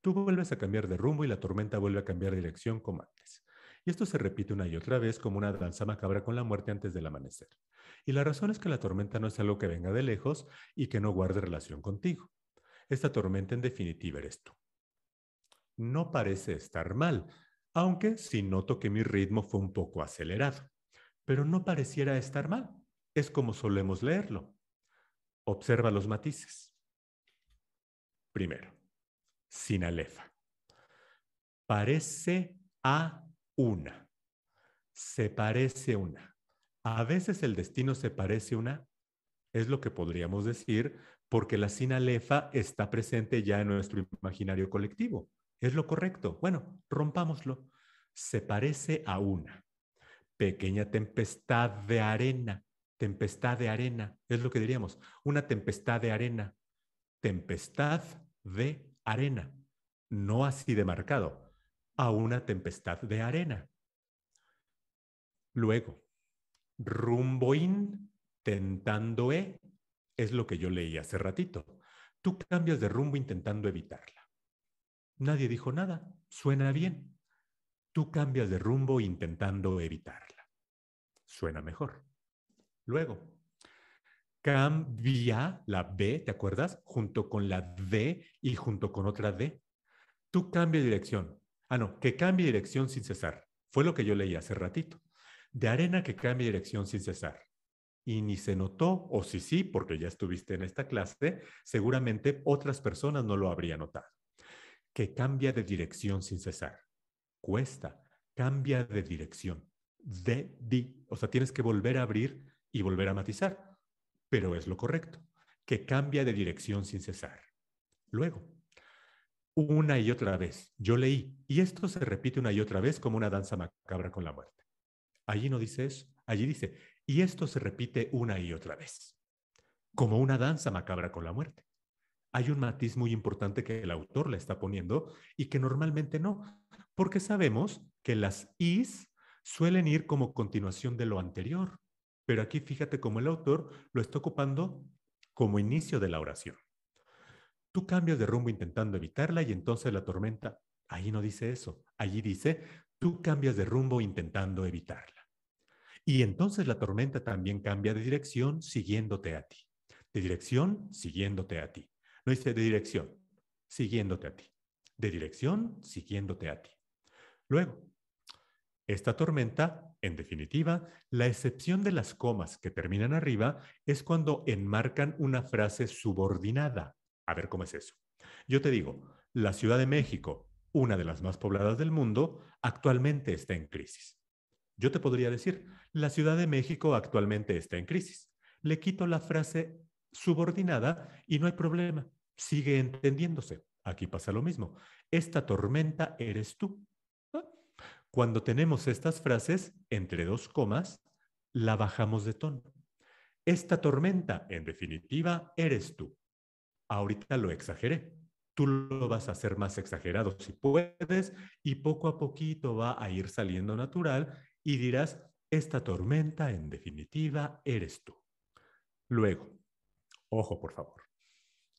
Tú vuelves a cambiar de rumbo y la tormenta vuelve a cambiar de dirección como antes. Y esto se repite una y otra vez como una danza macabra con la muerte antes del amanecer. Y la razón es que la tormenta no es algo que venga de lejos y que no guarde relación contigo. Esta tormenta en definitiva eres tú. No parece estar mal, aunque sí noto que mi ritmo fue un poco acelerado. Pero no pareciera estar mal. Es como solemos leerlo. Observa los matices. Primero, sin alefa. Parece a una. Se parece una. A veces el destino se parece una, es lo que podríamos decir, porque la sinalefa está presente ya en nuestro imaginario colectivo. Es lo correcto. Bueno, rompámoslo. Se parece a una. Pequeña tempestad de arena. Tempestad de arena. Es lo que diríamos. Una tempestad de arena. Tempestad de arena. No así de marcado a una tempestad de arena. Luego, rumbo in, tentando e, es lo que yo leí hace ratito. Tú cambias de rumbo intentando evitarla. Nadie dijo nada, suena bien. Tú cambias de rumbo intentando evitarla. Suena mejor. Luego, cambia la B, ¿te acuerdas? Junto con la D y junto con otra D. Tú cambias de dirección. Ah, no, que cambie dirección sin cesar. Fue lo que yo leí hace ratito. De arena que cambie dirección sin cesar. Y ni se notó, o si sí, porque ya estuviste en esta clase, seguramente otras personas no lo habrían notado. Que cambia de dirección sin cesar. Cuesta, cambia de dirección. De, di. O sea, tienes que volver a abrir y volver a matizar. Pero es lo correcto. Que cambia de dirección sin cesar. Luego, una y otra vez. Yo leí, y esto se repite una y otra vez como una danza macabra con la muerte. Allí no dice eso, allí dice, y esto se repite una y otra vez, como una danza macabra con la muerte. Hay un matiz muy importante que el autor le está poniendo y que normalmente no, porque sabemos que las is suelen ir como continuación de lo anterior, pero aquí fíjate cómo el autor lo está ocupando como inicio de la oración. Tú cambias de rumbo intentando evitarla y entonces la tormenta, ahí no dice eso, allí dice, tú cambias de rumbo intentando evitarla. Y entonces la tormenta también cambia de dirección siguiéndote a ti. De dirección siguiéndote a ti. No dice de dirección, siguiéndote a ti. De dirección siguiéndote a ti. Luego, esta tormenta, en definitiva, la excepción de las comas que terminan arriba es cuando enmarcan una frase subordinada a ver cómo es eso. Yo te digo, la Ciudad de México, una de las más pobladas del mundo, actualmente está en crisis. Yo te podría decir, la Ciudad de México actualmente está en crisis. Le quito la frase subordinada y no hay problema. Sigue entendiéndose. Aquí pasa lo mismo. Esta tormenta eres tú. Cuando tenemos estas frases, entre dos comas, la bajamos de tono. Esta tormenta, en definitiva, eres tú ahorita lo exageré. Tú lo vas a hacer más exagerado si puedes y poco a poquito va a ir saliendo natural y dirás, esta tormenta en definitiva eres tú. Luego, ojo por favor.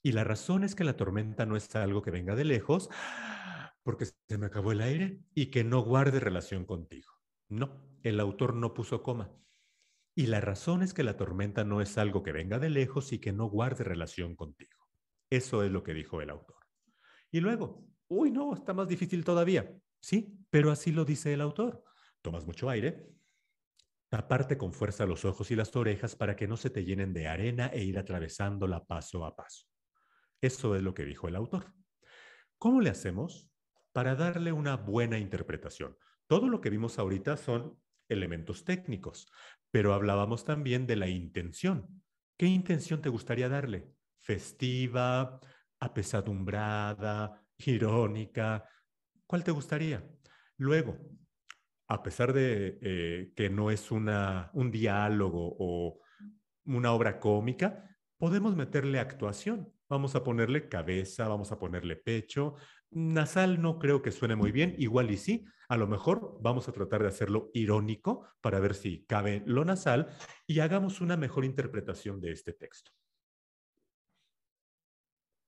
Y la razón es que la tormenta no es algo que venga de lejos porque se me acabó el aire y que no guarde relación contigo. No, el autor no puso coma. Y la razón es que la tormenta no es algo que venga de lejos y que no guarde relación contigo. Eso es lo que dijo el autor. Y luego, uy, no, está más difícil todavía. Sí, pero así lo dice el autor. Tomas mucho aire, aparte con fuerza los ojos y las orejas para que no se te llenen de arena e ir atravesándola paso a paso. Eso es lo que dijo el autor. ¿Cómo le hacemos para darle una buena interpretación? Todo lo que vimos ahorita son elementos técnicos, pero hablábamos también de la intención. ¿Qué intención te gustaría darle? festiva, apesadumbrada, irónica, ¿cuál te gustaría? Luego, a pesar de eh, que no es un diálogo o una obra cómica, podemos meterle actuación. Vamos a ponerle cabeza, vamos a ponerle pecho. Nasal no creo que suene muy bien, igual y sí. A lo mejor vamos a tratar de hacerlo irónico para ver si cabe lo nasal y hagamos una mejor interpretación de este texto.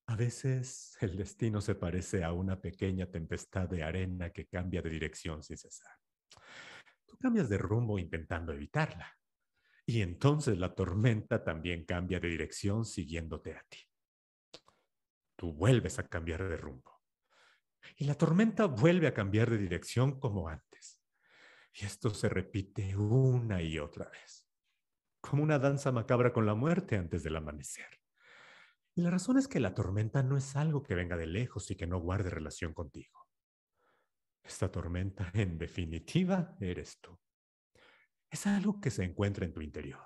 A veces el destino se parece a una pequeña tempestad de arena que cambia de dirección sin cesar. Tú cambias de rumbo intentando evitarla. Y entonces la tormenta también cambia de dirección siguiéndote a ti. Tú vuelves a cambiar de rumbo. Y la tormenta vuelve a cambiar de dirección como antes. Y esto se repite una y otra vez. Como una danza macabra con la muerte antes del amanecer. Y la razón es que la tormenta no es algo que venga de lejos y que no guarde relación contigo. Esta tormenta, en definitiva, eres tú. Es algo que se encuentra en tu interior.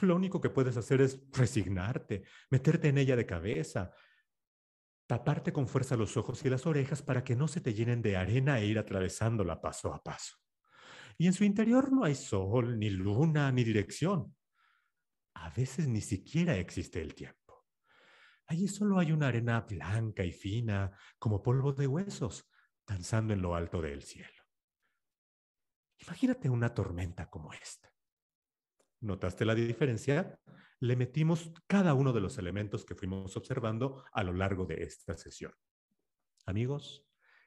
Lo único que puedes hacer es resignarte, meterte en ella de cabeza, taparte con fuerza los ojos y las orejas para que no se te llenen de arena e ir atravesándola paso a paso. Y en su interior no hay sol, ni luna, ni dirección. A veces ni siquiera existe el tiempo. Allí solo hay una arena blanca y fina, como polvo de huesos, danzando en lo alto del cielo. Imagínate una tormenta como esta. ¿Notaste la diferencia? Le metimos cada uno de los elementos que fuimos observando a lo largo de esta sesión. Amigos,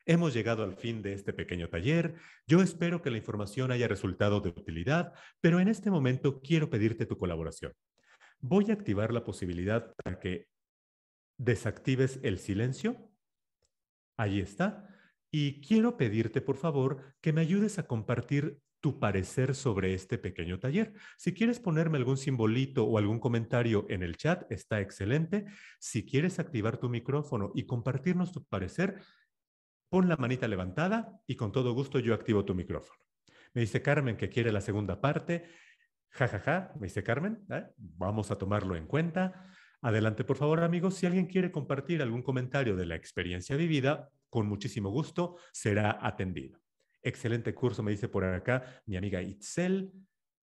Hemos llegado al fin de este pequeño taller. Yo espero que la información haya resultado de utilidad, pero en este momento quiero pedirte tu colaboración. Voy a activar la posibilidad para que desactives el silencio. Ahí está. Y quiero pedirte, por favor, que me ayudes a compartir tu parecer sobre este pequeño taller. Si quieres ponerme algún simbolito o algún comentario en el chat, está excelente. Si quieres activar tu micrófono y compartirnos tu parecer, pon la manita levantada y con todo gusto yo activo tu micrófono. Me dice Carmen que quiere la segunda parte. jajaja, me dice Carmen. ¿eh? Vamos a tomarlo en cuenta. Adelante, por favor, amigos. Si alguien quiere compartir algún comentario de la experiencia vivida, con muchísimo gusto será atendido. Excelente curso, me dice por acá mi amiga Itzel.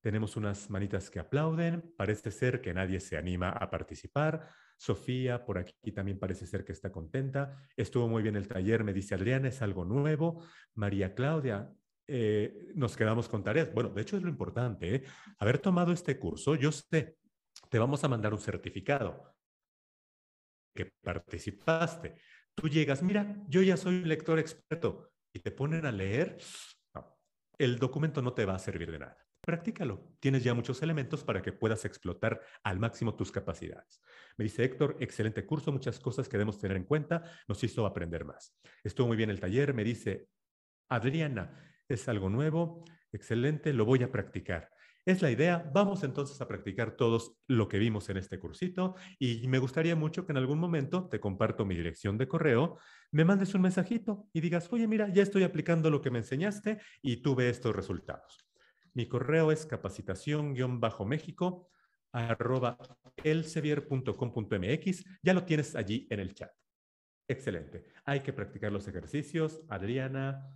Tenemos unas manitas que aplauden. Parece ser que nadie se anima a participar. Sofía, por aquí también parece ser que está contenta. Estuvo muy bien el taller, me dice Adriana, es algo nuevo. María Claudia, eh, nos quedamos con tareas. Bueno, de hecho es lo importante. ¿eh? Haber tomado este curso, yo sé te vamos a mandar un certificado que participaste. Tú llegas, mira, yo ya soy un lector experto y te ponen a leer, el documento no te va a servir de nada. Practícalo. Tienes ya muchos elementos para que puedas explotar al máximo tus capacidades. Me dice Héctor, excelente curso, muchas cosas que debemos tener en cuenta, nos hizo aprender más. Estuvo muy bien el taller, me dice Adriana, es algo nuevo, excelente, lo voy a practicar. Es la idea. Vamos entonces a practicar todos lo que vimos en este cursito y me gustaría mucho que en algún momento te comparto mi dirección de correo, me mandes un mensajito y digas, oye, mira, ya estoy aplicando lo que me enseñaste y tuve estos resultados. Mi correo es capacitación-méxico arroba elsevier.com.mx. Ya lo tienes allí en el chat. Excelente. Hay que practicar los ejercicios. Adriana,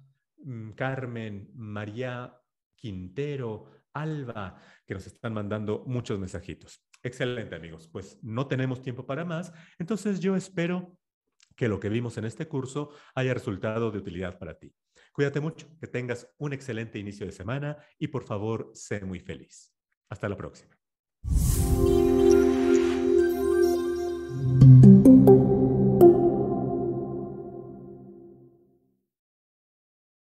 mm, Carmen, María Quintero, Alba, que nos están mandando muchos mensajitos. Excelente, amigos. Pues no tenemos tiempo para más, entonces yo espero que lo que vimos en este curso haya resultado de utilidad para ti. Cuídate mucho, que tengas un excelente inicio de semana y por favor, sé muy feliz. Hasta la próxima.